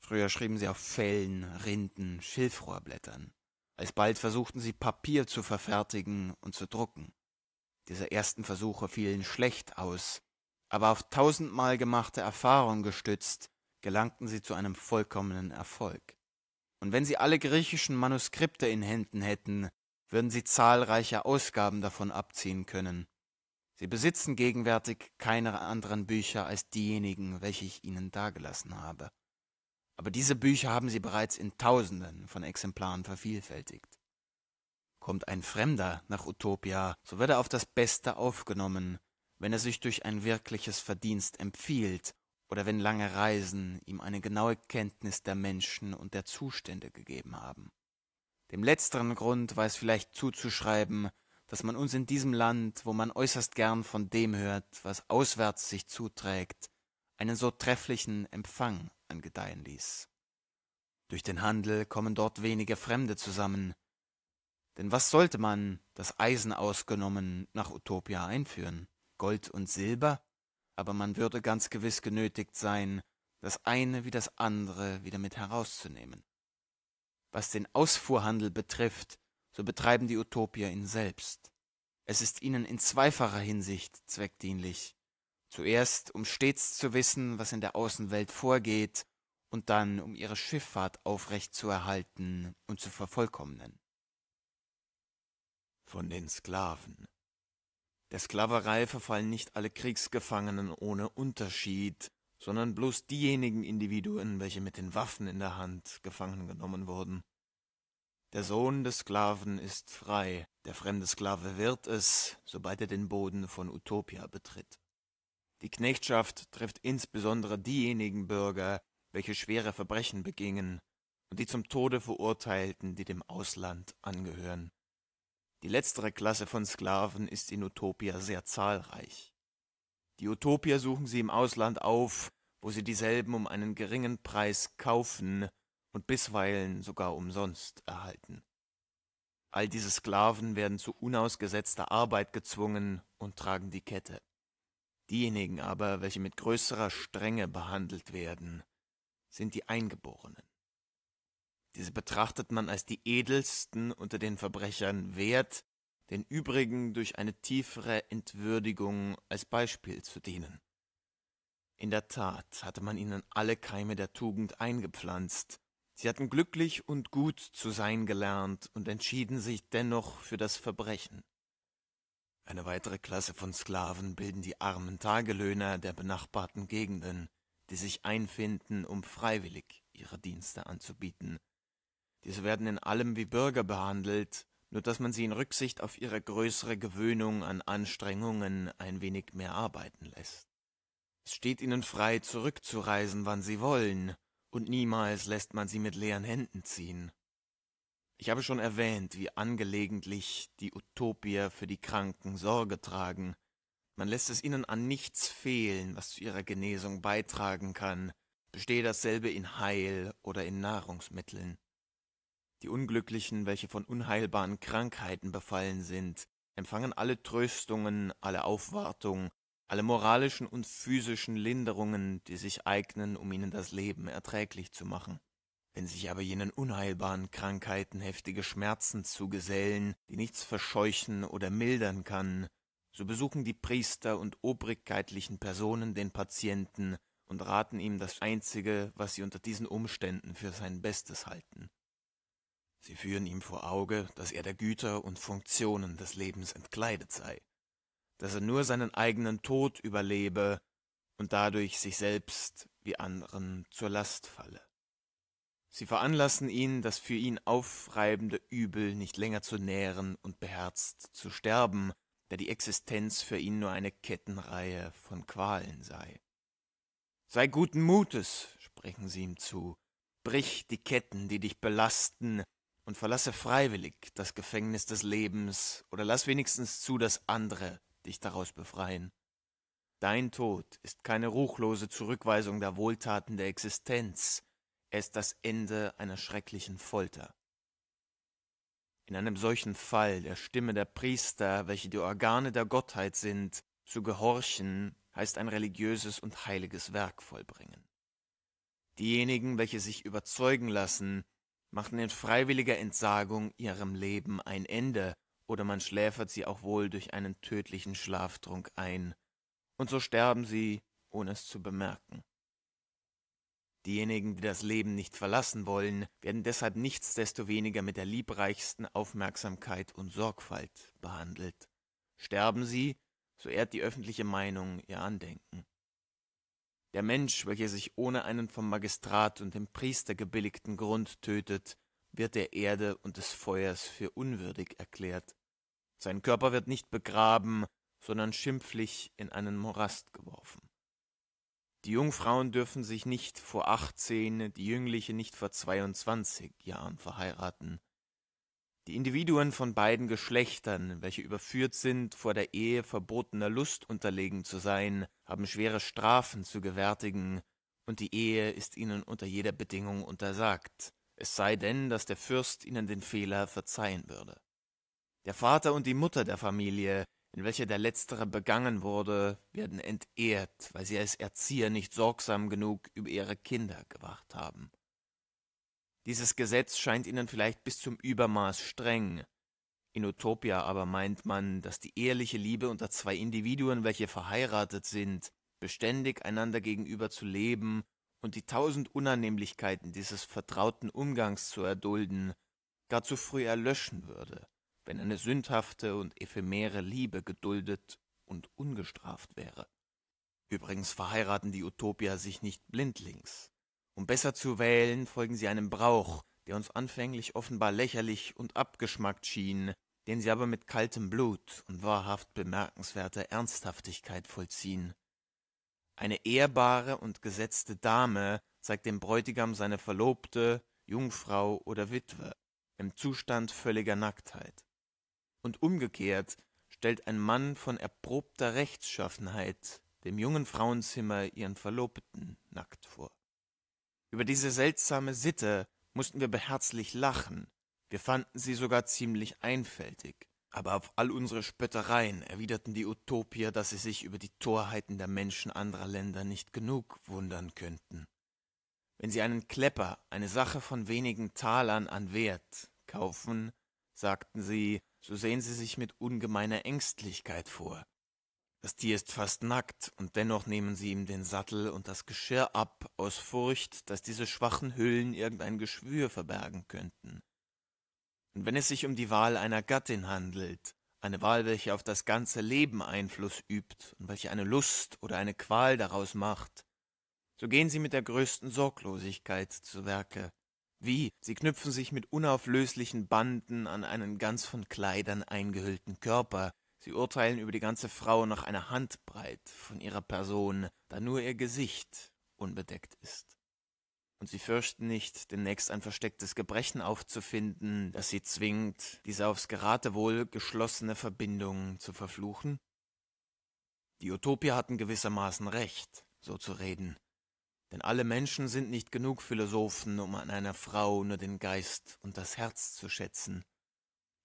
Früher schrieben sie auf Fellen, Rinden, Schilfrohrblättern. Alsbald versuchten sie Papier zu verfertigen und zu drucken. Diese ersten Versuche fielen schlecht aus, aber auf tausendmal gemachte Erfahrung gestützt, gelangten sie zu einem vollkommenen Erfolg. Und wenn sie alle griechischen Manuskripte in Händen hätten, würden sie zahlreiche Ausgaben davon abziehen können. Sie besitzen gegenwärtig keine anderen Bücher als diejenigen, welche ich Ihnen dargelassen habe. Aber diese Bücher haben Sie bereits in Tausenden von Exemplaren vervielfältigt. Kommt ein Fremder nach Utopia, so wird er auf das Beste aufgenommen, wenn er sich durch ein wirkliches Verdienst empfiehlt oder wenn lange Reisen ihm eine genaue Kenntnis der Menschen und der Zustände gegeben haben. Dem letzteren Grund war es vielleicht zuzuschreiben, dass man uns in diesem Land, wo man äußerst gern von dem hört, was auswärts sich zuträgt, einen so trefflichen Empfang angedeihen ließ. Durch den Handel kommen dort wenige Fremde zusammen, denn was sollte man, das Eisen ausgenommen, nach Utopia einführen? Gold und Silber, aber man würde ganz gewiss genötigt sein, das eine wie das andere wieder mit herauszunehmen. Was den Ausfuhrhandel betrifft, so betreiben die Utopier ihn selbst. Es ist ihnen in zweifacher Hinsicht zweckdienlich. Zuerst, um stets zu wissen, was in der Außenwelt vorgeht, und dann, um ihre Schifffahrt aufrecht zu erhalten und zu vervollkommnen. Von den Sklaven der Sklaverei verfallen nicht alle Kriegsgefangenen ohne Unterschied, sondern bloß diejenigen Individuen, welche mit den Waffen in der Hand gefangen genommen wurden. Der Sohn des Sklaven ist frei, der fremde Sklave wird es, sobald er den Boden von Utopia betritt. Die Knechtschaft trifft insbesondere diejenigen Bürger, welche schwere Verbrechen begingen und die zum Tode verurteilten, die dem Ausland angehören. Die letztere Klasse von Sklaven ist in Utopia sehr zahlreich. Die Utopier suchen sie im Ausland auf, wo sie dieselben um einen geringen Preis kaufen und bisweilen sogar umsonst erhalten. All diese Sklaven werden zu unausgesetzter Arbeit gezwungen und tragen die Kette. Diejenigen aber, welche mit größerer Strenge behandelt werden, sind die Eingeborenen. Diese betrachtet man als die edelsten unter den Verbrechern wert, den übrigen durch eine tiefere Entwürdigung als Beispiel zu dienen. In der Tat hatte man ihnen alle Keime der Tugend eingepflanzt, sie hatten glücklich und gut zu sein gelernt und entschieden sich dennoch für das Verbrechen. Eine weitere Klasse von Sklaven bilden die armen Tagelöhner der benachbarten Gegenden, die sich einfinden, um freiwillig ihre Dienste anzubieten diese werden in allem wie Bürger behandelt, nur dass man sie in Rücksicht auf ihre größere Gewöhnung an Anstrengungen ein wenig mehr arbeiten lässt. Es steht ihnen frei, zurückzureisen, wann sie wollen, und niemals lässt man sie mit leeren Händen ziehen. Ich habe schon erwähnt, wie angelegentlich die Utopier für die Kranken Sorge tragen. Man lässt es ihnen an nichts fehlen, was zu ihrer Genesung beitragen kann, bestehe dasselbe in Heil oder in Nahrungsmitteln. Die Unglücklichen, welche von unheilbaren Krankheiten befallen sind, empfangen alle Tröstungen, alle Aufwartung, alle moralischen und physischen Linderungen, die sich eignen, um ihnen das Leben erträglich zu machen. Wenn sich aber jenen unheilbaren Krankheiten heftige Schmerzen zugesellen, die nichts verscheuchen oder mildern kann, so besuchen die Priester und obrigkeitlichen Personen den Patienten und raten ihm das Einzige, was sie unter diesen Umständen für sein Bestes halten. Sie führen ihm vor Auge, dass er der Güter und Funktionen des Lebens entkleidet sei, dass er nur seinen eigenen Tod überlebe und dadurch sich selbst wie anderen zur Last falle. Sie veranlassen ihn, das für ihn aufreibende Übel nicht länger zu nähren und beherzt zu sterben, da die Existenz für ihn nur eine Kettenreihe von Qualen sei. Sei guten Mutes, sprechen sie ihm zu, brich die Ketten, die dich belasten, und verlasse freiwillig das Gefängnis des Lebens oder lass wenigstens zu, dass andere dich daraus befreien. Dein Tod ist keine ruchlose Zurückweisung der Wohltaten der Existenz, er ist das Ende einer schrecklichen Folter. In einem solchen Fall der Stimme der Priester, welche die Organe der Gottheit sind, zu gehorchen, heißt ein religiöses und heiliges Werk vollbringen. Diejenigen, welche sich überzeugen lassen, machen in freiwilliger Entsagung ihrem Leben ein Ende, oder man schläfert sie auch wohl durch einen tödlichen Schlaftrunk ein, und so sterben sie, ohne es zu bemerken. Diejenigen, die das Leben nicht verlassen wollen, werden deshalb nichtsdestoweniger mit der liebreichsten Aufmerksamkeit und Sorgfalt behandelt. Sterben sie, so ehrt die öffentliche Meinung ihr Andenken. Der Mensch, welcher sich ohne einen vom Magistrat und dem Priester gebilligten Grund tötet, wird der Erde und des Feuers für unwürdig erklärt. Sein Körper wird nicht begraben, sondern schimpflich in einen Morast geworfen. Die Jungfrauen dürfen sich nicht vor achtzehn, die Jüngliche nicht vor zweiundzwanzig Jahren verheiraten. Die Individuen von beiden Geschlechtern, welche überführt sind, vor der Ehe verbotener Lust unterlegen zu sein, haben schwere Strafen zu gewärtigen, und die Ehe ist ihnen unter jeder Bedingung untersagt, es sei denn, dass der Fürst ihnen den Fehler verzeihen würde. Der Vater und die Mutter der Familie, in welcher der letztere begangen wurde, werden entehrt, weil sie als Erzieher nicht sorgsam genug über ihre Kinder gewacht haben. Dieses Gesetz scheint ihnen vielleicht bis zum Übermaß streng. In Utopia aber meint man, dass die ehrliche Liebe unter zwei Individuen, welche verheiratet sind, beständig einander gegenüber zu leben und die tausend Unannehmlichkeiten dieses vertrauten Umgangs zu erdulden, gar zu früh erlöschen würde, wenn eine sündhafte und ephemere Liebe geduldet und ungestraft wäre. Übrigens verheiraten die Utopier sich nicht blindlings. Um besser zu wählen, folgen sie einem Brauch, der uns anfänglich offenbar lächerlich und abgeschmackt schien, den sie aber mit kaltem Blut und wahrhaft bemerkenswerter Ernsthaftigkeit vollziehen. Eine ehrbare und gesetzte Dame zeigt dem Bräutigam seine Verlobte, Jungfrau oder Witwe im Zustand völliger Nacktheit. Und umgekehrt stellt ein Mann von erprobter Rechtschaffenheit dem jungen Frauenzimmer ihren Verlobten nackt vor. Über diese seltsame Sitte mussten wir beherzlich lachen. Wir fanden sie sogar ziemlich einfältig. Aber auf all unsere Spöttereien erwiderten die Utopier, dass sie sich über die Torheiten der Menschen anderer Länder nicht genug wundern könnten. Wenn sie einen Klepper, eine Sache von wenigen Talern an Wert, kaufen, sagten sie, so sehen sie sich mit ungemeiner Ängstlichkeit vor, das Tier ist fast nackt, und dennoch nehmen sie ihm den Sattel und das Geschirr ab, aus Furcht, dass diese schwachen Hüllen irgendein Geschwür verbergen könnten. Und wenn es sich um die Wahl einer Gattin handelt, eine Wahl, welche auf das ganze Leben Einfluss übt und welche eine Lust oder eine Qual daraus macht, so gehen sie mit der größten Sorglosigkeit zu Werke. Wie? Sie knüpfen sich mit unauflöslichen Banden an einen ganz von Kleidern eingehüllten Körper, Sie urteilen über die ganze Frau nach einer Handbreit von ihrer Person, da nur ihr Gesicht unbedeckt ist. Und sie fürchten nicht, demnächst ein verstecktes Gebrechen aufzufinden, das sie zwingt, diese aufs Geratewohl geschlossene Verbindung zu verfluchen? Die Utopier hatten gewissermaßen recht, so zu reden, denn alle Menschen sind nicht genug Philosophen, um an einer Frau nur den Geist und das Herz zu schätzen,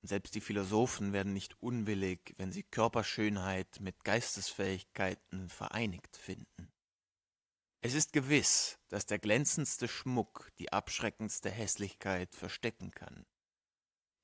selbst die Philosophen werden nicht unwillig, wenn sie Körperschönheit mit Geistesfähigkeiten vereinigt finden. Es ist gewiss, dass der glänzendste Schmuck die abschreckendste Hässlichkeit verstecken kann.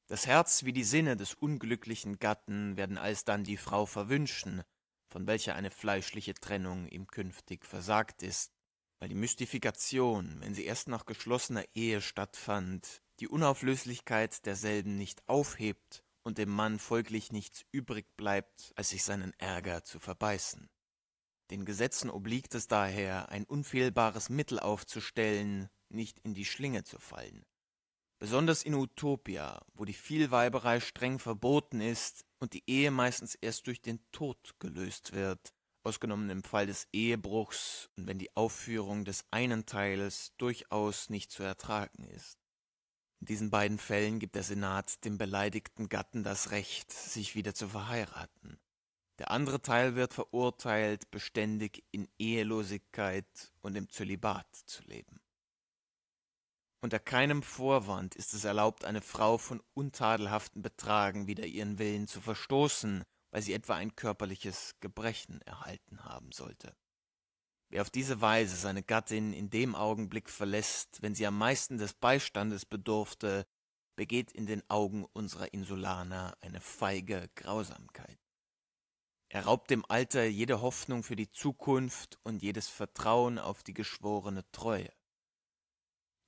Das Herz wie die Sinne des unglücklichen Gatten werden alsdann die Frau verwünschen, von welcher eine fleischliche Trennung ihm künftig versagt ist, weil die Mystifikation, wenn sie erst nach geschlossener Ehe stattfand, die Unauflöslichkeit derselben nicht aufhebt und dem Mann folglich nichts übrig bleibt, als sich seinen Ärger zu verbeißen. Den Gesetzen obliegt es daher, ein unfehlbares Mittel aufzustellen, nicht in die Schlinge zu fallen. Besonders in Utopia, wo die Vielweiberei streng verboten ist und die Ehe meistens erst durch den Tod gelöst wird, ausgenommen im Fall des Ehebruchs und wenn die Aufführung des einen Teils durchaus nicht zu ertragen ist. In diesen beiden Fällen gibt der Senat dem beleidigten Gatten das Recht, sich wieder zu verheiraten. Der andere Teil wird verurteilt, beständig in Ehelosigkeit und im Zölibat zu leben. Unter keinem Vorwand ist es erlaubt, eine Frau von untadelhaftem Betragen wider ihren Willen zu verstoßen, weil sie etwa ein körperliches Gebrechen erhalten haben sollte. Wer auf diese Weise seine Gattin in dem Augenblick verlässt, wenn sie am meisten des Beistandes bedurfte, begeht in den Augen unserer Insulaner eine feige Grausamkeit. Er raubt dem Alter jede Hoffnung für die Zukunft und jedes Vertrauen auf die geschworene Treue.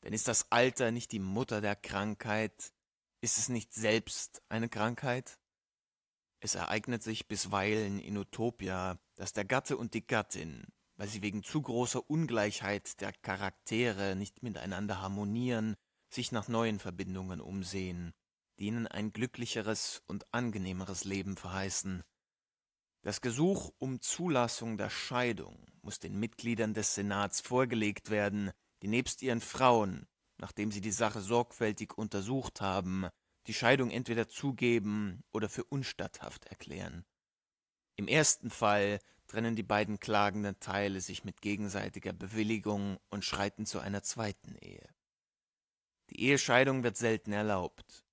Denn ist das Alter nicht die Mutter der Krankheit, ist es nicht selbst eine Krankheit? Es ereignet sich bisweilen in Utopia, dass der Gatte und die Gattin weil sie wegen zu großer Ungleichheit der Charaktere nicht miteinander harmonieren, sich nach neuen Verbindungen umsehen, die ihnen ein glücklicheres und angenehmeres Leben verheißen. Das Gesuch um Zulassung der Scheidung muss den Mitgliedern des Senats vorgelegt werden, die nebst ihren Frauen, nachdem sie die Sache sorgfältig untersucht haben, die Scheidung entweder zugeben oder für unstatthaft erklären. Im ersten Fall trennen die beiden klagenden Teile sich mit gegenseitiger Bewilligung und schreiten zu einer zweiten Ehe. Die Ehescheidung wird selten erlaubt.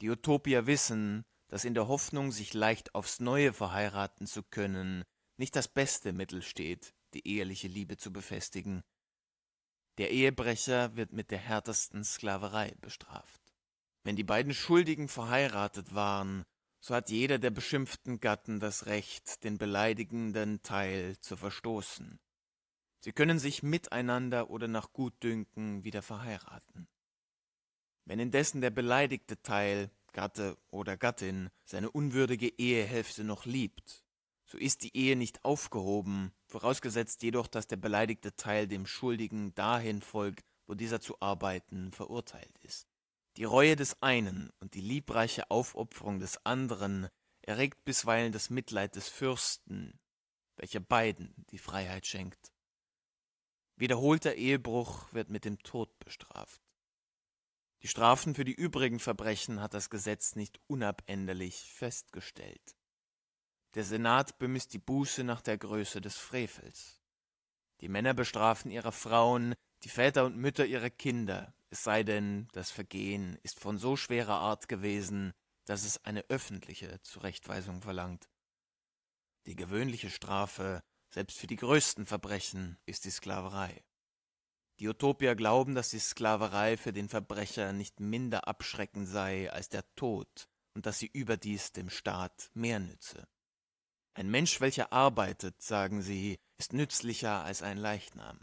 Die Utopier wissen, dass in der Hoffnung, sich leicht aufs Neue verheiraten zu können, nicht das beste Mittel steht, die eheliche Liebe zu befestigen. Der Ehebrecher wird mit der härtesten Sklaverei bestraft. Wenn die beiden Schuldigen verheiratet waren, so hat jeder der beschimpften Gatten das Recht, den beleidigenden Teil zu verstoßen. Sie können sich miteinander oder nach Gutdünken wieder verheiraten. Wenn indessen der beleidigte Teil, Gatte oder Gattin, seine unwürdige Ehehälfte noch liebt, so ist die Ehe nicht aufgehoben, vorausgesetzt jedoch, dass der beleidigte Teil dem Schuldigen dahin folgt, wo dieser zu arbeiten verurteilt ist. Die Reue des einen und die liebreiche Aufopferung des anderen erregt bisweilen das Mitleid des Fürsten, welcher beiden die Freiheit schenkt. Wiederholter Ehebruch wird mit dem Tod bestraft. Die Strafen für die übrigen Verbrechen hat das Gesetz nicht unabänderlich festgestellt. Der Senat bemisst die Buße nach der Größe des Frevels. Die Männer bestrafen ihre Frauen, die Väter und Mütter ihre Kinder, es sei denn, das Vergehen ist von so schwerer Art gewesen, dass es eine öffentliche Zurechtweisung verlangt. Die gewöhnliche Strafe, selbst für die größten Verbrechen, ist die Sklaverei. Die Utopier glauben, dass die Sklaverei für den Verbrecher nicht minder abschreckend sei als der Tod und dass sie überdies dem Staat mehr nütze. Ein Mensch, welcher arbeitet, sagen sie, ist nützlicher als ein Leichnam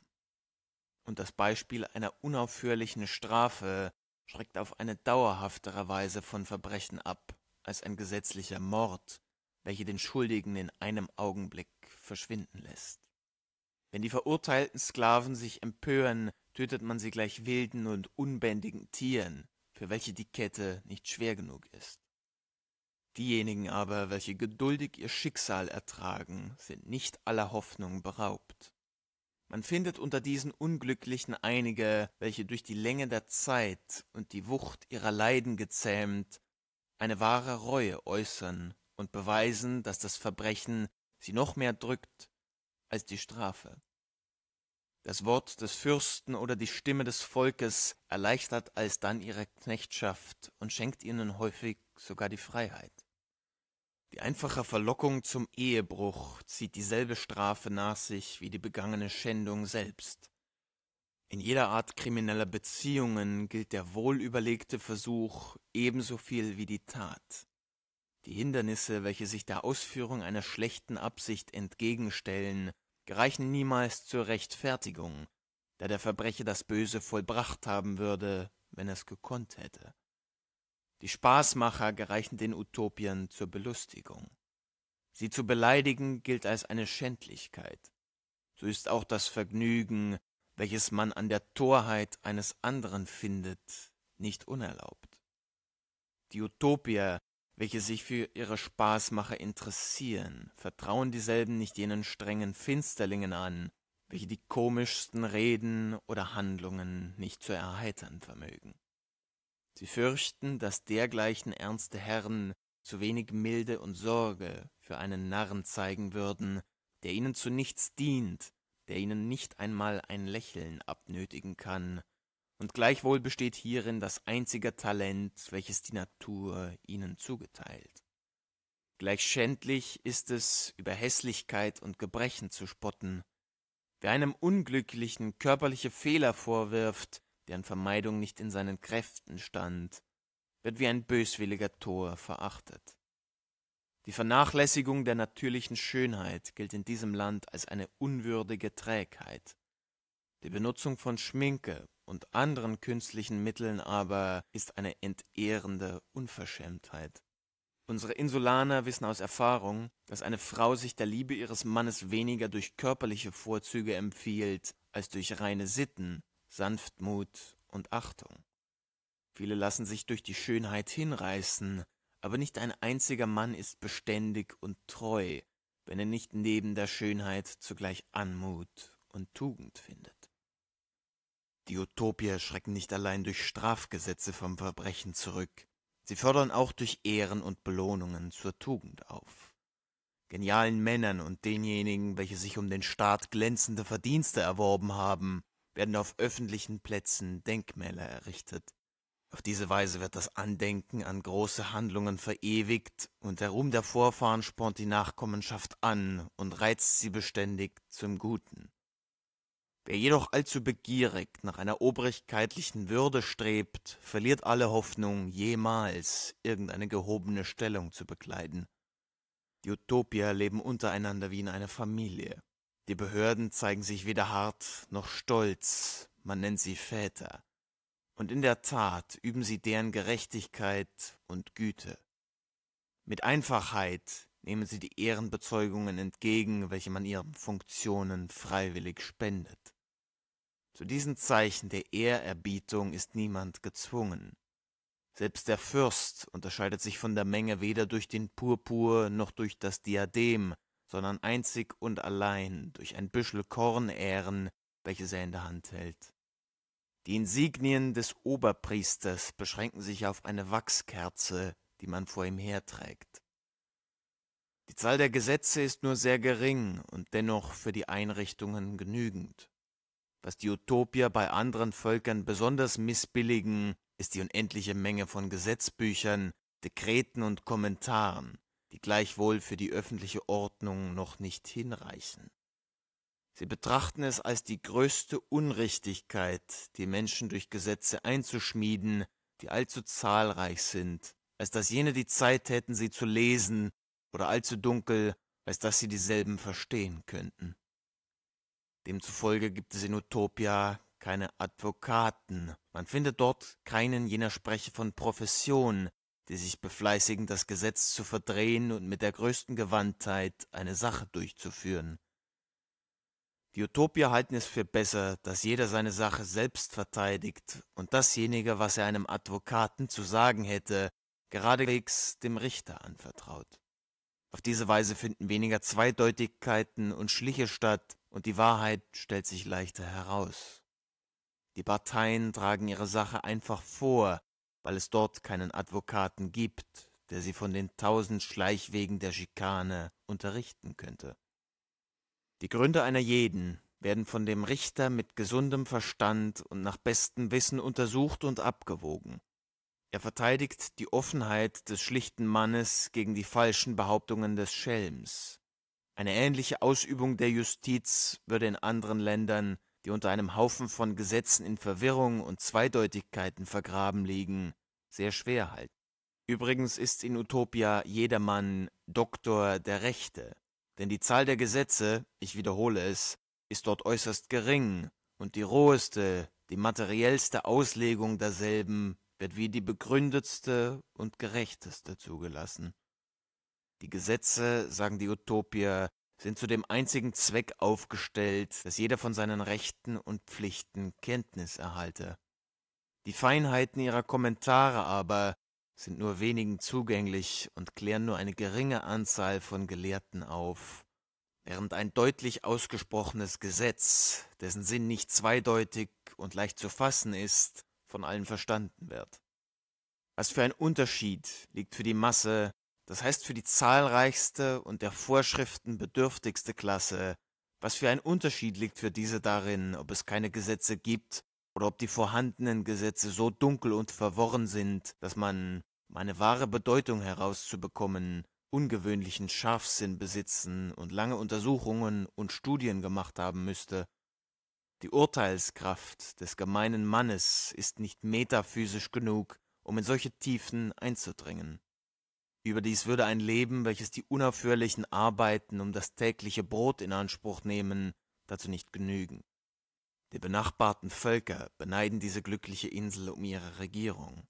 und das Beispiel einer unaufhörlichen Strafe schreckt auf eine dauerhaftere Weise von Verbrechen ab als ein gesetzlicher Mord, welche den Schuldigen in einem Augenblick verschwinden lässt. Wenn die verurteilten Sklaven sich empören, tötet man sie gleich wilden und unbändigen Tieren, für welche die Kette nicht schwer genug ist. Diejenigen aber, welche geduldig ihr Schicksal ertragen, sind nicht aller Hoffnung beraubt. Man findet unter diesen Unglücklichen einige, welche durch die Länge der Zeit und die Wucht ihrer Leiden gezähmt, eine wahre Reue äußern und beweisen, dass das Verbrechen sie noch mehr drückt als die Strafe. Das Wort des Fürsten oder die Stimme des Volkes erleichtert alsdann ihre Knechtschaft und schenkt ihnen häufig sogar die Freiheit. Die einfache Verlockung zum Ehebruch zieht dieselbe Strafe nach sich wie die begangene Schändung selbst. In jeder Art krimineller Beziehungen gilt der wohlüberlegte Versuch ebenso viel wie die Tat. Die Hindernisse, welche sich der Ausführung einer schlechten Absicht entgegenstellen, gereichen niemals zur Rechtfertigung, da der Verbrecher das Böse vollbracht haben würde, wenn es gekonnt hätte. Die Spaßmacher gereichen den Utopien zur Belustigung. Sie zu beleidigen gilt als eine Schändlichkeit. So ist auch das Vergnügen, welches man an der Torheit eines anderen findet, nicht unerlaubt. Die Utopier, welche sich für ihre Spaßmacher interessieren, vertrauen dieselben nicht jenen strengen Finsterlingen an, welche die komischsten Reden oder Handlungen nicht zu erheitern vermögen. Sie fürchten, dass dergleichen ernste Herren zu wenig Milde und Sorge für einen Narren zeigen würden, der ihnen zu nichts dient, der ihnen nicht einmal ein Lächeln abnötigen kann, und gleichwohl besteht hierin das einzige Talent, welches die Natur ihnen zugeteilt. Gleich schändlich ist es, über Hässlichkeit und Gebrechen zu spotten. Wer einem Unglücklichen körperliche Fehler vorwirft, deren Vermeidung nicht in seinen Kräften stand, wird wie ein böswilliger Tor verachtet. Die Vernachlässigung der natürlichen Schönheit gilt in diesem Land als eine unwürdige Trägheit. Die Benutzung von Schminke und anderen künstlichen Mitteln aber ist eine entehrende Unverschämtheit. Unsere Insulaner wissen aus Erfahrung, dass eine Frau sich der Liebe ihres Mannes weniger durch körperliche Vorzüge empfiehlt als durch reine Sitten Sanftmut und Achtung. Viele lassen sich durch die Schönheit hinreißen, aber nicht ein einziger Mann ist beständig und treu, wenn er nicht neben der Schönheit zugleich Anmut und Tugend findet. Die Utopier schrecken nicht allein durch Strafgesetze vom Verbrechen zurück, sie fördern auch durch Ehren und Belohnungen zur Tugend auf. Genialen Männern und denjenigen, welche sich um den Staat glänzende Verdienste erworben haben, werden auf öffentlichen Plätzen Denkmäler errichtet. Auf diese Weise wird das Andenken an große Handlungen verewigt und der Ruhm der Vorfahren spornt die Nachkommenschaft an und reizt sie beständig zum Guten. Wer jedoch allzu begierig nach einer obrigkeitlichen Würde strebt, verliert alle Hoffnung, jemals irgendeine gehobene Stellung zu bekleiden. Die Utopier leben untereinander wie in einer Familie. Die Behörden zeigen sich weder hart noch stolz, man nennt sie Väter. Und in der Tat üben sie deren Gerechtigkeit und Güte. Mit Einfachheit nehmen sie die Ehrenbezeugungen entgegen, welche man ihren Funktionen freiwillig spendet. Zu diesen Zeichen der Ehrerbietung ist niemand gezwungen. Selbst der Fürst unterscheidet sich von der Menge weder durch den Purpur noch durch das Diadem, sondern einzig und allein durch ein Büschel Kornähren, welches er in der Hand hält. Die Insignien des Oberpriesters beschränken sich auf eine Wachskerze, die man vor ihm herträgt. Die Zahl der Gesetze ist nur sehr gering und dennoch für die Einrichtungen genügend. Was die Utopier bei anderen Völkern besonders missbilligen, ist die unendliche Menge von Gesetzbüchern, Dekreten und Kommentaren, die gleichwohl für die öffentliche Ordnung noch nicht hinreichen. Sie betrachten es als die größte Unrichtigkeit, die Menschen durch Gesetze einzuschmieden, die allzu zahlreich sind, als dass jene die Zeit hätten, sie zu lesen, oder allzu dunkel, als dass sie dieselben verstehen könnten. Demzufolge gibt es in Utopia keine Advokaten, man findet dort keinen jener Sprecher von Profession, die sich befleißigen, das Gesetz zu verdrehen und mit der größten Gewandtheit eine Sache durchzuführen. Die Utopier halten es für besser, dass jeder seine Sache selbst verteidigt und dasjenige, was er einem Advokaten zu sagen hätte, geradewegs dem Richter anvertraut. Auf diese Weise finden weniger Zweideutigkeiten und Schliche statt und die Wahrheit stellt sich leichter heraus. Die Parteien tragen ihre Sache einfach vor, weil es dort keinen Advokaten gibt, der sie von den tausend Schleichwegen der Schikane unterrichten könnte. Die Gründe einer jeden werden von dem Richter mit gesundem Verstand und nach bestem Wissen untersucht und abgewogen. Er verteidigt die Offenheit des schlichten Mannes gegen die falschen Behauptungen des Schelms. Eine ähnliche Ausübung der Justiz würde in anderen Ländern die unter einem Haufen von Gesetzen in Verwirrung und Zweideutigkeiten vergraben liegen, sehr schwer halten. Übrigens ist in Utopia jedermann Doktor der Rechte, denn die Zahl der Gesetze, ich wiederhole es, ist dort äußerst gering und die roheste, die materiellste Auslegung derselben wird wie die begründetste und gerechteste zugelassen. Die Gesetze, sagen die Utopier, sind zu dem einzigen Zweck aufgestellt, dass jeder von seinen Rechten und Pflichten Kenntnis erhalte. Die Feinheiten ihrer Kommentare aber sind nur wenigen zugänglich und klären nur eine geringe Anzahl von Gelehrten auf, während ein deutlich ausgesprochenes Gesetz, dessen Sinn nicht zweideutig und leicht zu fassen ist, von allen verstanden wird. Was für ein Unterschied liegt für die Masse das heißt für die zahlreichste und der Vorschriften bedürftigste Klasse. Was für ein Unterschied liegt für diese darin, ob es keine Gesetze gibt oder ob die vorhandenen Gesetze so dunkel und verworren sind, dass man, um eine wahre Bedeutung herauszubekommen, ungewöhnlichen Scharfsinn besitzen und lange Untersuchungen und Studien gemacht haben müsste. Die Urteilskraft des gemeinen Mannes ist nicht metaphysisch genug, um in solche Tiefen einzudringen. Überdies würde ein Leben, welches die unaufhörlichen Arbeiten um das tägliche Brot in Anspruch nehmen, dazu nicht genügen. Die benachbarten Völker beneiden diese glückliche Insel um ihre Regierung.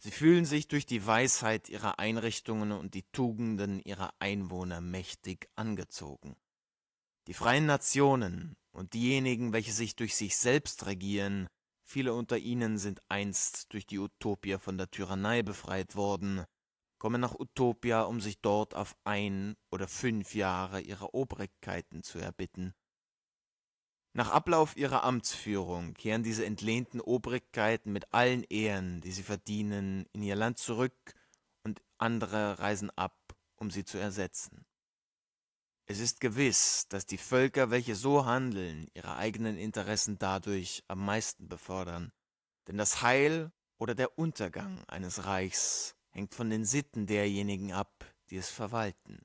Sie fühlen sich durch die Weisheit ihrer Einrichtungen und die Tugenden ihrer Einwohner mächtig angezogen. Die freien Nationen und diejenigen, welche sich durch sich selbst regieren, viele unter ihnen sind einst durch die Utopie von der Tyrannei befreit worden, kommen nach Utopia, um sich dort auf ein oder fünf Jahre ihrer Obrigkeiten zu erbitten. Nach Ablauf ihrer Amtsführung kehren diese entlehnten Obrigkeiten mit allen Ehren, die sie verdienen, in ihr Land zurück und andere reisen ab, um sie zu ersetzen. Es ist gewiss, dass die Völker, welche so handeln, ihre eigenen Interessen dadurch am meisten befördern, denn das Heil oder der Untergang eines Reichs hängt von den Sitten derjenigen ab, die es verwalten,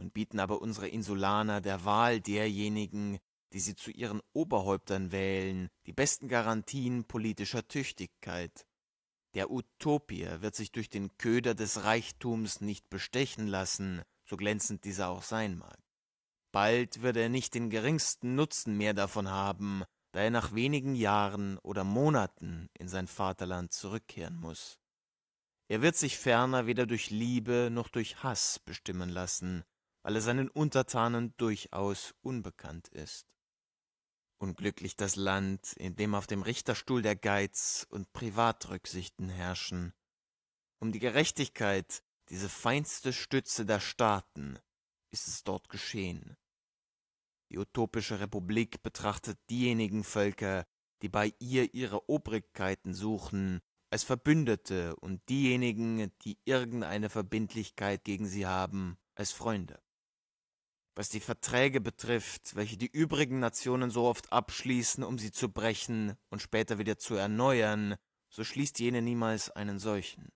Nun bieten aber unsere Insulaner der Wahl derjenigen, die sie zu ihren Oberhäuptern wählen, die besten Garantien politischer Tüchtigkeit. Der Utopier wird sich durch den Köder des Reichtums nicht bestechen lassen, so glänzend dieser auch sein mag. Bald wird er nicht den geringsten Nutzen mehr davon haben, da er nach wenigen Jahren oder Monaten in sein Vaterland zurückkehren muss. Er wird sich ferner weder durch Liebe noch durch Hass bestimmen lassen, weil er seinen Untertanen durchaus unbekannt ist. Unglücklich das Land, in dem auf dem Richterstuhl der Geiz und Privatrücksichten herrschen. Um die Gerechtigkeit, diese feinste Stütze der Staaten, ist es dort geschehen. Die utopische Republik betrachtet diejenigen Völker, die bei ihr ihre Obrigkeiten suchen als Verbündete und diejenigen, die irgendeine Verbindlichkeit gegen sie haben, als Freunde. Was die Verträge betrifft, welche die übrigen Nationen so oft abschließen, um sie zu brechen und später wieder zu erneuern, so schließt jene niemals einen solchen.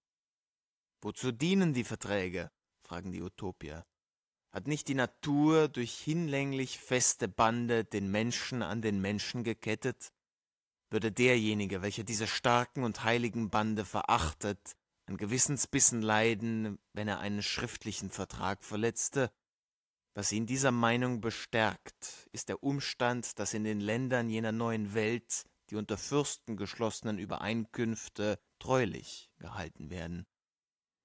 Wozu dienen die Verträge? fragen die Utopier. Hat nicht die Natur durch hinlänglich feste Bande den Menschen an den Menschen gekettet? würde derjenige, welcher diese starken und heiligen Bande verachtet, an Gewissensbissen leiden, wenn er einen schriftlichen Vertrag verletzte, was ihn dieser Meinung bestärkt, ist der Umstand, dass in den Ländern jener neuen Welt die unter Fürsten geschlossenen Übereinkünfte treulich gehalten werden.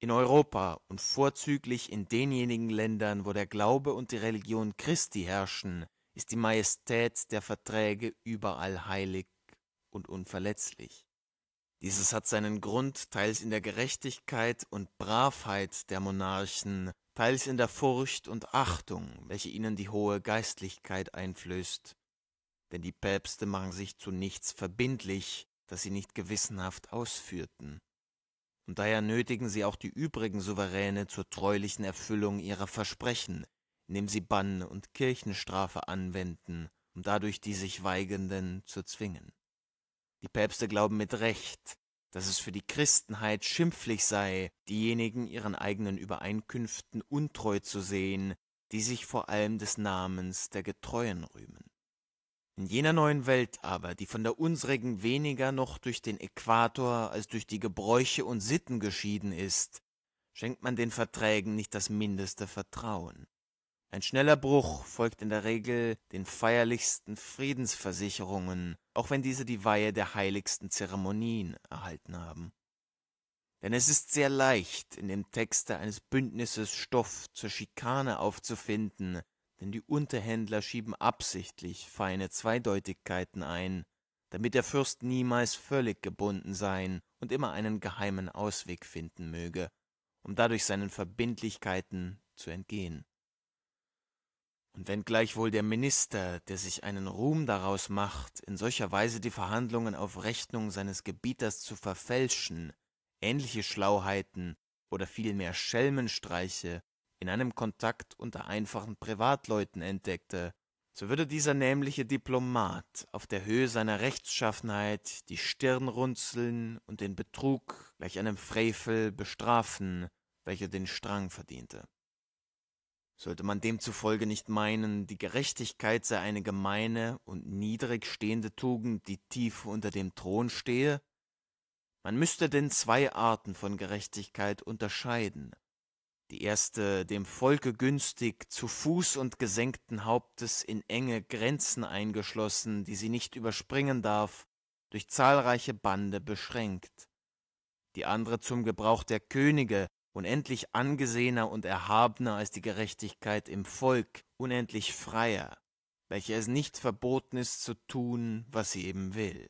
In Europa und vorzüglich in denjenigen Ländern, wo der Glaube und die Religion Christi herrschen, ist die Majestät der Verträge überall heilig und unverletzlich. Dieses hat seinen Grund teils in der Gerechtigkeit und Bravheit der Monarchen, teils in der Furcht und Achtung, welche ihnen die hohe Geistlichkeit einflößt. Denn die Päpste machen sich zu nichts verbindlich, das sie nicht gewissenhaft ausführten. Und daher nötigen sie auch die übrigen Souveräne zur treulichen Erfüllung ihrer Versprechen, indem sie Bann und Kirchenstrafe anwenden, um dadurch die sich Weigenden zu zwingen. Die Päpste glauben mit Recht, dass es für die Christenheit schimpflich sei, diejenigen ihren eigenen Übereinkünften untreu zu sehen, die sich vor allem des Namens der Getreuen rühmen. In jener neuen Welt aber, die von der unsrigen weniger noch durch den Äquator als durch die Gebräuche und Sitten geschieden ist, schenkt man den Verträgen nicht das mindeste Vertrauen. Ein schneller Bruch folgt in der Regel den feierlichsten Friedensversicherungen, auch wenn diese die Weihe der heiligsten Zeremonien erhalten haben. Denn es ist sehr leicht, in dem Texte eines Bündnisses Stoff zur Schikane aufzufinden, denn die Unterhändler schieben absichtlich feine Zweideutigkeiten ein, damit der Fürst niemals völlig gebunden sein und immer einen geheimen Ausweg finden möge, um dadurch seinen Verbindlichkeiten zu entgehen. Und wenn gleichwohl der Minister, der sich einen Ruhm daraus macht, in solcher Weise die Verhandlungen auf Rechnung seines Gebieters zu verfälschen, ähnliche Schlauheiten oder vielmehr Schelmenstreiche in einem Kontakt unter einfachen Privatleuten entdeckte, so würde dieser nämliche Diplomat auf der Höhe seiner Rechtschaffenheit die Stirn runzeln und den Betrug gleich einem Frevel bestrafen, welcher den Strang verdiente. Sollte man demzufolge nicht meinen, die Gerechtigkeit sei eine gemeine und niedrig stehende Tugend, die tief unter dem Thron stehe? Man müsste denn zwei Arten von Gerechtigkeit unterscheiden. Die erste dem Volke günstig, zu Fuß und gesenkten Hauptes in enge Grenzen eingeschlossen, die sie nicht überspringen darf, durch zahlreiche Bande beschränkt. Die andere zum Gebrauch der Könige, unendlich angesehener und erhabener als die Gerechtigkeit im Volk, unendlich freier, welche es nicht verboten ist zu tun, was sie eben will.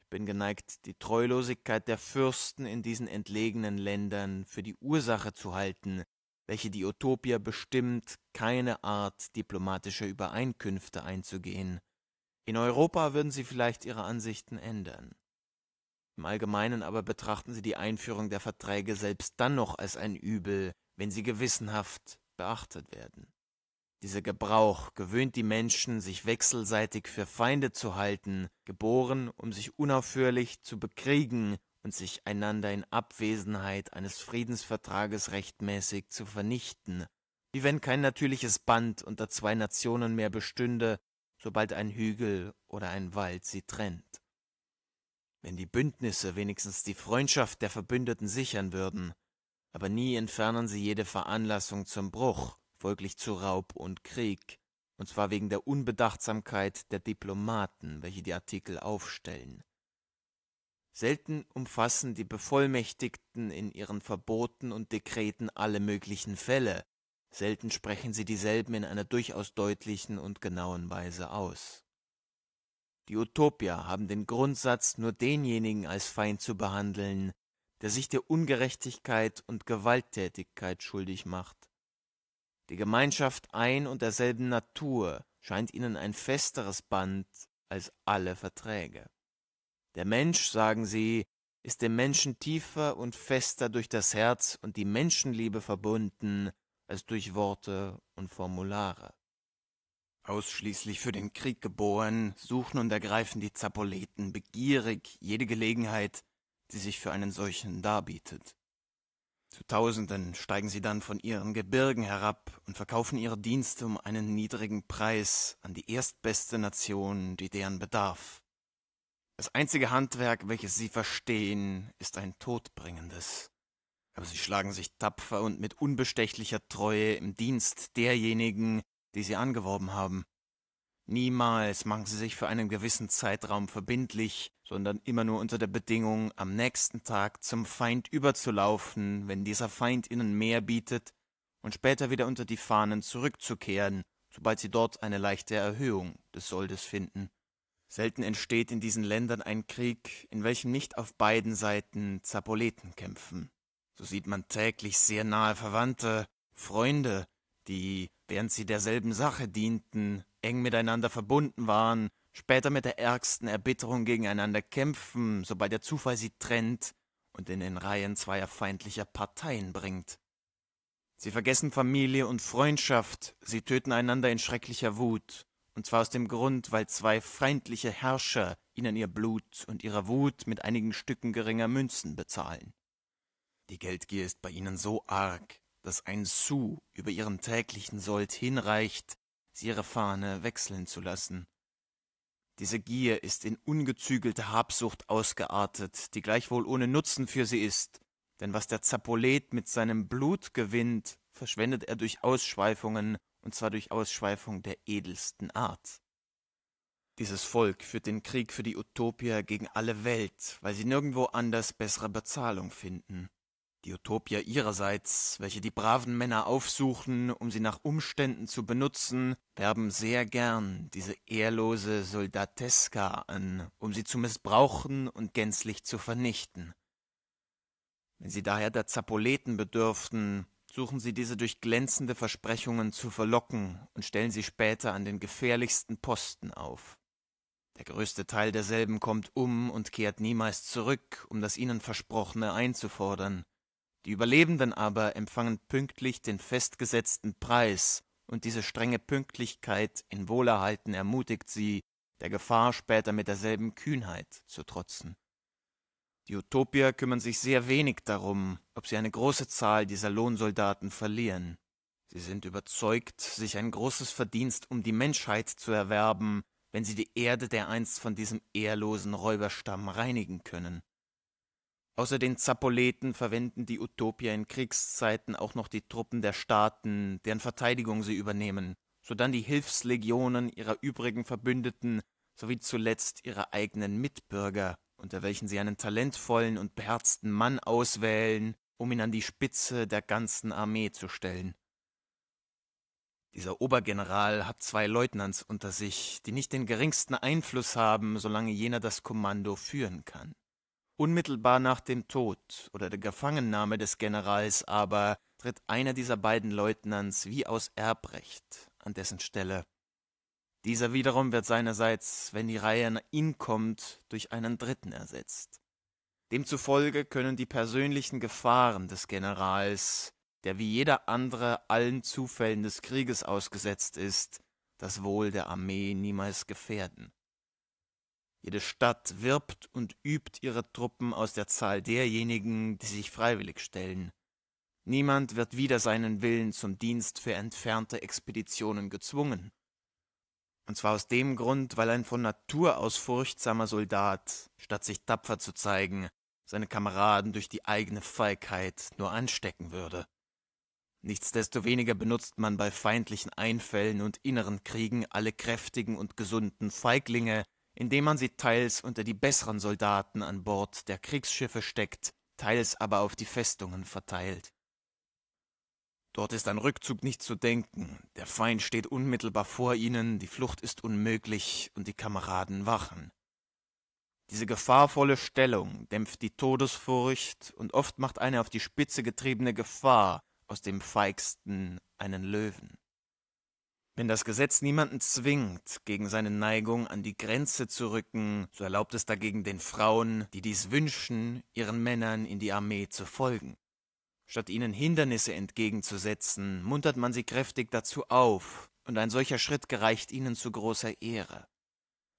Ich bin geneigt, die Treulosigkeit der Fürsten in diesen entlegenen Ländern für die Ursache zu halten, welche die Utopia bestimmt, keine Art diplomatischer Übereinkünfte einzugehen. In Europa würden sie vielleicht ihre Ansichten ändern. Im Allgemeinen aber betrachten sie die Einführung der Verträge selbst dann noch als ein Übel, wenn sie gewissenhaft beachtet werden. Dieser Gebrauch gewöhnt die Menschen, sich wechselseitig für Feinde zu halten, geboren, um sich unaufhörlich zu bekriegen und sich einander in Abwesenheit eines Friedensvertrages rechtmäßig zu vernichten, wie wenn kein natürliches Band unter zwei Nationen mehr bestünde, sobald ein Hügel oder ein Wald sie trennt wenn die Bündnisse wenigstens die Freundschaft der Verbündeten sichern würden, aber nie entfernen sie jede Veranlassung zum Bruch, folglich zu Raub und Krieg, und zwar wegen der Unbedachtsamkeit der Diplomaten, welche die Artikel aufstellen. Selten umfassen die Bevollmächtigten in ihren Verboten und Dekreten alle möglichen Fälle, selten sprechen sie dieselben in einer durchaus deutlichen und genauen Weise aus. Die Utopier haben den Grundsatz, nur denjenigen als Feind zu behandeln, der sich der Ungerechtigkeit und Gewalttätigkeit schuldig macht. Die Gemeinschaft ein und derselben Natur scheint ihnen ein festeres Band als alle Verträge. Der Mensch, sagen sie, ist dem Menschen tiefer und fester durch das Herz und die Menschenliebe verbunden als durch Worte und Formulare. Ausschließlich für den Krieg geboren, suchen und ergreifen die Zapoleten begierig jede Gelegenheit, die sich für einen solchen darbietet. Zu Tausenden steigen sie dann von ihren Gebirgen herab und verkaufen ihre Dienste um einen niedrigen Preis an die erstbeste Nation, die deren bedarf. Das einzige Handwerk, welches sie verstehen, ist ein todbringendes. Aber sie schlagen sich tapfer und mit unbestechlicher Treue im Dienst derjenigen, die sie angeworben haben. Niemals machen sie sich für einen gewissen Zeitraum verbindlich, sondern immer nur unter der Bedingung, am nächsten Tag zum Feind überzulaufen, wenn dieser Feind ihnen mehr bietet, und später wieder unter die Fahnen zurückzukehren, sobald sie dort eine leichte Erhöhung des Soldes finden. Selten entsteht in diesen Ländern ein Krieg, in welchem nicht auf beiden Seiten Zapoleten kämpfen. So sieht man täglich sehr nahe Verwandte, Freunde, die während sie derselben Sache dienten, eng miteinander verbunden waren, später mit der ärgsten Erbitterung gegeneinander kämpfen, sobald der Zufall sie trennt und in den Reihen zweier feindlicher Parteien bringt. Sie vergessen Familie und Freundschaft, sie töten einander in schrecklicher Wut, und zwar aus dem Grund, weil zwei feindliche Herrscher ihnen ihr Blut und ihre Wut mit einigen Stücken geringer Münzen bezahlen. Die Geldgier ist bei ihnen so arg, dass ein Su über ihren täglichen Sold hinreicht, sie ihre Fahne wechseln zu lassen. Diese Gier ist in ungezügelte Habsucht ausgeartet, die gleichwohl ohne Nutzen für sie ist, denn was der Zapolet mit seinem Blut gewinnt, verschwendet er durch Ausschweifungen, und zwar durch Ausschweifung der edelsten Art. Dieses Volk führt den Krieg für die Utopia gegen alle Welt, weil sie nirgendwo anders bessere Bezahlung finden. Die Utopier ihrerseits, welche die braven Männer aufsuchen, um sie nach Umständen zu benutzen, werben sehr gern diese ehrlose Soldateska an, um sie zu missbrauchen und gänzlich zu vernichten. Wenn sie daher der Zapoleten bedürften, suchen sie diese durch glänzende Versprechungen zu verlocken und stellen sie später an den gefährlichsten Posten auf. Der größte Teil derselben kommt um und kehrt niemals zurück, um das ihnen Versprochene einzufordern. Die Überlebenden aber empfangen pünktlich den festgesetzten Preis, und diese strenge Pünktlichkeit in Wohlerhalten ermutigt sie, der Gefahr später mit derselben Kühnheit zu trotzen. Die Utopier kümmern sich sehr wenig darum, ob sie eine große Zahl dieser Lohnsoldaten verlieren. Sie sind überzeugt, sich ein großes Verdienst um die Menschheit zu erwerben, wenn sie die Erde der einst von diesem ehrlosen Räuberstamm reinigen können. Außer den Zapoleten verwenden die Utopier in Kriegszeiten auch noch die Truppen der Staaten, deren Verteidigung sie übernehmen, sodann die Hilfslegionen ihrer übrigen Verbündeten sowie zuletzt ihre eigenen Mitbürger, unter welchen sie einen talentvollen und beherzten Mann auswählen, um ihn an die Spitze der ganzen Armee zu stellen. Dieser Obergeneral hat zwei Leutnants unter sich, die nicht den geringsten Einfluss haben, solange jener das Kommando führen kann. Unmittelbar nach dem Tod oder der Gefangennahme des Generals aber tritt einer dieser beiden Leutnants wie aus Erbrecht an dessen Stelle. Dieser wiederum wird seinerseits, wenn die Reihe an ihn kommt, durch einen Dritten ersetzt. Demzufolge können die persönlichen Gefahren des Generals, der wie jeder andere allen Zufällen des Krieges ausgesetzt ist, das Wohl der Armee niemals gefährden. Jede Stadt wirbt und übt ihre Truppen aus der Zahl derjenigen, die sich freiwillig stellen. Niemand wird wider seinen Willen zum Dienst für entfernte Expeditionen gezwungen. Und zwar aus dem Grund, weil ein von Natur aus furchtsamer Soldat, statt sich tapfer zu zeigen, seine Kameraden durch die eigene Feigheit nur anstecken würde. Nichtsdestoweniger benutzt man bei feindlichen Einfällen und inneren Kriegen alle kräftigen und gesunden Feiglinge, indem man sie teils unter die besseren Soldaten an Bord der Kriegsschiffe steckt, teils aber auf die Festungen verteilt. Dort ist an Rückzug nicht zu denken, der Feind steht unmittelbar vor ihnen, die Flucht ist unmöglich und die Kameraden wachen. Diese gefahrvolle Stellung dämpft die Todesfurcht und oft macht eine auf die Spitze getriebene Gefahr aus dem feigsten einen Löwen. Wenn das Gesetz niemanden zwingt, gegen seine Neigung an die Grenze zu rücken, so erlaubt es dagegen den Frauen, die dies wünschen, ihren Männern in die Armee zu folgen. Statt ihnen Hindernisse entgegenzusetzen, muntert man sie kräftig dazu auf, und ein solcher Schritt gereicht ihnen zu großer Ehre.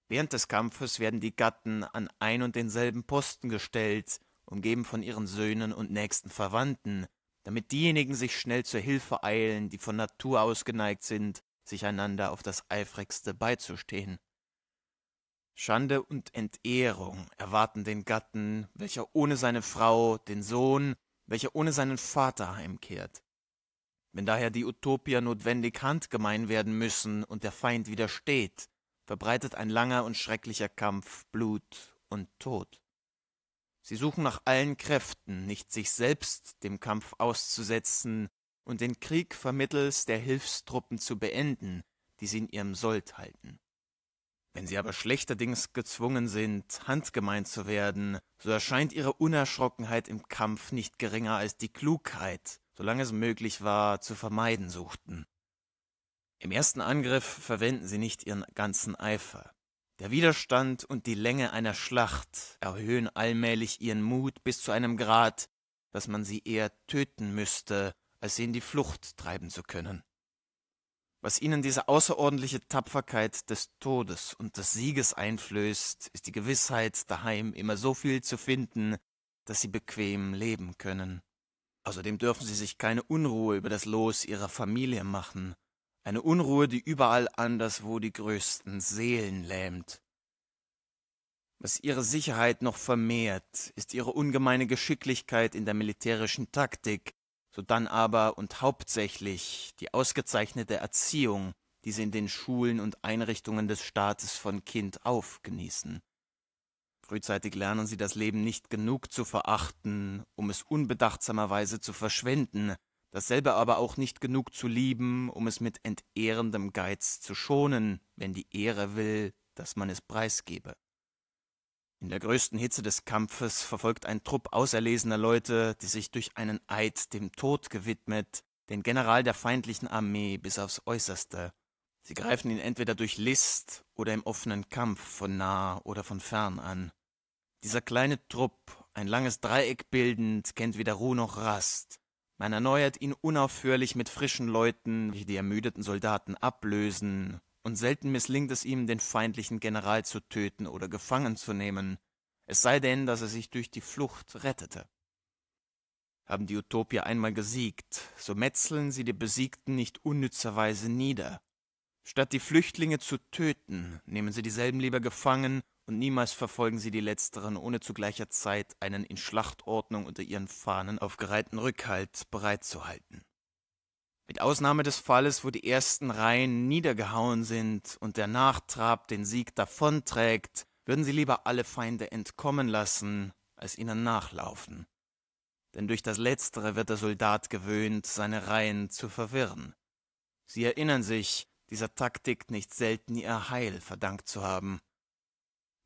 Während des Kampfes werden die Gatten an ein und denselben Posten gestellt, umgeben von ihren Söhnen und nächsten Verwandten, damit diejenigen sich schnell zur Hilfe eilen, die von Natur aus geneigt sind, sich einander auf das eifrigste beizustehen. Schande und Entehrung erwarten den Gatten, welcher ohne seine Frau, den Sohn, welcher ohne seinen Vater heimkehrt. Wenn daher die Utopia notwendig handgemein werden müssen und der Feind widersteht, verbreitet ein langer und schrecklicher Kampf Blut und Tod. Sie suchen nach allen Kräften, nicht sich selbst dem Kampf auszusetzen, und den Krieg vermittels der Hilfstruppen zu beenden, die sie in ihrem Sold halten. Wenn sie aber schlechterdings gezwungen sind, handgemeint zu werden, so erscheint ihre Unerschrockenheit im Kampf nicht geringer als die Klugheit, solange es möglich war, zu vermeiden suchten. Im ersten Angriff verwenden sie nicht ihren ganzen Eifer. Der Widerstand und die Länge einer Schlacht erhöhen allmählich ihren Mut bis zu einem Grad, dass man sie eher töten müsste, als sie in die Flucht treiben zu können. Was ihnen diese außerordentliche Tapferkeit des Todes und des Sieges einflößt, ist die Gewissheit, daheim immer so viel zu finden, dass sie bequem leben können. Außerdem dürfen sie sich keine Unruhe über das Los ihrer Familie machen, eine Unruhe, die überall anderswo die größten Seelen lähmt. Was ihre Sicherheit noch vermehrt, ist ihre ungemeine Geschicklichkeit in der militärischen Taktik, sodann aber und hauptsächlich die ausgezeichnete Erziehung, die sie in den Schulen und Einrichtungen des Staates von Kind auf genießen. Frühzeitig lernen sie das Leben nicht genug zu verachten, um es unbedachtsamerweise zu verschwenden, dasselbe aber auch nicht genug zu lieben, um es mit entehrendem Geiz zu schonen, wenn die Ehre will, dass man es preisgebe. In der größten Hitze des Kampfes verfolgt ein Trupp auserlesener Leute, die sich durch einen Eid dem Tod gewidmet, den General der feindlichen Armee bis aufs Äußerste. Sie greifen ihn entweder durch List oder im offenen Kampf von nah oder von fern an. Dieser kleine Trupp, ein langes Dreieck bildend, kennt weder Ruhe noch Rast. Man erneuert ihn unaufhörlich mit frischen Leuten, welche die ermüdeten Soldaten ablösen und selten misslingt es ihm, den feindlichen General zu töten oder gefangen zu nehmen, es sei denn, dass er sich durch die Flucht rettete. Haben die Utopier einmal gesiegt, so metzeln sie die Besiegten nicht unnützerweise nieder. Statt die Flüchtlinge zu töten, nehmen sie dieselben lieber gefangen und niemals verfolgen sie die letzteren, ohne zu gleicher Zeit einen in Schlachtordnung unter ihren Fahnen aufgereihten Rückhalt bereitzuhalten. Mit Ausnahme des Falles, wo die ersten Reihen niedergehauen sind und der Nachtrab den Sieg davonträgt, würden sie lieber alle Feinde entkommen lassen, als ihnen nachlaufen. Denn durch das Letztere wird der Soldat gewöhnt, seine Reihen zu verwirren. Sie erinnern sich, dieser Taktik nicht selten ihr Heil verdankt zu haben.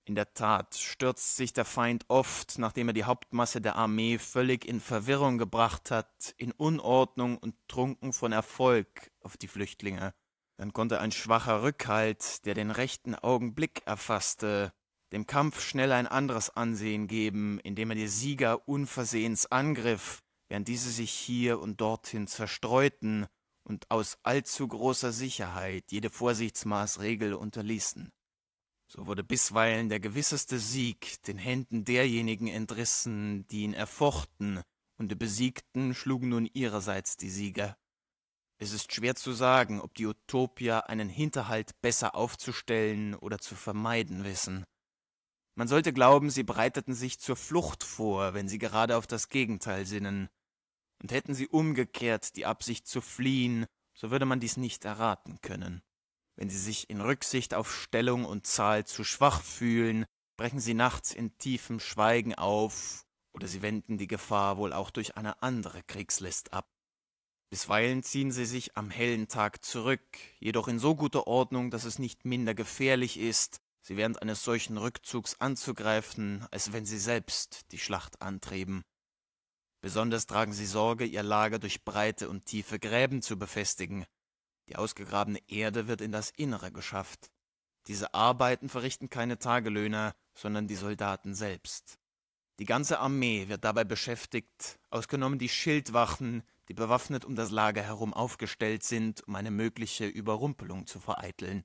In der Tat stürzt sich der Feind oft, nachdem er die Hauptmasse der Armee völlig in Verwirrung gebracht hat, in Unordnung und trunken von Erfolg auf die Flüchtlinge. Dann konnte ein schwacher Rückhalt, der den rechten Augenblick erfasste, dem Kampf schnell ein anderes Ansehen geben, indem er die Sieger unversehens angriff, während diese sich hier und dorthin zerstreuten und aus allzu großer Sicherheit jede Vorsichtsmaßregel unterließen. So wurde bisweilen der gewisseste Sieg den Händen derjenigen entrissen, die ihn erfochten, und die Besiegten schlugen nun ihrerseits die Sieger. Es ist schwer zu sagen, ob die Utopier einen Hinterhalt besser aufzustellen oder zu vermeiden wissen. Man sollte glauben, sie breiteten sich zur Flucht vor, wenn sie gerade auf das Gegenteil sinnen. Und hätten sie umgekehrt die Absicht zu fliehen, so würde man dies nicht erraten können. Wenn Sie sich in Rücksicht auf Stellung und Zahl zu schwach fühlen, brechen Sie nachts in tiefem Schweigen auf, oder Sie wenden die Gefahr wohl auch durch eine andere Kriegslist ab. Bisweilen ziehen sie sich am hellen Tag zurück, jedoch in so guter Ordnung, dass es nicht minder gefährlich ist, sie während eines solchen Rückzugs anzugreifen, als wenn sie selbst die Schlacht antrieben. Besonders tragen sie Sorge, ihr Lager durch breite und tiefe Gräben zu befestigen. Die ausgegrabene Erde wird in das Innere geschafft. Diese Arbeiten verrichten keine Tagelöhner, sondern die Soldaten selbst. Die ganze Armee wird dabei beschäftigt, ausgenommen die Schildwachen, die bewaffnet um das Lager herum aufgestellt sind, um eine mögliche Überrumpelung zu vereiteln.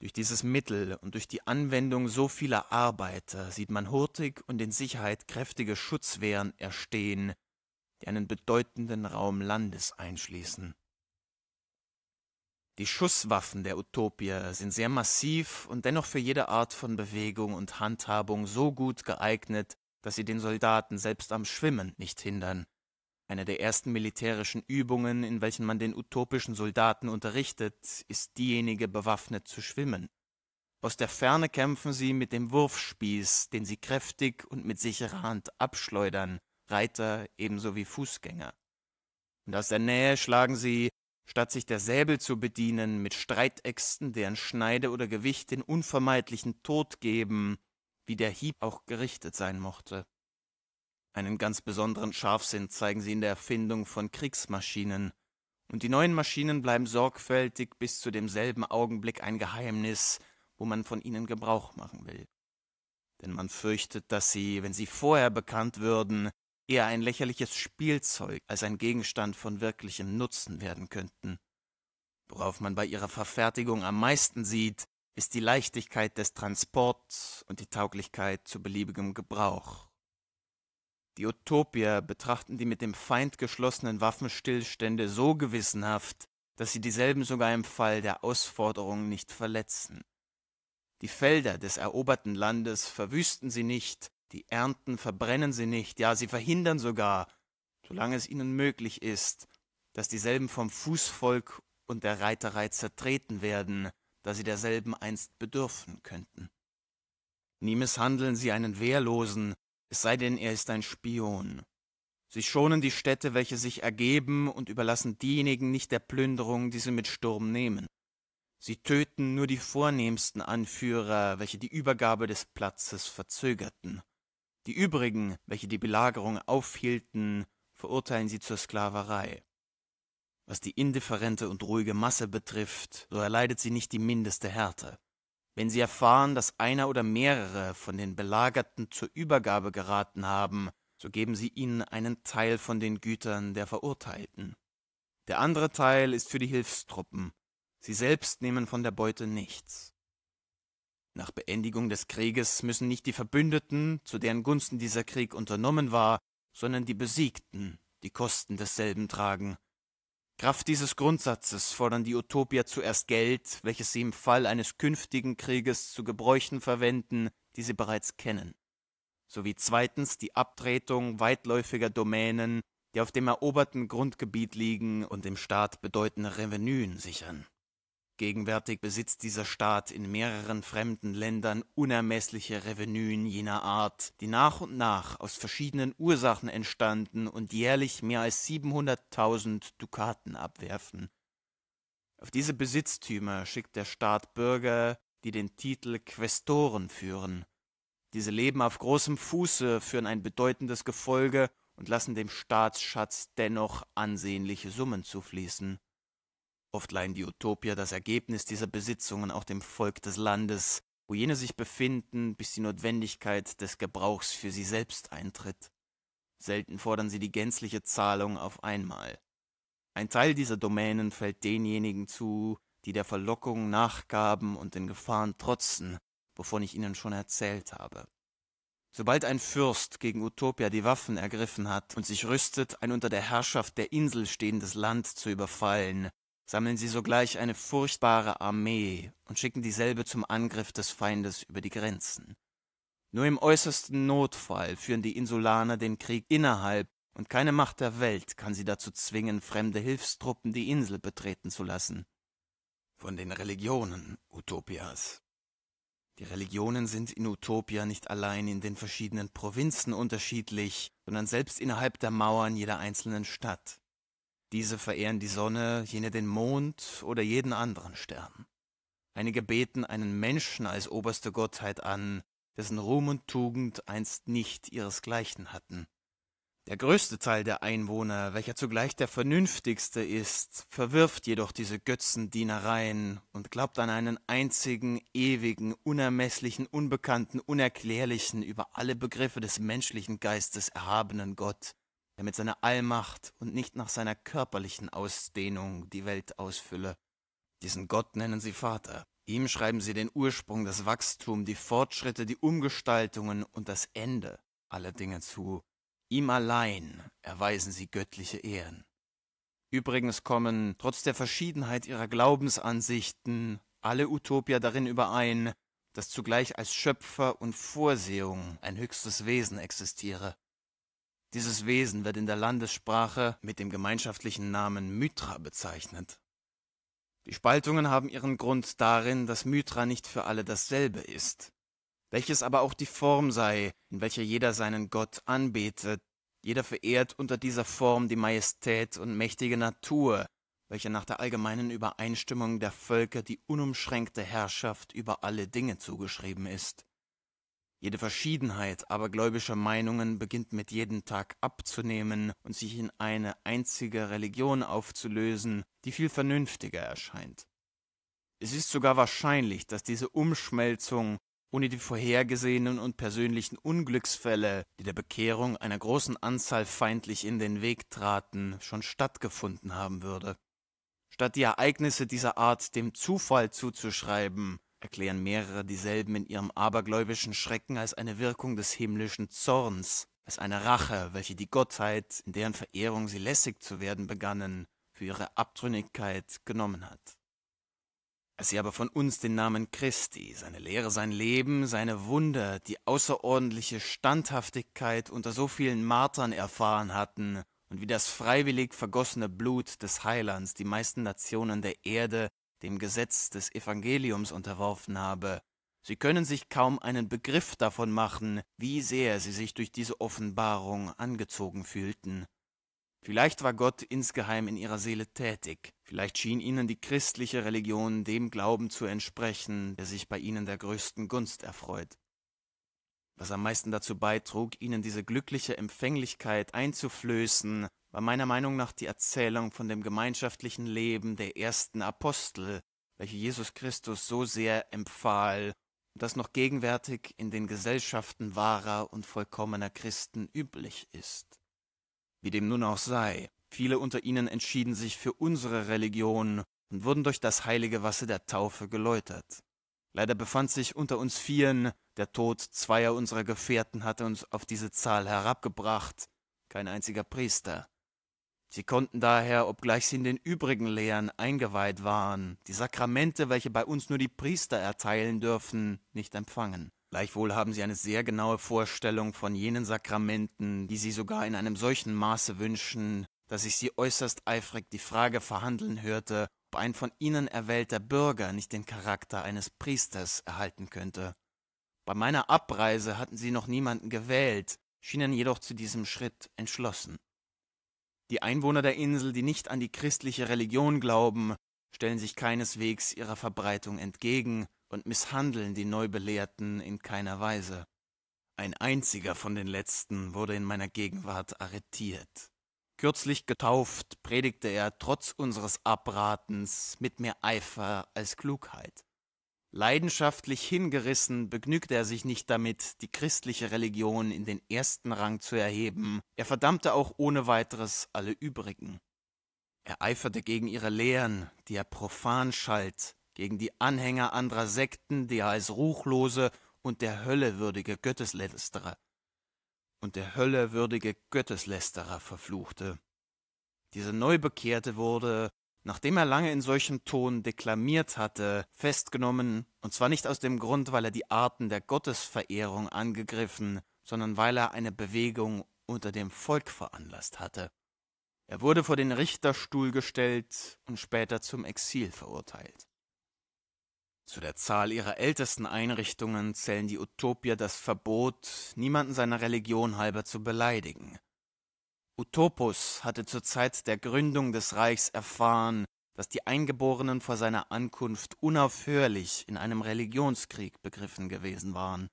Durch dieses Mittel und durch die Anwendung so vieler Arbeiter sieht man hurtig und in Sicherheit kräftige Schutzwehren erstehen, die einen bedeutenden Raum Landes einschließen. Die Schusswaffen der Utopia sind sehr massiv und dennoch für jede Art von Bewegung und Handhabung so gut geeignet, dass sie den Soldaten selbst am Schwimmen nicht hindern. Eine der ersten militärischen Übungen, in welchen man den utopischen Soldaten unterrichtet, ist diejenige, bewaffnet zu schwimmen. Aus der Ferne kämpfen sie mit dem Wurfspieß, den sie kräftig und mit sicherer Hand abschleudern, Reiter ebenso wie Fußgänger. Und aus der Nähe schlagen sie Statt sich der Säbel zu bedienen, mit Streitäxten, deren Schneide oder Gewicht den unvermeidlichen Tod geben, wie der Hieb auch gerichtet sein mochte. Einen ganz besonderen Scharfsinn zeigen sie in der Erfindung von Kriegsmaschinen, und die neuen Maschinen bleiben sorgfältig bis zu demselben Augenblick ein Geheimnis, wo man von ihnen Gebrauch machen will. Denn man fürchtet, dass sie, wenn sie vorher bekannt würden, eher ein lächerliches Spielzeug als ein Gegenstand von wirklichem Nutzen werden könnten. Worauf man bei ihrer Verfertigung am meisten sieht, ist die Leichtigkeit des Transports und die Tauglichkeit zu beliebigem Gebrauch. Die Utopier betrachten die mit dem Feind geschlossenen Waffenstillstände so gewissenhaft, dass sie dieselben sogar im Fall der Ausforderung nicht verletzen. Die Felder des eroberten Landes verwüsten sie nicht die Ernten verbrennen sie nicht, ja, sie verhindern sogar, solange es ihnen möglich ist, dass dieselben vom Fußvolk und der Reiterei zertreten werden, da sie derselben einst bedürfen könnten. Nie misshandeln sie einen Wehrlosen, es sei denn, er ist ein Spion. Sie schonen die Städte, welche sich ergeben, und überlassen diejenigen nicht der Plünderung, die sie mit Sturm nehmen. Sie töten nur die vornehmsten Anführer, welche die Übergabe des Platzes verzögerten. Die übrigen, welche die Belagerung aufhielten, verurteilen sie zur Sklaverei. Was die indifferente und ruhige Masse betrifft, so erleidet sie nicht die mindeste Härte. Wenn sie erfahren, dass einer oder mehrere von den Belagerten zur Übergabe geraten haben, so geben sie ihnen einen Teil von den Gütern der Verurteilten. Der andere Teil ist für die Hilfstruppen. Sie selbst nehmen von der Beute nichts. Nach Beendigung des Krieges müssen nicht die Verbündeten, zu deren Gunsten dieser Krieg unternommen war, sondern die Besiegten die Kosten desselben tragen. Kraft dieses Grundsatzes fordern die Utopier zuerst Geld, welches sie im Fall eines künftigen Krieges zu Gebräuchen verwenden, die sie bereits kennen, sowie zweitens die Abtretung weitläufiger Domänen, die auf dem eroberten Grundgebiet liegen und dem Staat bedeutende Revenuen sichern. Gegenwärtig besitzt dieser Staat in mehreren fremden Ländern unermessliche Revenuen jener Art, die nach und nach aus verschiedenen Ursachen entstanden und jährlich mehr als 700.000 Dukaten abwerfen. Auf diese Besitztümer schickt der Staat Bürger, die den Titel Questoren führen. Diese leben auf großem Fuße, führen ein bedeutendes Gefolge und lassen dem Staatsschatz dennoch ansehnliche Summen zufließen. Oft leihen die Utopier das Ergebnis dieser Besitzungen auch dem Volk des Landes, wo jene sich befinden, bis die Notwendigkeit des Gebrauchs für sie selbst eintritt. Selten fordern sie die gänzliche Zahlung auf einmal. Ein Teil dieser Domänen fällt denjenigen zu, die der Verlockung nachgaben und den Gefahren trotzen, wovon ich Ihnen schon erzählt habe. Sobald ein Fürst gegen Utopia die Waffen ergriffen hat und sich rüstet, ein unter der Herrschaft der Insel stehendes Land zu überfallen, sammeln sie sogleich eine furchtbare Armee und schicken dieselbe zum Angriff des Feindes über die Grenzen. Nur im äußersten Notfall führen die Insulaner den Krieg innerhalb, und keine Macht der Welt kann sie dazu zwingen, fremde Hilfstruppen die Insel betreten zu lassen. Von den Religionen Utopias. Die Religionen sind in Utopia nicht allein in den verschiedenen Provinzen unterschiedlich, sondern selbst innerhalb der Mauern jeder einzelnen Stadt. Diese verehren die Sonne, jene den Mond oder jeden anderen Stern. Einige beten einen Menschen als oberste Gottheit an, dessen Ruhm und Tugend einst nicht ihresgleichen hatten. Der größte Teil der Einwohner, welcher zugleich der vernünftigste ist, verwirft jedoch diese Götzendienereien und glaubt an einen einzigen, ewigen, unermeßlichen, unbekannten, unerklärlichen, über alle Begriffe des menschlichen Geistes erhabenen Gott, der mit seiner Allmacht und nicht nach seiner körperlichen Ausdehnung die Welt ausfülle. Diesen Gott nennen sie Vater. Ihm schreiben sie den Ursprung, das Wachstum, die Fortschritte, die Umgestaltungen und das Ende aller Dinge zu. Ihm allein erweisen sie göttliche Ehren. Übrigens kommen, trotz der Verschiedenheit ihrer Glaubensansichten, alle Utopier darin überein, dass zugleich als Schöpfer und Vorsehung ein höchstes Wesen existiere, dieses Wesen wird in der Landessprache mit dem gemeinschaftlichen Namen Mithra bezeichnet. Die Spaltungen haben ihren Grund darin, dass Mithra nicht für alle dasselbe ist, welches aber auch die Form sei, in welcher jeder seinen Gott anbetet, jeder verehrt unter dieser Form die Majestät und mächtige Natur, welche nach der allgemeinen Übereinstimmung der Völker die unumschränkte Herrschaft über alle Dinge zugeschrieben ist. Jede Verschiedenheit abergläubischer Meinungen beginnt mit jedem Tag abzunehmen und sich in eine einzige Religion aufzulösen, die viel vernünftiger erscheint. Es ist sogar wahrscheinlich, dass diese Umschmelzung ohne die vorhergesehenen und persönlichen Unglücksfälle, die der Bekehrung einer großen Anzahl feindlich in den Weg traten, schon stattgefunden haben würde. Statt die Ereignisse dieser Art dem Zufall zuzuschreiben, erklären mehrere dieselben in ihrem abergläubischen Schrecken als eine Wirkung des himmlischen Zorns, als eine Rache, welche die Gottheit, in deren Verehrung sie lässig zu werden begannen, für ihre Abtrünnigkeit genommen hat. Als sie aber von uns den Namen Christi, seine Lehre, sein Leben, seine Wunder, die außerordentliche Standhaftigkeit unter so vielen Martern erfahren hatten und wie das freiwillig vergossene Blut des Heilands die meisten Nationen der Erde dem Gesetz des Evangeliums unterworfen habe. Sie können sich kaum einen Begriff davon machen, wie sehr sie sich durch diese Offenbarung angezogen fühlten. Vielleicht war Gott insgeheim in ihrer Seele tätig, vielleicht schien ihnen die christliche Religion dem Glauben zu entsprechen, der sich bei ihnen der größten Gunst erfreut. Was am meisten dazu beitrug, ihnen diese glückliche Empfänglichkeit einzuflößen, war meiner Meinung nach die Erzählung von dem gemeinschaftlichen Leben der ersten Apostel, welche Jesus Christus so sehr empfahl und das noch gegenwärtig in den Gesellschaften wahrer und vollkommener Christen üblich ist. Wie dem nun auch sei, viele unter ihnen entschieden sich für unsere Religion und wurden durch das heilige Wasser der Taufe geläutert. Leider befand sich unter uns vieren, der Tod zweier unserer Gefährten hatte uns auf diese Zahl herabgebracht, kein einziger Priester, Sie konnten daher, obgleich sie in den übrigen Lehren eingeweiht waren, die Sakramente, welche bei uns nur die Priester erteilen dürfen, nicht empfangen. Gleichwohl haben sie eine sehr genaue Vorstellung von jenen Sakramenten, die sie sogar in einem solchen Maße wünschen, dass ich sie äußerst eifrig die Frage verhandeln hörte, ob ein von ihnen erwählter Bürger nicht den Charakter eines Priesters erhalten könnte. Bei meiner Abreise hatten sie noch niemanden gewählt, schienen jedoch zu diesem Schritt entschlossen. Die Einwohner der Insel, die nicht an die christliche Religion glauben, stellen sich keineswegs ihrer Verbreitung entgegen und misshandeln die Neubelehrten in keiner Weise. Ein einziger von den letzten wurde in meiner Gegenwart arretiert. Kürzlich getauft, predigte er trotz unseres Abratens mit mehr Eifer als Klugheit. Leidenschaftlich hingerissen begnügte er sich nicht damit, die christliche Religion in den ersten Rang zu erheben, er verdammte auch ohne weiteres alle übrigen. Er eiferte gegen ihre Lehren, die er profan schalt, gegen die Anhänger anderer Sekten, die er als ruchlose und der Hölle würdige Gotteslästerer und der Hölle würdige Götteslästerer verfluchte. Diese Neubekehrte wurde, nachdem er lange in solchem Ton deklamiert hatte, festgenommen, und zwar nicht aus dem Grund, weil er die Arten der Gottesverehrung angegriffen, sondern weil er eine Bewegung unter dem Volk veranlasst hatte. Er wurde vor den Richterstuhl gestellt und später zum Exil verurteilt. Zu der Zahl ihrer ältesten Einrichtungen zählen die Utopier das Verbot, niemanden seiner Religion halber zu beleidigen, Utopus hatte zur Zeit der Gründung des Reichs erfahren, dass die Eingeborenen vor seiner Ankunft unaufhörlich in einem Religionskrieg begriffen gewesen waren.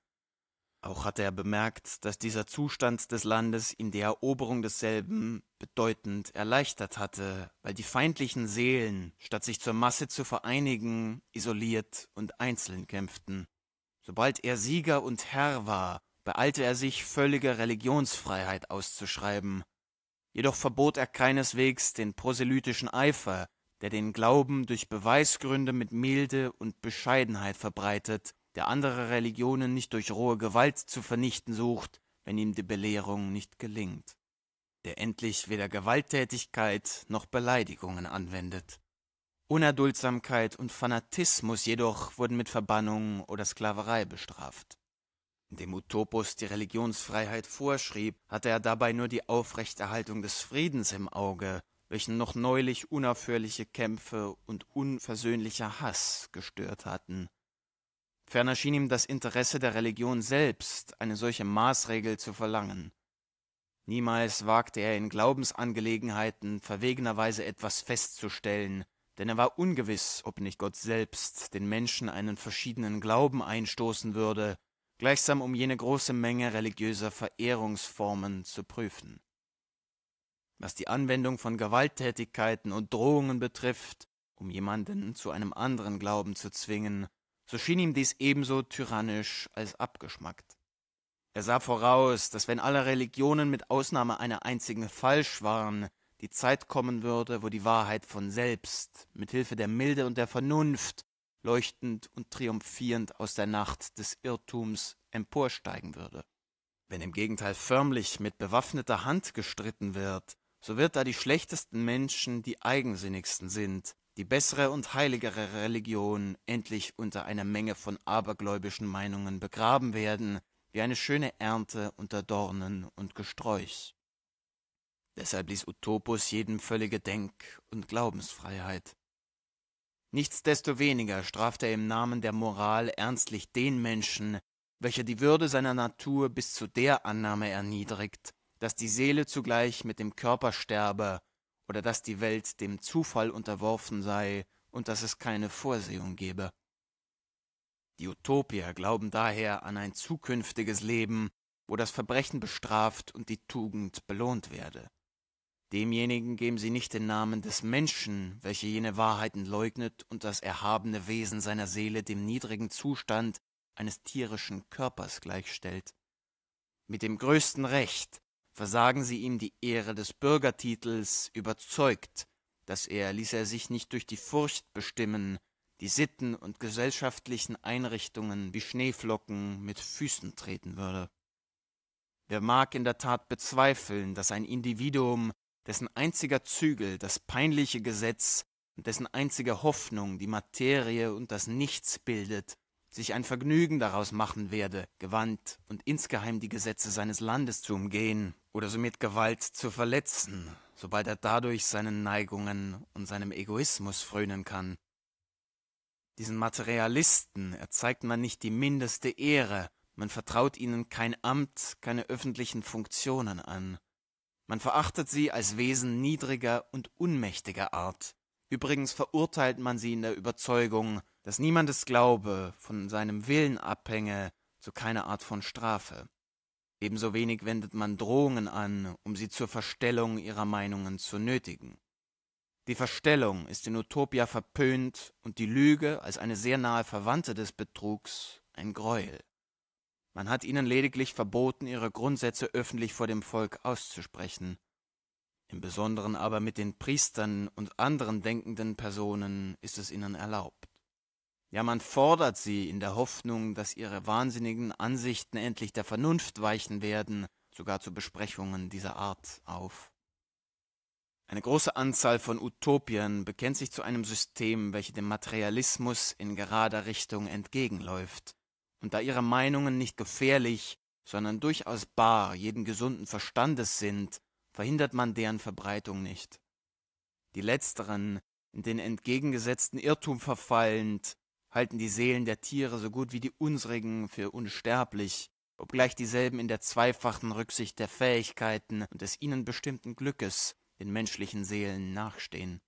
Auch hatte er bemerkt, dass dieser Zustand des Landes ihm die Eroberung desselben bedeutend erleichtert hatte, weil die feindlichen Seelen, statt sich zur Masse zu vereinigen, isoliert und einzeln kämpften. Sobald er Sieger und Herr war, beeilte er sich, völlige Religionsfreiheit auszuschreiben, Jedoch verbot er keineswegs den proselytischen Eifer, der den Glauben durch Beweisgründe mit Milde und Bescheidenheit verbreitet, der andere Religionen nicht durch rohe Gewalt zu vernichten sucht, wenn ihm die Belehrung nicht gelingt, der endlich weder Gewalttätigkeit noch Beleidigungen anwendet. Unerduldsamkeit und Fanatismus jedoch wurden mit Verbannung oder Sklaverei bestraft. Dem Utopus die Religionsfreiheit vorschrieb, hatte er dabei nur die Aufrechterhaltung des Friedens im Auge, welchen noch neulich unaufhörliche Kämpfe und unversöhnlicher Hass gestört hatten. Ferner schien ihm das Interesse der Religion selbst, eine solche Maßregel zu verlangen. Niemals wagte er in Glaubensangelegenheiten verwegenerweise etwas festzustellen, denn er war ungewiss, ob nicht Gott selbst den Menschen einen verschiedenen Glauben einstoßen würde, gleichsam um jene große Menge religiöser Verehrungsformen zu prüfen. Was die Anwendung von Gewalttätigkeiten und Drohungen betrifft, um jemanden zu einem anderen Glauben zu zwingen, so schien ihm dies ebenso tyrannisch als abgeschmackt. Er sah voraus, dass wenn alle Religionen mit Ausnahme einer einzigen falsch waren, die Zeit kommen würde, wo die Wahrheit von selbst, mit Hilfe der Milde und der Vernunft, leuchtend und triumphierend aus der Nacht des Irrtums emporsteigen würde. Wenn im Gegenteil förmlich mit bewaffneter Hand gestritten wird, so wird da die schlechtesten Menschen die eigensinnigsten sind, die bessere und heiligere Religion endlich unter einer Menge von abergläubischen Meinungen begraben werden, wie eine schöne Ernte unter Dornen und Gesträuch. Deshalb ließ Utopus jedem völlige Denk- und Glaubensfreiheit. Nichtsdestoweniger straft er im Namen der Moral ernstlich den Menschen, welcher die Würde seiner Natur bis zu der Annahme erniedrigt, dass die Seele zugleich mit dem Körper sterbe oder dass die Welt dem Zufall unterworfen sei und dass es keine Vorsehung gebe. Die Utopier glauben daher an ein zukünftiges Leben, wo das Verbrechen bestraft und die Tugend belohnt werde. Demjenigen geben sie nicht den Namen des Menschen, welcher jene Wahrheiten leugnet und das erhabene Wesen seiner Seele dem niedrigen Zustand eines tierischen Körpers gleichstellt. Mit dem größten Recht versagen sie ihm die Ehre des Bürgertitels, überzeugt, dass er ließ er sich nicht durch die Furcht bestimmen, die Sitten und gesellschaftlichen Einrichtungen wie Schneeflocken mit Füßen treten würde. Wer mag in der Tat bezweifeln, dass ein Individuum dessen einziger Zügel das peinliche Gesetz und dessen einzige Hoffnung die Materie und das Nichts bildet, sich ein Vergnügen daraus machen werde, gewandt und insgeheim die Gesetze seines Landes zu umgehen oder so mit Gewalt zu verletzen, sobald er dadurch seinen Neigungen und seinem Egoismus frönen kann. Diesen Materialisten erzeigt man nicht die mindeste Ehre, man vertraut ihnen kein Amt, keine öffentlichen Funktionen an, man verachtet sie als Wesen niedriger und unmächtiger Art. Übrigens verurteilt man sie in der Überzeugung, dass niemandes Glaube von seinem Willen abhänge, zu keiner Art von Strafe. Ebenso wenig wendet man Drohungen an, um sie zur Verstellung ihrer Meinungen zu nötigen. Die Verstellung ist in Utopia verpönt und die Lüge als eine sehr nahe Verwandte des Betrugs ein Greuel. Man hat ihnen lediglich verboten, ihre Grundsätze öffentlich vor dem Volk auszusprechen, im Besonderen aber mit den Priestern und anderen denkenden Personen ist es ihnen erlaubt. Ja, man fordert sie in der Hoffnung, dass ihre wahnsinnigen Ansichten endlich der Vernunft weichen werden, sogar zu Besprechungen dieser Art auf. Eine große Anzahl von Utopien bekennt sich zu einem System, welches dem Materialismus in gerader Richtung entgegenläuft, und da ihre Meinungen nicht gefährlich, sondern durchaus bar jeden gesunden Verstandes sind, verhindert man deren Verbreitung nicht. Die letzteren, in den entgegengesetzten Irrtum verfallend, halten die Seelen der Tiere so gut wie die unsrigen für unsterblich, obgleich dieselben in der zweifachen Rücksicht der Fähigkeiten und des ihnen bestimmten Glückes den menschlichen Seelen nachstehen.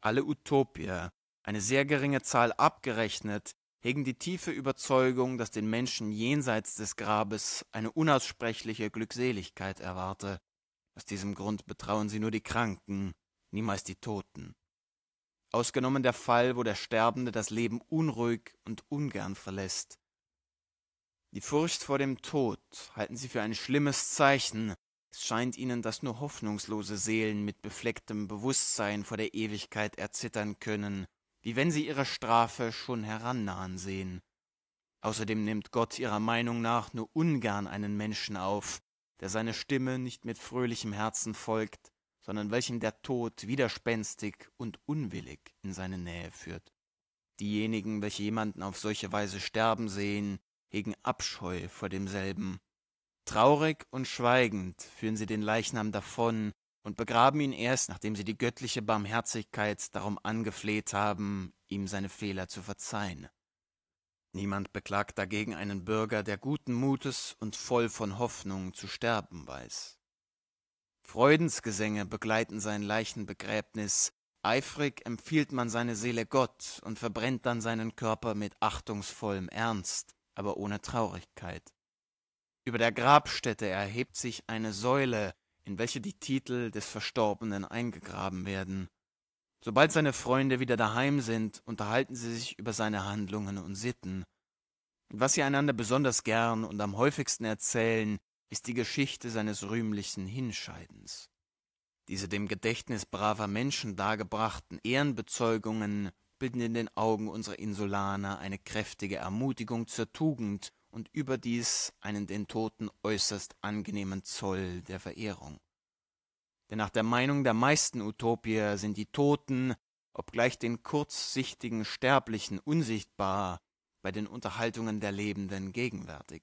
Alle Utopier, eine sehr geringe Zahl abgerechnet, hegen die tiefe Überzeugung, dass den Menschen jenseits des Grabes eine unaussprechliche Glückseligkeit erwarte. Aus diesem Grund betrauen sie nur die Kranken, niemals die Toten. Ausgenommen der Fall, wo der Sterbende das Leben unruhig und ungern verlässt. Die Furcht vor dem Tod halten sie für ein schlimmes Zeichen. Es scheint ihnen, dass nur hoffnungslose Seelen mit beflecktem Bewusstsein vor der Ewigkeit erzittern können wie wenn sie ihre Strafe schon herannahen sehen. Außerdem nimmt Gott ihrer Meinung nach nur ungern einen Menschen auf, der seine Stimme nicht mit fröhlichem Herzen folgt, sondern welchem der Tod widerspenstig und unwillig in seine Nähe führt. Diejenigen, welche jemanden auf solche Weise sterben sehen, hegen Abscheu vor demselben. Traurig und schweigend führen sie den Leichnam davon und begraben ihn erst, nachdem sie die göttliche Barmherzigkeit darum angefleht haben, ihm seine Fehler zu verzeihen. Niemand beklagt dagegen einen Bürger, der guten Mutes und voll von Hoffnung zu sterben weiß. Freudensgesänge begleiten sein Leichenbegräbnis, eifrig empfiehlt man seine Seele Gott und verbrennt dann seinen Körper mit achtungsvollem Ernst, aber ohne Traurigkeit. Über der Grabstätte erhebt sich eine Säule, in welche die Titel des Verstorbenen eingegraben werden. Sobald seine Freunde wieder daheim sind, unterhalten sie sich über seine Handlungen und Sitten. Und was sie einander besonders gern und am häufigsten erzählen, ist die Geschichte seines rühmlichen Hinscheidens. Diese dem Gedächtnis braver Menschen dargebrachten Ehrenbezeugungen bilden in den Augen unserer Insulaner eine kräftige Ermutigung zur Tugend und überdies einen den Toten äußerst angenehmen Zoll der Verehrung. Denn nach der Meinung der meisten Utopier sind die Toten, obgleich den kurzsichtigen Sterblichen unsichtbar, bei den Unterhaltungen der Lebenden gegenwärtig.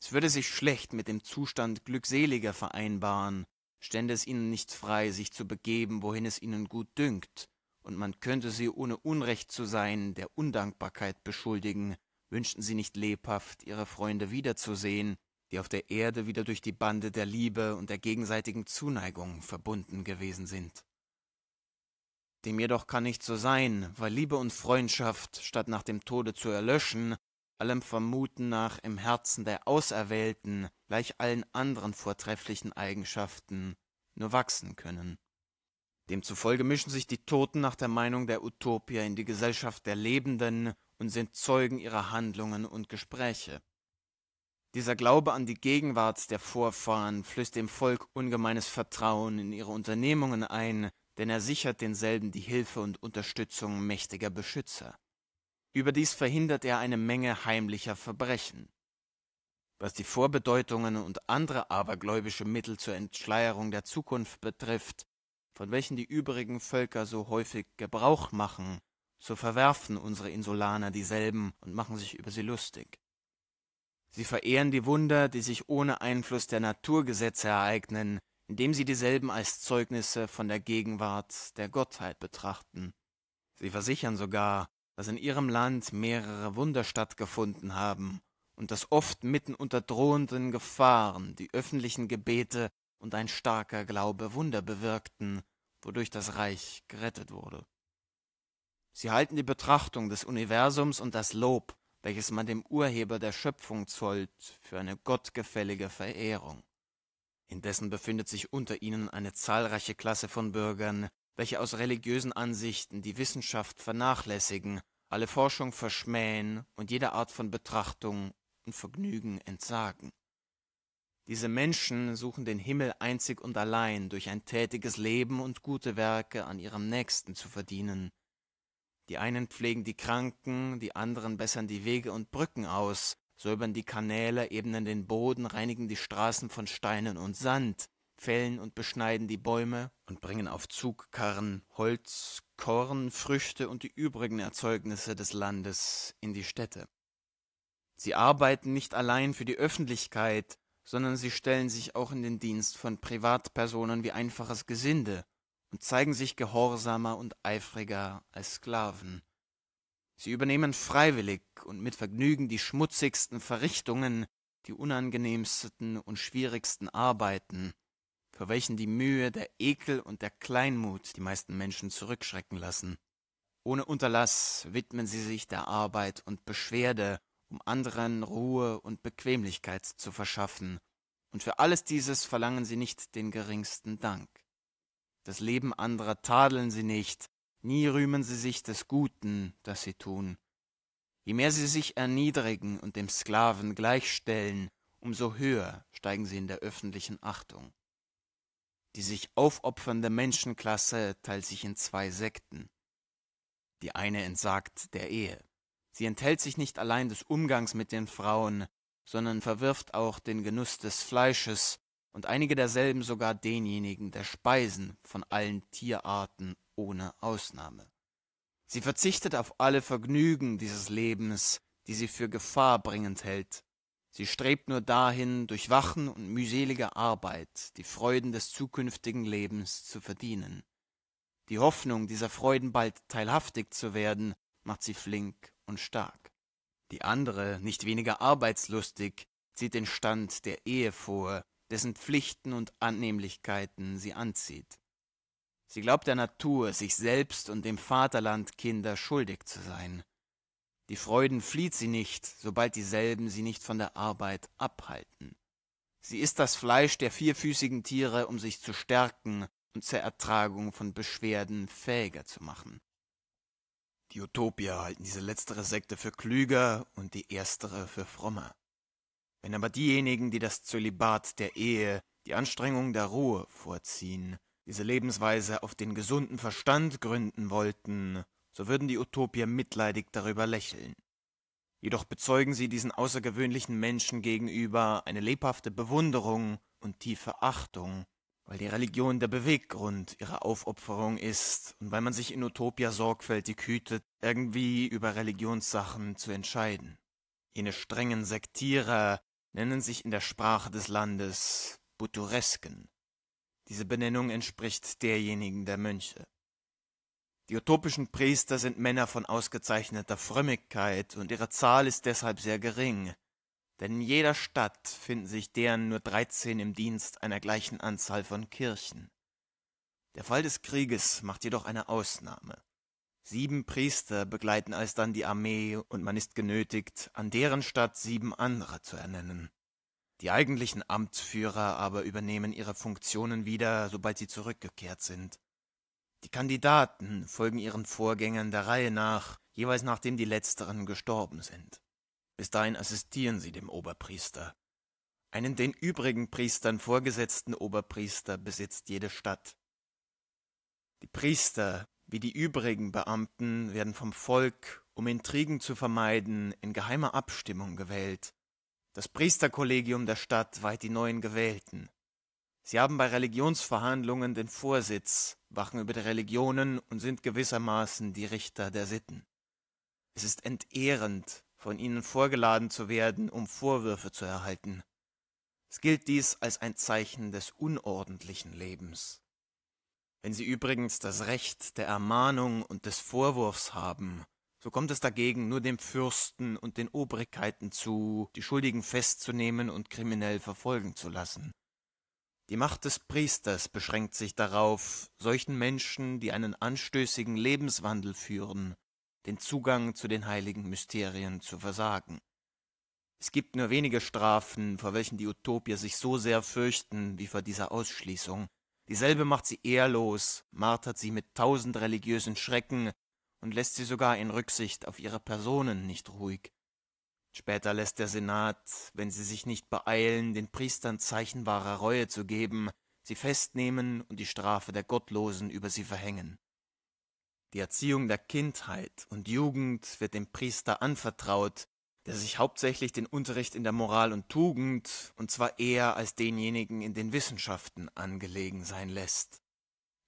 Es würde sich schlecht mit dem Zustand glückseliger vereinbaren, stände es ihnen nicht frei, sich zu begeben, wohin es ihnen gut dünkt, und man könnte sie, ohne Unrecht zu sein, der Undankbarkeit beschuldigen, wünschten sie nicht lebhaft, ihre Freunde wiederzusehen, die auf der Erde wieder durch die Bande der Liebe und der gegenseitigen Zuneigung verbunden gewesen sind. Dem jedoch kann nicht so sein, weil Liebe und Freundschaft, statt nach dem Tode zu erlöschen, allem Vermuten nach im Herzen der Auserwählten, gleich allen anderen vortrefflichen Eigenschaften, nur wachsen können. Demzufolge mischen sich die Toten nach der Meinung der Utopier in die Gesellschaft der Lebenden und sind Zeugen ihrer Handlungen und Gespräche. Dieser Glaube an die Gegenwart der Vorfahren flößt dem Volk ungemeines Vertrauen in ihre Unternehmungen ein, denn er sichert denselben die Hilfe und Unterstützung mächtiger Beschützer. Überdies verhindert er eine Menge heimlicher Verbrechen. Was die Vorbedeutungen und andere abergläubische Mittel zur Entschleierung der Zukunft betrifft, von welchen die übrigen Völker so häufig Gebrauch machen, so verwerfen unsere Insulaner dieselben und machen sich über sie lustig. Sie verehren die Wunder, die sich ohne Einfluss der Naturgesetze ereignen, indem sie dieselben als Zeugnisse von der Gegenwart der Gottheit betrachten. Sie versichern sogar, dass in ihrem Land mehrere Wunder stattgefunden haben und dass oft mitten unter drohenden Gefahren die öffentlichen Gebete und ein starker Glaube Wunder bewirkten, wodurch das Reich gerettet wurde. Sie halten die Betrachtung des Universums und das Lob, welches man dem Urheber der Schöpfung zollt, für eine gottgefällige Verehrung. Indessen befindet sich unter ihnen eine zahlreiche Klasse von Bürgern, welche aus religiösen Ansichten die Wissenschaft vernachlässigen, alle Forschung verschmähen und jeder Art von Betrachtung und Vergnügen entsagen. Diese Menschen suchen den Himmel einzig und allein durch ein tätiges Leben und gute Werke an ihrem Nächsten zu verdienen, die einen pflegen die Kranken, die anderen bessern die Wege und Brücken aus, säubern die Kanäle, ebnen den Boden, reinigen die Straßen von Steinen und Sand, fällen und beschneiden die Bäume und bringen auf Zugkarren Holz, Korn, Früchte und die übrigen Erzeugnisse des Landes in die Städte. Sie arbeiten nicht allein für die Öffentlichkeit, sondern sie stellen sich auch in den Dienst von Privatpersonen wie einfaches Gesinde, und zeigen sich gehorsamer und eifriger als Sklaven. Sie übernehmen freiwillig und mit Vergnügen die schmutzigsten Verrichtungen, die unangenehmsten und schwierigsten Arbeiten, für welchen die Mühe, der Ekel und der Kleinmut die meisten Menschen zurückschrecken lassen. Ohne Unterlass widmen sie sich der Arbeit und Beschwerde, um anderen Ruhe und Bequemlichkeit zu verschaffen, und für alles dieses verlangen sie nicht den geringsten Dank. Das Leben anderer tadeln sie nicht, nie rühmen sie sich des Guten, das sie tun. Je mehr sie sich erniedrigen und dem Sklaven gleichstellen, umso höher steigen sie in der öffentlichen Achtung. Die sich aufopfernde Menschenklasse teilt sich in zwei Sekten. Die eine entsagt der Ehe. Sie enthält sich nicht allein des Umgangs mit den Frauen, sondern verwirft auch den Genuss des Fleisches und einige derselben sogar denjenigen der Speisen von allen Tierarten ohne Ausnahme. Sie verzichtet auf alle Vergnügen dieses Lebens, die sie für gefahrbringend hält. Sie strebt nur dahin, durch Wachen und mühselige Arbeit die Freuden des zukünftigen Lebens zu verdienen. Die Hoffnung, dieser Freuden bald teilhaftig zu werden, macht sie flink und stark. Die andere, nicht weniger arbeitslustig, zieht den Stand der Ehe vor, dessen Pflichten und Annehmlichkeiten sie anzieht. Sie glaubt der Natur, sich selbst und dem Vaterland Kinder schuldig zu sein. Die Freuden flieht sie nicht, sobald dieselben sie nicht von der Arbeit abhalten. Sie ist das Fleisch der vierfüßigen Tiere, um sich zu stärken und zur Ertragung von Beschwerden fähiger zu machen. Die Utopier halten diese letztere Sekte für klüger und die erstere für frommer. Wenn aber diejenigen, die das Zölibat der Ehe, die Anstrengung der Ruhe vorziehen, diese Lebensweise auf den gesunden Verstand gründen wollten, so würden die Utopier mitleidig darüber lächeln. Jedoch bezeugen sie diesen außergewöhnlichen Menschen gegenüber eine lebhafte Bewunderung und tiefe Achtung, weil die Religion der Beweggrund ihrer Aufopferung ist und weil man sich in Utopia sorgfältig hütet, irgendwie über Religionssachen zu entscheiden. Jene strengen Sektierer, nennen sich in der Sprache des Landes Buturesken. Diese Benennung entspricht derjenigen der Mönche. Die utopischen Priester sind Männer von ausgezeichneter Frömmigkeit und ihre Zahl ist deshalb sehr gering, denn in jeder Stadt finden sich deren nur dreizehn im Dienst einer gleichen Anzahl von Kirchen. Der Fall des Krieges macht jedoch eine Ausnahme. Sieben Priester begleiten alsdann die Armee, und man ist genötigt, an deren Stadt sieben andere zu ernennen. Die eigentlichen Amtsführer aber übernehmen ihre Funktionen wieder, sobald sie zurückgekehrt sind. Die Kandidaten folgen ihren Vorgängern der Reihe nach, jeweils nachdem die letzteren gestorben sind. Bis dahin assistieren sie dem Oberpriester. Einen den übrigen Priestern vorgesetzten Oberpriester besitzt jede Stadt. Die Priester wie die übrigen Beamten werden vom Volk, um Intrigen zu vermeiden, in geheimer Abstimmung gewählt. Das Priesterkollegium der Stadt weiht die neuen Gewählten. Sie haben bei Religionsverhandlungen den Vorsitz, wachen über die Religionen und sind gewissermaßen die Richter der Sitten. Es ist entehrend, von ihnen vorgeladen zu werden, um Vorwürfe zu erhalten. Es gilt dies als ein Zeichen des unordentlichen Lebens. Wenn sie übrigens das Recht der Ermahnung und des Vorwurfs haben, so kommt es dagegen nur dem Fürsten und den Obrigkeiten zu, die Schuldigen festzunehmen und kriminell verfolgen zu lassen. Die Macht des Priesters beschränkt sich darauf, solchen Menschen, die einen anstößigen Lebenswandel führen, den Zugang zu den heiligen Mysterien zu versagen. Es gibt nur wenige Strafen, vor welchen die Utopier sich so sehr fürchten wie vor dieser Ausschließung, Dieselbe macht sie ehrlos, martert sie mit tausend religiösen Schrecken und lässt sie sogar in Rücksicht auf ihre Personen nicht ruhig. Später lässt der Senat, wenn sie sich nicht beeilen, den Priestern Zeichen wahrer Reue zu geben, sie festnehmen und die Strafe der Gottlosen über sie verhängen. Die Erziehung der Kindheit und Jugend wird dem Priester anvertraut, der sich hauptsächlich den Unterricht in der Moral und Tugend, und zwar eher als denjenigen in den Wissenschaften, angelegen sein lässt.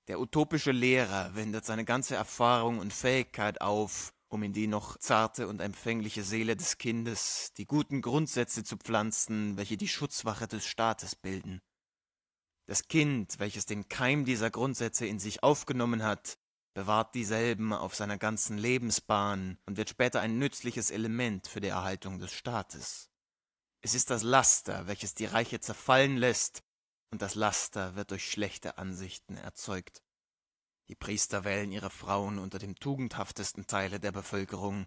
Der utopische Lehrer wendet seine ganze Erfahrung und Fähigkeit auf, um in die noch zarte und empfängliche Seele des Kindes die guten Grundsätze zu pflanzen, welche die Schutzwache des Staates bilden. Das Kind, welches den Keim dieser Grundsätze in sich aufgenommen hat, bewahrt dieselben auf seiner ganzen Lebensbahn und wird später ein nützliches Element für die Erhaltung des Staates. Es ist das Laster, welches die Reiche zerfallen lässt, und das Laster wird durch schlechte Ansichten erzeugt. Die Priester wählen ihre Frauen unter dem tugendhaftesten Teile der Bevölkerung.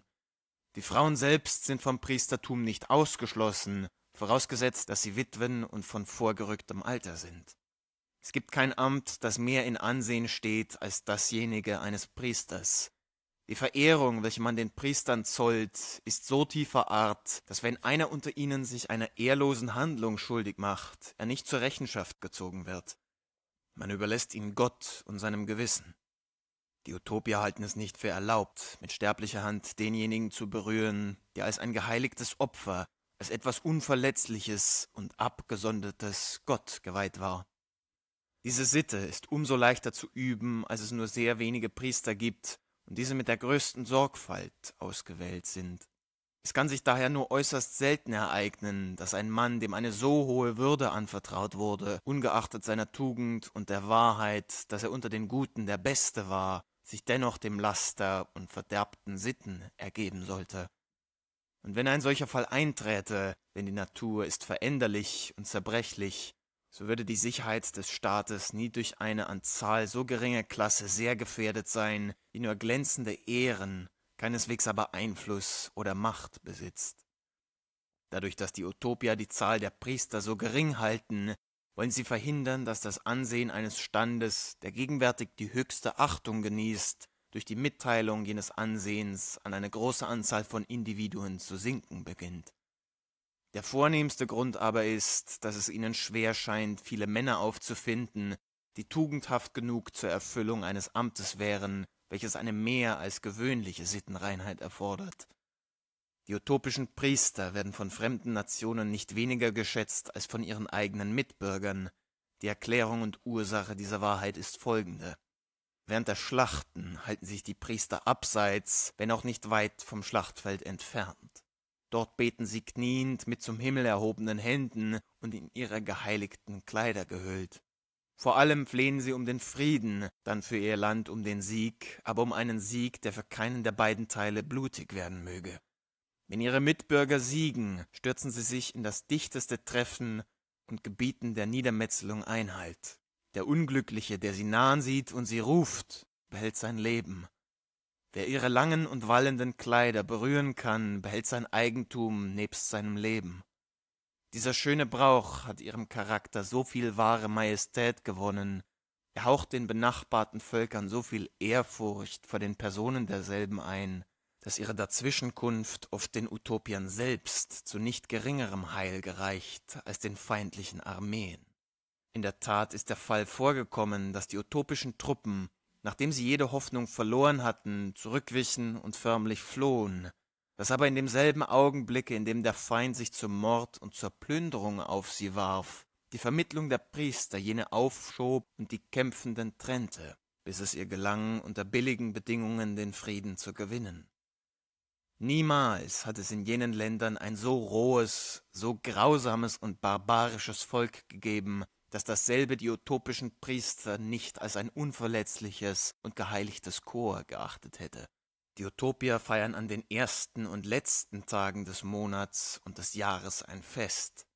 Die Frauen selbst sind vom Priestertum nicht ausgeschlossen, vorausgesetzt, dass sie Witwen und von vorgerücktem Alter sind. Es gibt kein Amt, das mehr in Ansehen steht als dasjenige eines Priesters. Die Verehrung, welche man den Priestern zollt, ist so tiefer Art, dass wenn einer unter ihnen sich einer ehrlosen Handlung schuldig macht, er nicht zur Rechenschaft gezogen wird. Man überlässt ihn Gott und seinem Gewissen. Die Utopier halten es nicht für erlaubt, mit sterblicher Hand denjenigen zu berühren, der als ein geheiligtes Opfer, als etwas Unverletzliches und Abgesondertes Gott geweiht war. Diese Sitte ist umso leichter zu üben, als es nur sehr wenige Priester gibt und diese mit der größten Sorgfalt ausgewählt sind. Es kann sich daher nur äußerst selten ereignen, dass ein Mann, dem eine so hohe Würde anvertraut wurde, ungeachtet seiner Tugend und der Wahrheit, dass er unter den Guten der Beste war, sich dennoch dem Laster und verderbten Sitten ergeben sollte. Und wenn ein solcher Fall einträte, denn die Natur ist veränderlich und zerbrechlich, so würde die Sicherheit des Staates nie durch eine an Zahl so geringe Klasse sehr gefährdet sein, die nur glänzende Ehren, keineswegs aber Einfluss oder Macht besitzt. Dadurch, dass die Utopia die Zahl der Priester so gering halten, wollen sie verhindern, dass das Ansehen eines Standes, der gegenwärtig die höchste Achtung genießt, durch die Mitteilung jenes Ansehens an eine große Anzahl von Individuen zu sinken beginnt. Der vornehmste Grund aber ist, dass es ihnen schwer scheint, viele Männer aufzufinden, die tugendhaft genug zur Erfüllung eines Amtes wären, welches eine mehr als gewöhnliche Sittenreinheit erfordert. Die utopischen Priester werden von fremden Nationen nicht weniger geschätzt als von ihren eigenen Mitbürgern. Die Erklärung und Ursache dieser Wahrheit ist folgende. Während der Schlachten halten sich die Priester abseits, wenn auch nicht weit vom Schlachtfeld entfernt. Dort beten sie kniend mit zum Himmel erhobenen Händen und in ihre geheiligten Kleider gehüllt. Vor allem flehen sie um den Frieden, dann für ihr Land um den Sieg, aber um einen Sieg, der für keinen der beiden Teile blutig werden möge. Wenn ihre Mitbürger siegen, stürzen sie sich in das dichteste Treffen und gebieten der Niedermetzelung Einhalt. Der Unglückliche, der sie nahen sieht und sie ruft, behält sein Leben, Wer ihre langen und wallenden Kleider berühren kann, behält sein Eigentum nebst seinem Leben. Dieser schöne Brauch hat ihrem Charakter so viel wahre Majestät gewonnen, er haucht den benachbarten Völkern so viel Ehrfurcht vor den Personen derselben ein, dass ihre Dazwischenkunft oft den Utopiern selbst zu nicht geringerem Heil gereicht als den feindlichen Armeen. In der Tat ist der Fall vorgekommen, dass die utopischen Truppen nachdem sie jede Hoffnung verloren hatten, zurückwichen und förmlich flohen, dass aber in demselben Augenblicke, in dem der Feind sich zum Mord und zur Plünderung auf sie warf, die Vermittlung der Priester jene aufschob und die Kämpfenden trennte, bis es ihr gelang, unter billigen Bedingungen den Frieden zu gewinnen. Niemals hat es in jenen Ländern ein so rohes, so grausames und barbarisches Volk gegeben, dass dasselbe die utopischen Priester nicht als ein unverletzliches und geheiligtes Chor geachtet hätte. Die Utopier feiern an den ersten und letzten Tagen des Monats und des Jahres ein Fest.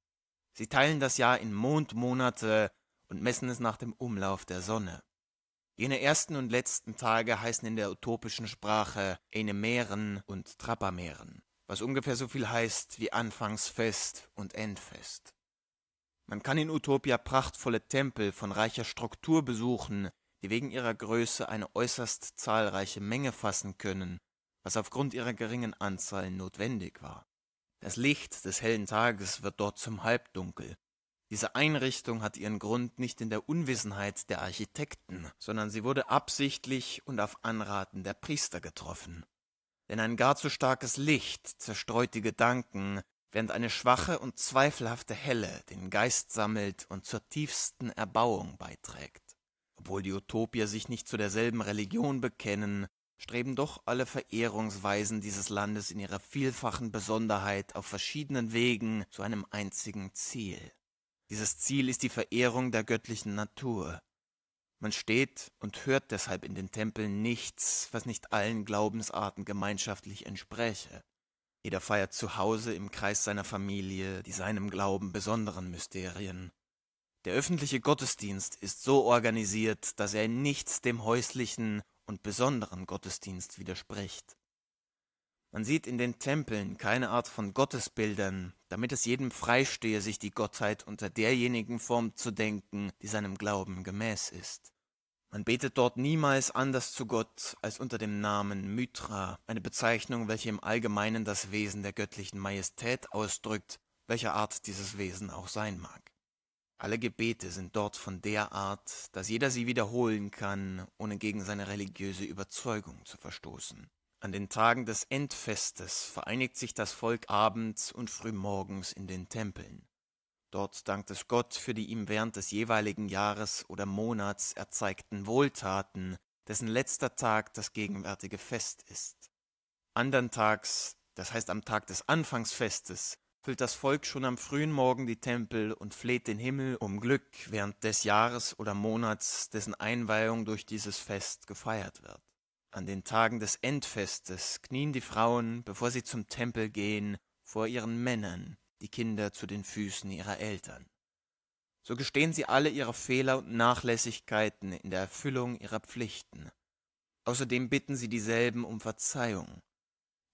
Sie teilen das Jahr in Mondmonate und messen es nach dem Umlauf der Sonne. Jene ersten und letzten Tage heißen in der utopischen Sprache Enemeren und Trapameren, was ungefähr so viel heißt wie Anfangsfest und Endfest. Man kann in Utopia prachtvolle Tempel von reicher Struktur besuchen, die wegen ihrer Größe eine äußerst zahlreiche Menge fassen können, was aufgrund ihrer geringen Anzahl notwendig war. Das Licht des hellen Tages wird dort zum Halbdunkel. Diese Einrichtung hat ihren Grund nicht in der Unwissenheit der Architekten, sondern sie wurde absichtlich und auf Anraten der Priester getroffen. Denn ein gar zu starkes Licht zerstreut die Gedanken, während eine schwache und zweifelhafte Helle den Geist sammelt und zur tiefsten Erbauung beiträgt. Obwohl die Utopier sich nicht zu derselben Religion bekennen, streben doch alle Verehrungsweisen dieses Landes in ihrer vielfachen Besonderheit auf verschiedenen Wegen zu einem einzigen Ziel. Dieses Ziel ist die Verehrung der göttlichen Natur. Man steht und hört deshalb in den Tempeln nichts, was nicht allen Glaubensarten gemeinschaftlich entspräche. Jeder feiert zu Hause im Kreis seiner Familie die seinem Glauben besonderen Mysterien. Der öffentliche Gottesdienst ist so organisiert, dass er in nichts dem häuslichen und besonderen Gottesdienst widerspricht. Man sieht in den Tempeln keine Art von Gottesbildern, damit es jedem freistehe, sich die Gottheit unter derjenigen Form zu denken, die seinem Glauben gemäß ist. Man betet dort niemals anders zu Gott als unter dem Namen Mitra, eine Bezeichnung, welche im Allgemeinen das Wesen der göttlichen Majestät ausdrückt, welcher Art dieses Wesen auch sein mag. Alle Gebete sind dort von der Art, dass jeder sie wiederholen kann, ohne gegen seine religiöse Überzeugung zu verstoßen. An den Tagen des Endfestes vereinigt sich das Volk abends und frühmorgens in den Tempeln. Dort dankt es Gott für die ihm während des jeweiligen Jahres oder Monats erzeigten Wohltaten, dessen letzter Tag das gegenwärtige Fest ist. Andern das heißt am Tag des Anfangsfestes, füllt das Volk schon am frühen Morgen die Tempel und fleht den Himmel um Glück während des Jahres oder Monats, dessen Einweihung durch dieses Fest gefeiert wird. An den Tagen des Endfestes knien die Frauen, bevor sie zum Tempel gehen, vor ihren Männern, die Kinder zu den Füßen ihrer Eltern. So gestehen sie alle ihre Fehler und Nachlässigkeiten in der Erfüllung ihrer Pflichten. Außerdem bitten sie dieselben um Verzeihung.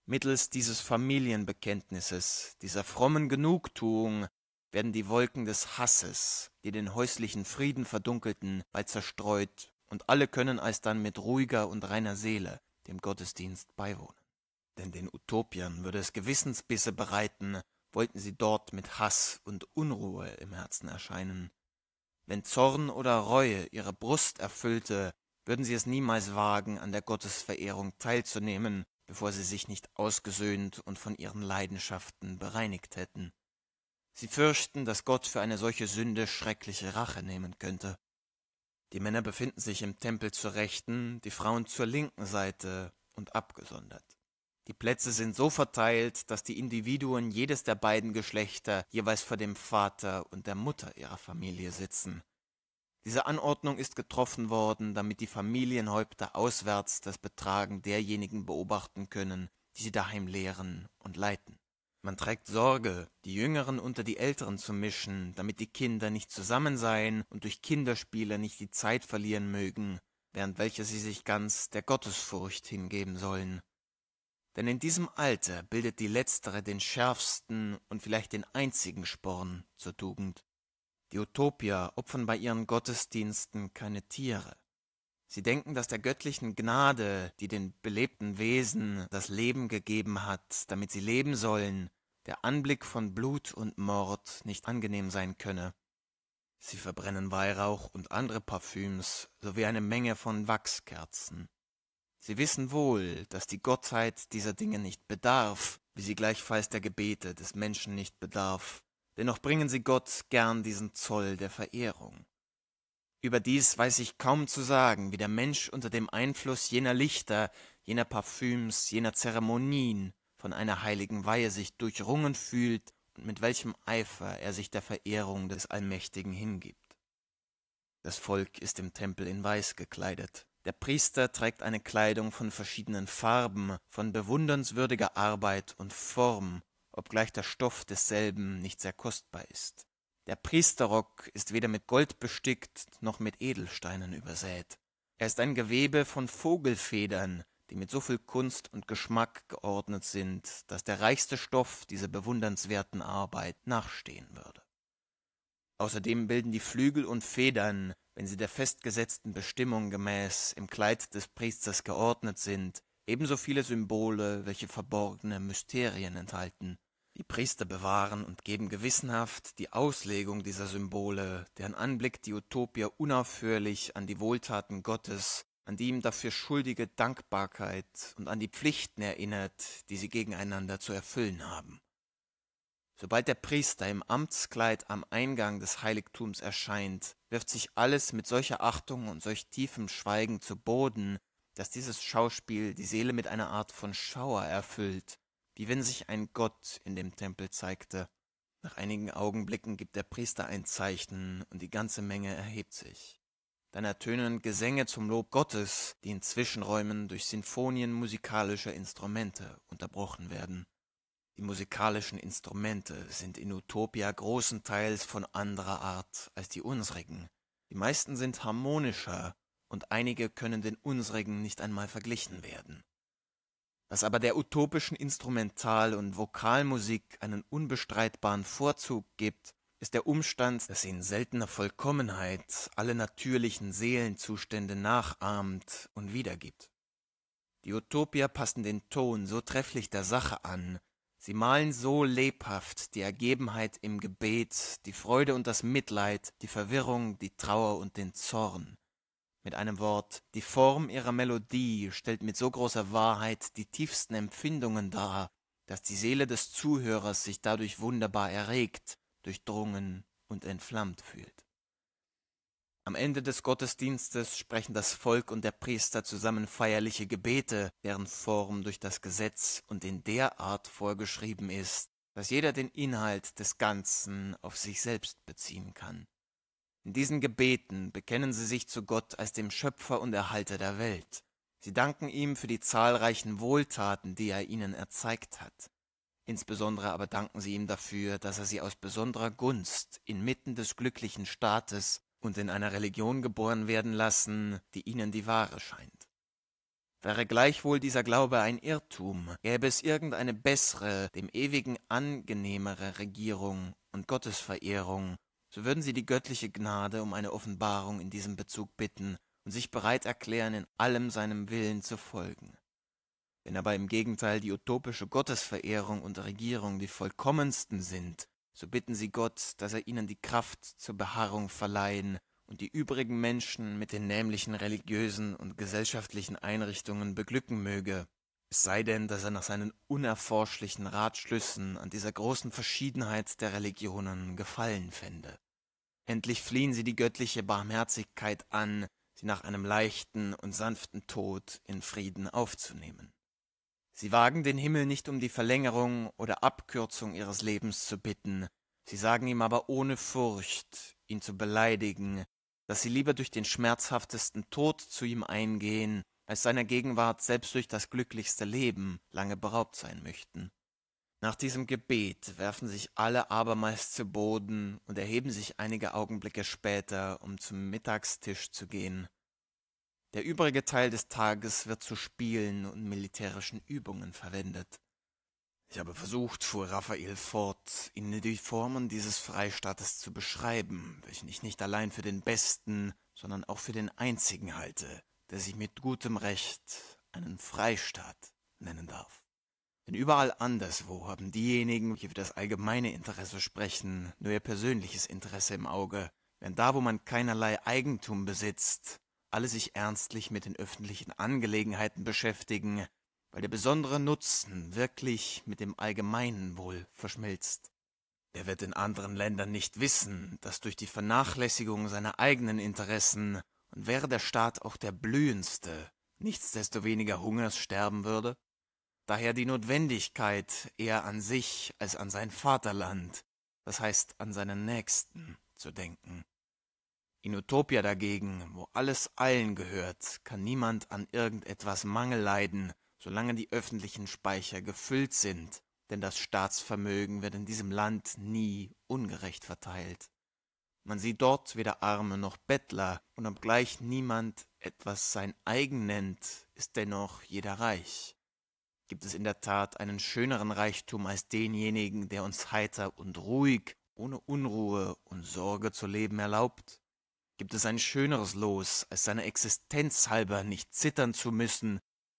Mittels dieses Familienbekenntnisses, dieser frommen Genugtuung, werden die Wolken des Hasses, die den häuslichen Frieden verdunkelten, bald zerstreut, und alle können alsdann mit ruhiger und reiner Seele dem Gottesdienst beiwohnen. Denn den Utopiern würde es Gewissensbisse bereiten, wollten sie dort mit Hass und Unruhe im Herzen erscheinen. Wenn Zorn oder Reue ihre Brust erfüllte, würden sie es niemals wagen, an der Gottesverehrung teilzunehmen, bevor sie sich nicht ausgesöhnt und von ihren Leidenschaften bereinigt hätten. Sie fürchten, dass Gott für eine solche Sünde schreckliche Rache nehmen könnte. Die Männer befinden sich im Tempel zur rechten, die Frauen zur linken Seite und abgesondert. Die Plätze sind so verteilt, dass die Individuen jedes der beiden Geschlechter jeweils vor dem Vater und der Mutter ihrer Familie sitzen. Diese Anordnung ist getroffen worden, damit die Familienhäupter auswärts das Betragen derjenigen beobachten können, die sie daheim lehren und leiten. Man trägt Sorge, die Jüngeren unter die Älteren zu mischen, damit die Kinder nicht zusammen seien und durch Kinderspiele nicht die Zeit verlieren mögen, während welcher sie sich ganz der Gottesfurcht hingeben sollen. Denn in diesem Alter bildet die letztere den schärfsten und vielleicht den einzigen Sporn zur Tugend. Die Utopier opfern bei ihren Gottesdiensten keine Tiere. Sie denken, dass der göttlichen Gnade, die den belebten Wesen das Leben gegeben hat, damit sie leben sollen, der Anblick von Blut und Mord nicht angenehm sein könne. Sie verbrennen Weihrauch und andere Parfüms sowie eine Menge von Wachskerzen. Sie wissen wohl, dass die Gottheit dieser Dinge nicht bedarf, wie sie gleichfalls der Gebete des Menschen nicht bedarf. Dennoch bringen sie Gott gern diesen Zoll der Verehrung. Überdies weiß ich kaum zu sagen, wie der Mensch unter dem Einfluss jener Lichter, jener Parfüms, jener Zeremonien von einer heiligen Weihe sich durchrungen fühlt und mit welchem Eifer er sich der Verehrung des Allmächtigen hingibt. Das Volk ist im Tempel in Weiß gekleidet. Der Priester trägt eine Kleidung von verschiedenen Farben, von bewundernswürdiger Arbeit und Form, obgleich der Stoff desselben nicht sehr kostbar ist. Der Priesterrock ist weder mit Gold bestickt noch mit Edelsteinen übersät. Er ist ein Gewebe von Vogelfedern, die mit so viel Kunst und Geschmack geordnet sind, dass der reichste Stoff dieser bewundernswerten Arbeit nachstehen würde. Außerdem bilden die Flügel und Federn, wenn sie der festgesetzten Bestimmung gemäß im Kleid des Priesters geordnet sind, ebenso viele Symbole, welche verborgene Mysterien enthalten. Die Priester bewahren und geben gewissenhaft die Auslegung dieser Symbole, deren Anblick die Utopia unaufhörlich an die Wohltaten Gottes, an die ihm dafür schuldige Dankbarkeit und an die Pflichten erinnert, die sie gegeneinander zu erfüllen haben. Sobald der Priester im Amtskleid am Eingang des Heiligtums erscheint, wirft sich alles mit solcher Achtung und solch tiefem Schweigen zu Boden, dass dieses Schauspiel die Seele mit einer Art von Schauer erfüllt, wie wenn sich ein Gott in dem Tempel zeigte. Nach einigen Augenblicken gibt der Priester ein Zeichen und die ganze Menge erhebt sich. Dann ertönen Gesänge zum Lob Gottes, die in Zwischenräumen durch Sinfonien musikalischer Instrumente unterbrochen werden. Die musikalischen Instrumente sind in Utopia großenteils von anderer Art als die unsrigen. Die meisten sind harmonischer und einige können den unsrigen nicht einmal verglichen werden. Dass aber der utopischen Instrumental- und Vokalmusik einen unbestreitbaren Vorzug gibt, ist der Umstand, dass sie in seltener Vollkommenheit alle natürlichen Seelenzustände nachahmt und wiedergibt. Die Utopia passen den Ton so trefflich der Sache an, Sie malen so lebhaft die Ergebenheit im Gebet, die Freude und das Mitleid, die Verwirrung, die Trauer und den Zorn. Mit einem Wort, die Form ihrer Melodie stellt mit so großer Wahrheit die tiefsten Empfindungen dar, dass die Seele des Zuhörers sich dadurch wunderbar erregt, durchdrungen und entflammt fühlt. Am Ende des Gottesdienstes sprechen das Volk und der Priester zusammen feierliche Gebete, deren Form durch das Gesetz und in der Art vorgeschrieben ist, dass jeder den Inhalt des Ganzen auf sich selbst beziehen kann. In diesen Gebeten bekennen sie sich zu Gott als dem Schöpfer und Erhalter der Welt. Sie danken ihm für die zahlreichen Wohltaten, die er ihnen erzeigt hat. Insbesondere aber danken sie ihm dafür, dass er sie aus besonderer Gunst inmitten des glücklichen Staates und in einer Religion geboren werden lassen, die ihnen die wahre scheint. Wäre gleichwohl dieser Glaube ein Irrtum, gäbe es irgendeine bessere, dem ewigen angenehmere Regierung und Gottesverehrung, so würden sie die göttliche Gnade um eine Offenbarung in diesem Bezug bitten und sich bereit erklären, in allem seinem Willen zu folgen. Wenn aber im Gegenteil die utopische Gottesverehrung und Regierung die vollkommensten sind, so bitten sie Gott, dass er ihnen die Kraft zur Beharrung verleihen und die übrigen Menschen mit den nämlichen religiösen und gesellschaftlichen Einrichtungen beglücken möge, es sei denn, dass er nach seinen unerforschlichen Ratschlüssen an dieser großen Verschiedenheit der Religionen Gefallen fände. Endlich fliehen sie die göttliche Barmherzigkeit an, sie nach einem leichten und sanften Tod in Frieden aufzunehmen. Sie wagen den Himmel nicht um die Verlängerung oder Abkürzung ihres Lebens zu bitten, sie sagen ihm aber ohne Furcht, ihn zu beleidigen, dass sie lieber durch den schmerzhaftesten Tod zu ihm eingehen, als seiner Gegenwart selbst durch das glücklichste Leben lange beraubt sein möchten. Nach diesem Gebet werfen sich alle abermals zu Boden und erheben sich einige Augenblicke später, um zum Mittagstisch zu gehen. Der übrige Teil des Tages wird zu Spielen und militärischen Übungen verwendet. Ich habe versucht, fuhr Raphael fort, Ihnen die Formen dieses Freistaates zu beschreiben, welchen ich nicht allein für den besten, sondern auch für den einzigen halte, der sich mit gutem Recht einen Freistaat nennen darf. Denn überall anderswo haben diejenigen, die für das allgemeine Interesse sprechen, nur ihr persönliches Interesse im Auge, während da, wo man keinerlei Eigentum besitzt, alle sich ernstlich mit den öffentlichen Angelegenheiten beschäftigen, weil der besondere Nutzen wirklich mit dem allgemeinen Wohl verschmilzt. Er wird in anderen Ländern nicht wissen, dass durch die Vernachlässigung seiner eigenen Interessen und wäre der Staat auch der blühendste, nichtsdestoweniger Hungers sterben würde? Daher die Notwendigkeit, eher an sich als an sein Vaterland, das heißt an seinen Nächsten, zu denken. In Utopia dagegen, wo alles allen gehört, kann niemand an irgendetwas Mangel leiden, solange die öffentlichen Speicher gefüllt sind, denn das Staatsvermögen wird in diesem Land nie ungerecht verteilt. Man sieht dort weder Arme noch Bettler, und obgleich niemand etwas sein eigen nennt, ist dennoch jeder reich. Gibt es in der Tat einen schöneren Reichtum als denjenigen, der uns heiter und ruhig, ohne Unruhe und Sorge zu leben erlaubt? Gibt es ein schöneres Los, als seiner Existenz halber nicht zittern zu müssen,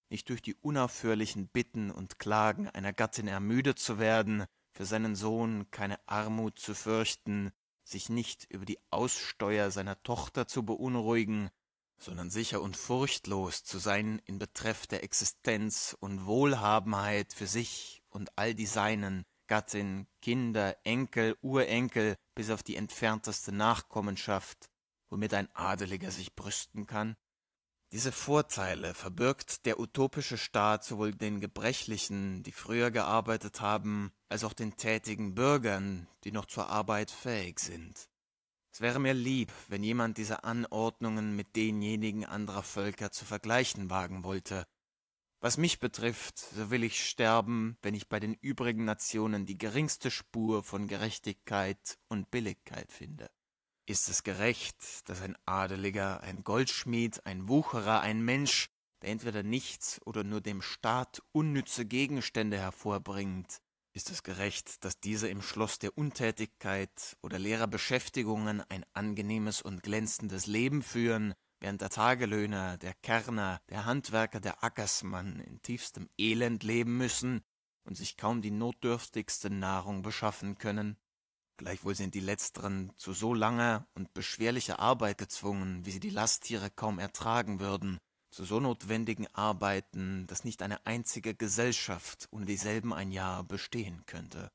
nicht durch die unaufhörlichen Bitten und Klagen einer Gattin ermüdet zu werden, für seinen Sohn keine Armut zu fürchten, sich nicht über die Aussteuer seiner Tochter zu beunruhigen, sondern sicher und furchtlos zu sein in Betreff der Existenz und Wohlhabenheit für sich und all die Seinen, Gattin, Kinder, Enkel, Urenkel, bis auf die entfernteste Nachkommenschaft, womit ein Adeliger sich brüsten kann? Diese Vorteile verbirgt der utopische Staat sowohl den Gebrechlichen, die früher gearbeitet haben, als auch den tätigen Bürgern, die noch zur Arbeit fähig sind. Es wäre mir lieb, wenn jemand diese Anordnungen mit denjenigen anderer Völker zu vergleichen wagen wollte. Was mich betrifft, so will ich sterben, wenn ich bei den übrigen Nationen die geringste Spur von Gerechtigkeit und Billigkeit finde. Ist es gerecht, dass ein Adeliger, ein Goldschmied, ein Wucherer, ein Mensch, der entweder nichts oder nur dem Staat unnütze Gegenstände hervorbringt, ist es gerecht, dass dieser im Schloss der Untätigkeit oder leerer Beschäftigungen ein angenehmes und glänzendes Leben führen, während der Tagelöhner, der Kerner, der Handwerker, der Ackersmann in tiefstem Elend leben müssen und sich kaum die notdürftigste Nahrung beschaffen können? Gleichwohl sind die letzteren zu so langer und beschwerlicher Arbeit gezwungen, wie sie die Lasttiere kaum ertragen würden, zu so notwendigen Arbeiten, dass nicht eine einzige Gesellschaft ohne dieselben ein Jahr bestehen könnte.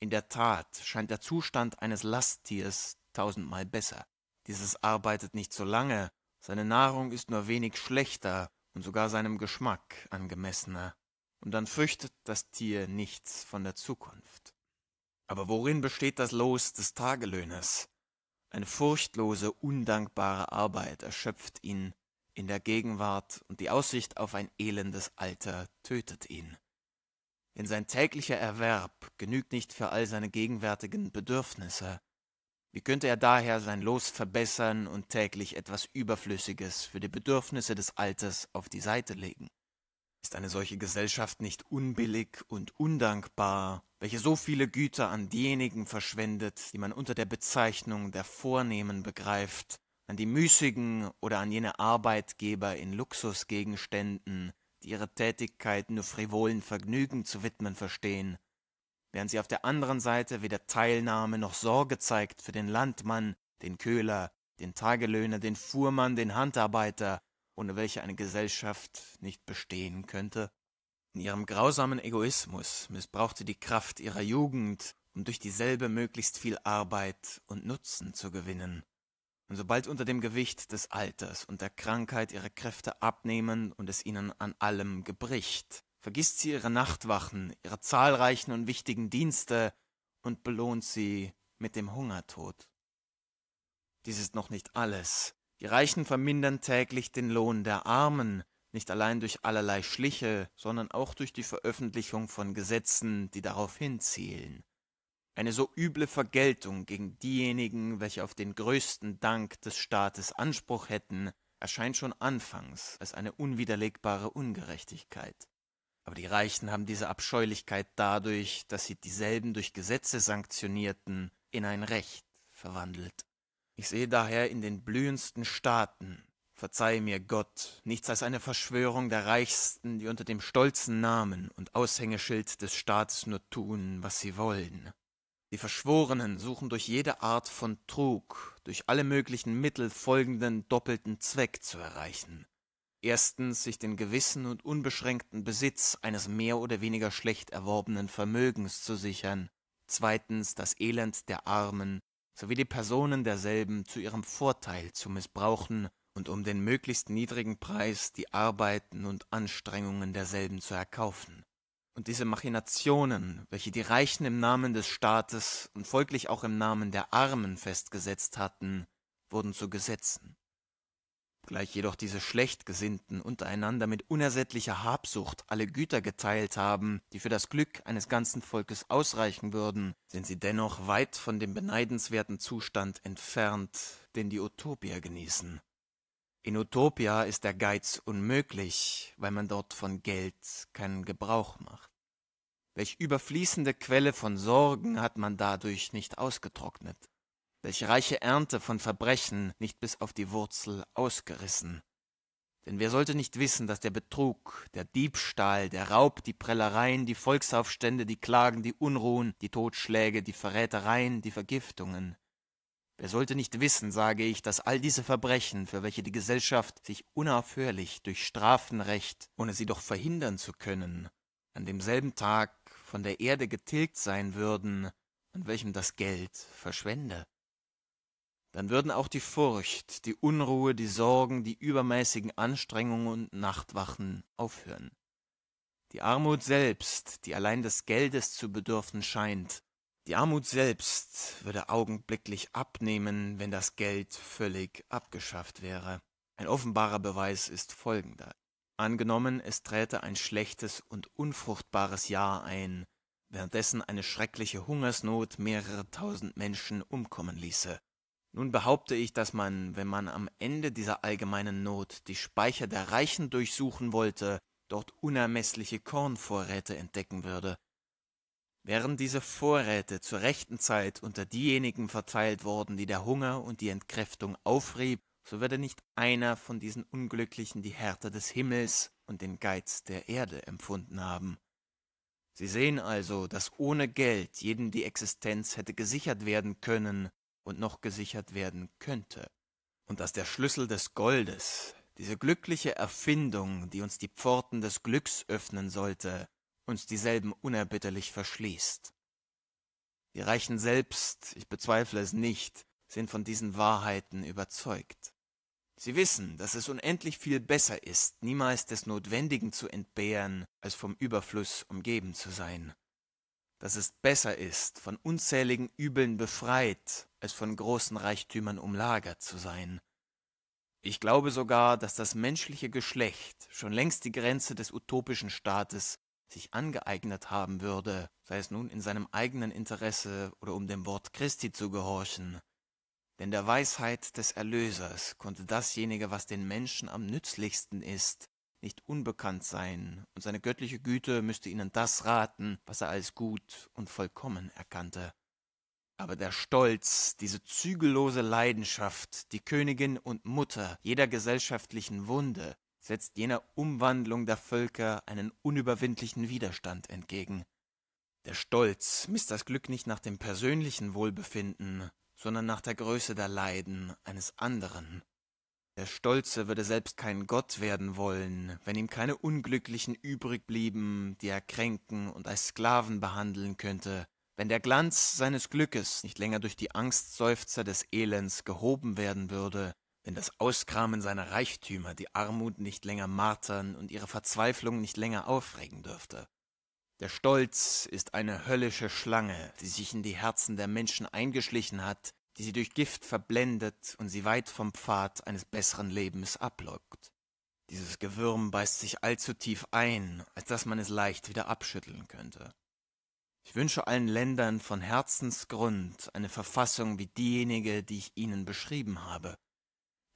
In der Tat scheint der Zustand eines Lasttiers tausendmal besser. Dieses arbeitet nicht so lange, seine Nahrung ist nur wenig schlechter und sogar seinem Geschmack angemessener, und dann fürchtet das Tier nichts von der Zukunft. Aber worin besteht das Los des Tagelöhners? Eine furchtlose, undankbare Arbeit erschöpft ihn in der Gegenwart und die Aussicht auf ein elendes Alter tötet ihn. Denn sein täglicher Erwerb genügt nicht für all seine gegenwärtigen Bedürfnisse. Wie könnte er daher sein Los verbessern und täglich etwas Überflüssiges für die Bedürfnisse des Alters auf die Seite legen? Ist eine solche Gesellschaft nicht unbillig und undankbar, welche so viele Güter an diejenigen verschwendet, die man unter der Bezeichnung der Vornehmen begreift, an die Müßigen oder an jene Arbeitgeber in Luxusgegenständen, die ihre Tätigkeit nur frivolen Vergnügen zu widmen verstehen, während sie auf der anderen Seite weder Teilnahme noch Sorge zeigt für den Landmann, den Köhler, den Tagelöhner, den Fuhrmann, den Handarbeiter, ohne welche eine Gesellschaft nicht bestehen könnte. In ihrem grausamen Egoismus missbrauchte die Kraft ihrer Jugend, um durch dieselbe möglichst viel Arbeit und Nutzen zu gewinnen. Und sobald unter dem Gewicht des Alters und der Krankheit ihre Kräfte abnehmen und es ihnen an allem gebricht, vergisst sie ihre Nachtwachen, ihre zahlreichen und wichtigen Dienste und belohnt sie mit dem Hungertod. Dies ist noch nicht alles. Die Reichen vermindern täglich den Lohn der Armen, nicht allein durch allerlei Schliche, sondern auch durch die Veröffentlichung von Gesetzen, die darauf hinzielen. Eine so üble Vergeltung gegen diejenigen, welche auf den größten Dank des Staates Anspruch hätten, erscheint schon anfangs als eine unwiderlegbare Ungerechtigkeit. Aber die Reichen haben diese Abscheulichkeit dadurch, dass sie dieselben durch Gesetze sanktionierten, in ein Recht verwandelt. Ich sehe daher in den blühendsten Staaten, verzeih mir Gott, nichts als eine Verschwörung der Reichsten, die unter dem stolzen Namen und Aushängeschild des Staates nur tun, was sie wollen. Die Verschworenen suchen durch jede Art von Trug, durch alle möglichen Mittel folgenden doppelten Zweck zu erreichen. Erstens sich den gewissen und unbeschränkten Besitz eines mehr oder weniger schlecht erworbenen Vermögens zu sichern, zweitens das Elend der Armen sowie die Personen derselben zu ihrem Vorteil zu missbrauchen und um den möglichst niedrigen Preis die Arbeiten und Anstrengungen derselben zu erkaufen. Und diese Machinationen, welche die Reichen im Namen des Staates und folglich auch im Namen der Armen festgesetzt hatten, wurden zu Gesetzen. Gleich jedoch diese Schlechtgesinnten untereinander mit unersättlicher Habsucht alle Güter geteilt haben, die für das Glück eines ganzen Volkes ausreichen würden, sind sie dennoch weit von dem beneidenswerten Zustand entfernt, den die Utopier genießen. In Utopia ist der Geiz unmöglich, weil man dort von Geld keinen Gebrauch macht. Welch überfließende Quelle von Sorgen hat man dadurch nicht ausgetrocknet welche reiche Ernte von Verbrechen nicht bis auf die Wurzel ausgerissen. Denn wer sollte nicht wissen, dass der Betrug, der Diebstahl, der Raub, die Prellereien, die Volksaufstände, die Klagen, die Unruhen, die Totschläge, die Verrätereien, die Vergiftungen. Wer sollte nicht wissen, sage ich, dass all diese Verbrechen, für welche die Gesellschaft sich unaufhörlich durch Strafenrecht, ohne sie doch verhindern zu können, an demselben Tag von der Erde getilgt sein würden, an welchem das Geld verschwende dann würden auch die Furcht, die Unruhe, die Sorgen, die übermäßigen Anstrengungen und Nachtwachen aufhören. Die Armut selbst, die allein des Geldes zu bedürfen scheint, die Armut selbst würde augenblicklich abnehmen, wenn das Geld völlig abgeschafft wäre. Ein offenbarer Beweis ist folgender. Angenommen, es träte ein schlechtes und unfruchtbares Jahr ein, währenddessen eine schreckliche Hungersnot mehrere tausend Menschen umkommen ließe. Nun behaupte ich, dass man, wenn man am Ende dieser allgemeinen Not die Speicher der Reichen durchsuchen wollte, dort unermessliche Kornvorräte entdecken würde. Wären diese Vorräte zur rechten Zeit unter diejenigen verteilt worden, die der Hunger und die Entkräftung aufrieb, so würde nicht einer von diesen Unglücklichen die Härte des Himmels und den Geiz der Erde empfunden haben. Sie sehen also, dass ohne Geld jedem die Existenz hätte gesichert werden können, und noch gesichert werden könnte. Und dass der Schlüssel des Goldes, diese glückliche Erfindung, die uns die Pforten des Glücks öffnen sollte, uns dieselben unerbittlich verschließt. Die Reichen selbst, ich bezweifle es nicht, sind von diesen Wahrheiten überzeugt. Sie wissen, dass es unendlich viel besser ist, niemals des Notwendigen zu entbehren, als vom Überfluss umgeben zu sein. Dass es besser ist, von unzähligen Übeln befreit, es von großen Reichtümern umlagert zu sein. Ich glaube sogar, dass das menschliche Geschlecht schon längst die Grenze des utopischen Staates sich angeeignet haben würde, sei es nun in seinem eigenen Interesse oder um dem Wort Christi zu gehorchen. Denn der Weisheit des Erlösers konnte dasjenige, was den Menschen am nützlichsten ist, nicht unbekannt sein, und seine göttliche Güte müsste ihnen das raten, was er als gut und vollkommen erkannte. Aber der Stolz, diese zügellose Leidenschaft, die Königin und Mutter jeder gesellschaftlichen Wunde, setzt jener Umwandlung der Völker einen unüberwindlichen Widerstand entgegen. Der Stolz misst das Glück nicht nach dem persönlichen Wohlbefinden, sondern nach der Größe der Leiden eines anderen. Der Stolze würde selbst kein Gott werden wollen, wenn ihm keine Unglücklichen übrig blieben, die er kränken und als Sklaven behandeln könnte, wenn der Glanz seines Glückes nicht länger durch die Angstseufzer des Elends gehoben werden würde, wenn das Auskramen seiner Reichtümer die Armut nicht länger martern und ihre Verzweiflung nicht länger aufregen dürfte. Der Stolz ist eine höllische Schlange, die sich in die Herzen der Menschen eingeschlichen hat, die sie durch Gift verblendet und sie weit vom Pfad eines besseren Lebens ablockt. Dieses Gewürm beißt sich allzu tief ein, als dass man es leicht wieder abschütteln könnte. Ich wünsche allen Ländern von Herzensgrund eine Verfassung wie diejenige, die ich Ihnen beschrieben habe.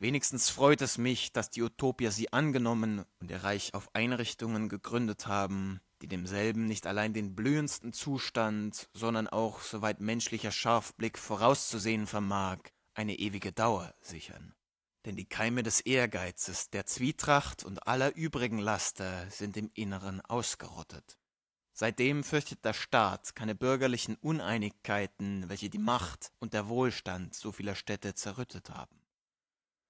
Wenigstens freut es mich, dass die Utopier sie angenommen und ihr Reich auf Einrichtungen gegründet haben, die demselben nicht allein den blühendsten Zustand, sondern auch, soweit menschlicher Scharfblick vorauszusehen vermag, eine ewige Dauer sichern. Denn die Keime des Ehrgeizes, der Zwietracht und aller übrigen Laster sind im Inneren ausgerottet. Seitdem fürchtet der Staat keine bürgerlichen Uneinigkeiten, welche die Macht und der Wohlstand so vieler Städte zerrüttet haben.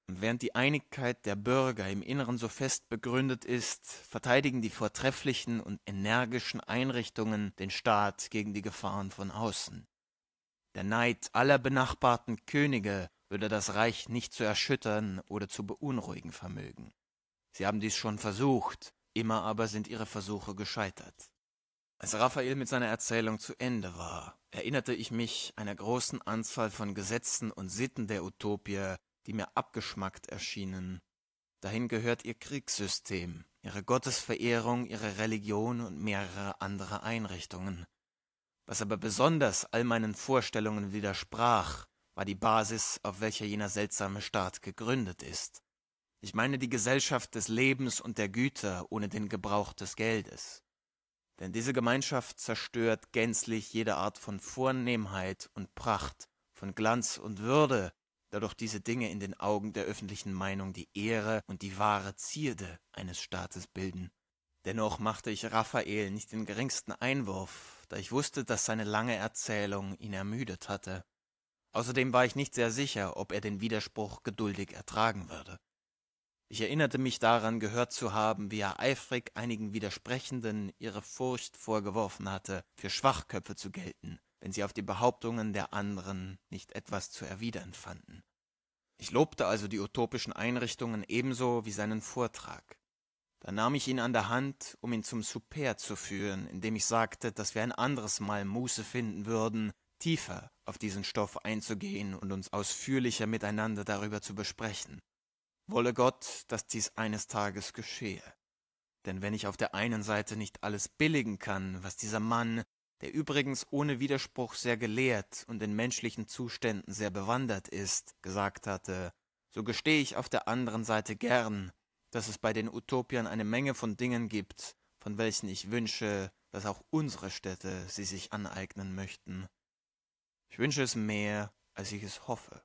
Und während die Einigkeit der Bürger im Inneren so fest begründet ist, verteidigen die vortrefflichen und energischen Einrichtungen den Staat gegen die Gefahren von außen. Der Neid aller benachbarten Könige würde das Reich nicht zu erschüttern oder zu beunruhigen vermögen. Sie haben dies schon versucht, immer aber sind ihre Versuche gescheitert. Als Raphael mit seiner Erzählung zu Ende war, erinnerte ich mich einer großen Anzahl von Gesetzen und Sitten der Utopie, die mir abgeschmackt erschienen. Dahin gehört ihr Kriegssystem, ihre Gottesverehrung, ihre Religion und mehrere andere Einrichtungen. Was aber besonders all meinen Vorstellungen widersprach, war die Basis, auf welcher jener seltsame Staat gegründet ist. Ich meine die Gesellschaft des Lebens und der Güter ohne den Gebrauch des Geldes. Denn diese Gemeinschaft zerstört gänzlich jede Art von Vornehmheit und Pracht, von Glanz und Würde, da doch diese Dinge in den Augen der öffentlichen Meinung die Ehre und die wahre Zierde eines Staates bilden. Dennoch machte ich Raphael nicht den geringsten Einwurf, da ich wusste, dass seine lange Erzählung ihn ermüdet hatte. Außerdem war ich nicht sehr sicher, ob er den Widerspruch geduldig ertragen würde. Ich erinnerte mich daran, gehört zu haben, wie er eifrig einigen Widersprechenden ihre Furcht vorgeworfen hatte, für Schwachköpfe zu gelten, wenn sie auf die Behauptungen der anderen nicht etwas zu erwidern fanden. Ich lobte also die utopischen Einrichtungen ebenso wie seinen Vortrag. Da nahm ich ihn an der Hand, um ihn zum Souper zu führen, indem ich sagte, dass wir ein anderes Mal Muße finden würden, tiefer auf diesen Stoff einzugehen und uns ausführlicher miteinander darüber zu besprechen. Wolle Gott, dass dies eines Tages geschehe. Denn wenn ich auf der einen Seite nicht alles billigen kann, was dieser Mann, der übrigens ohne Widerspruch sehr gelehrt und in menschlichen Zuständen sehr bewandert ist, gesagt hatte, so gestehe ich auf der anderen Seite gern, dass es bei den Utopiern eine Menge von Dingen gibt, von welchen ich wünsche, dass auch unsere Städte sie sich aneignen möchten. Ich wünsche es mehr, als ich es hoffe.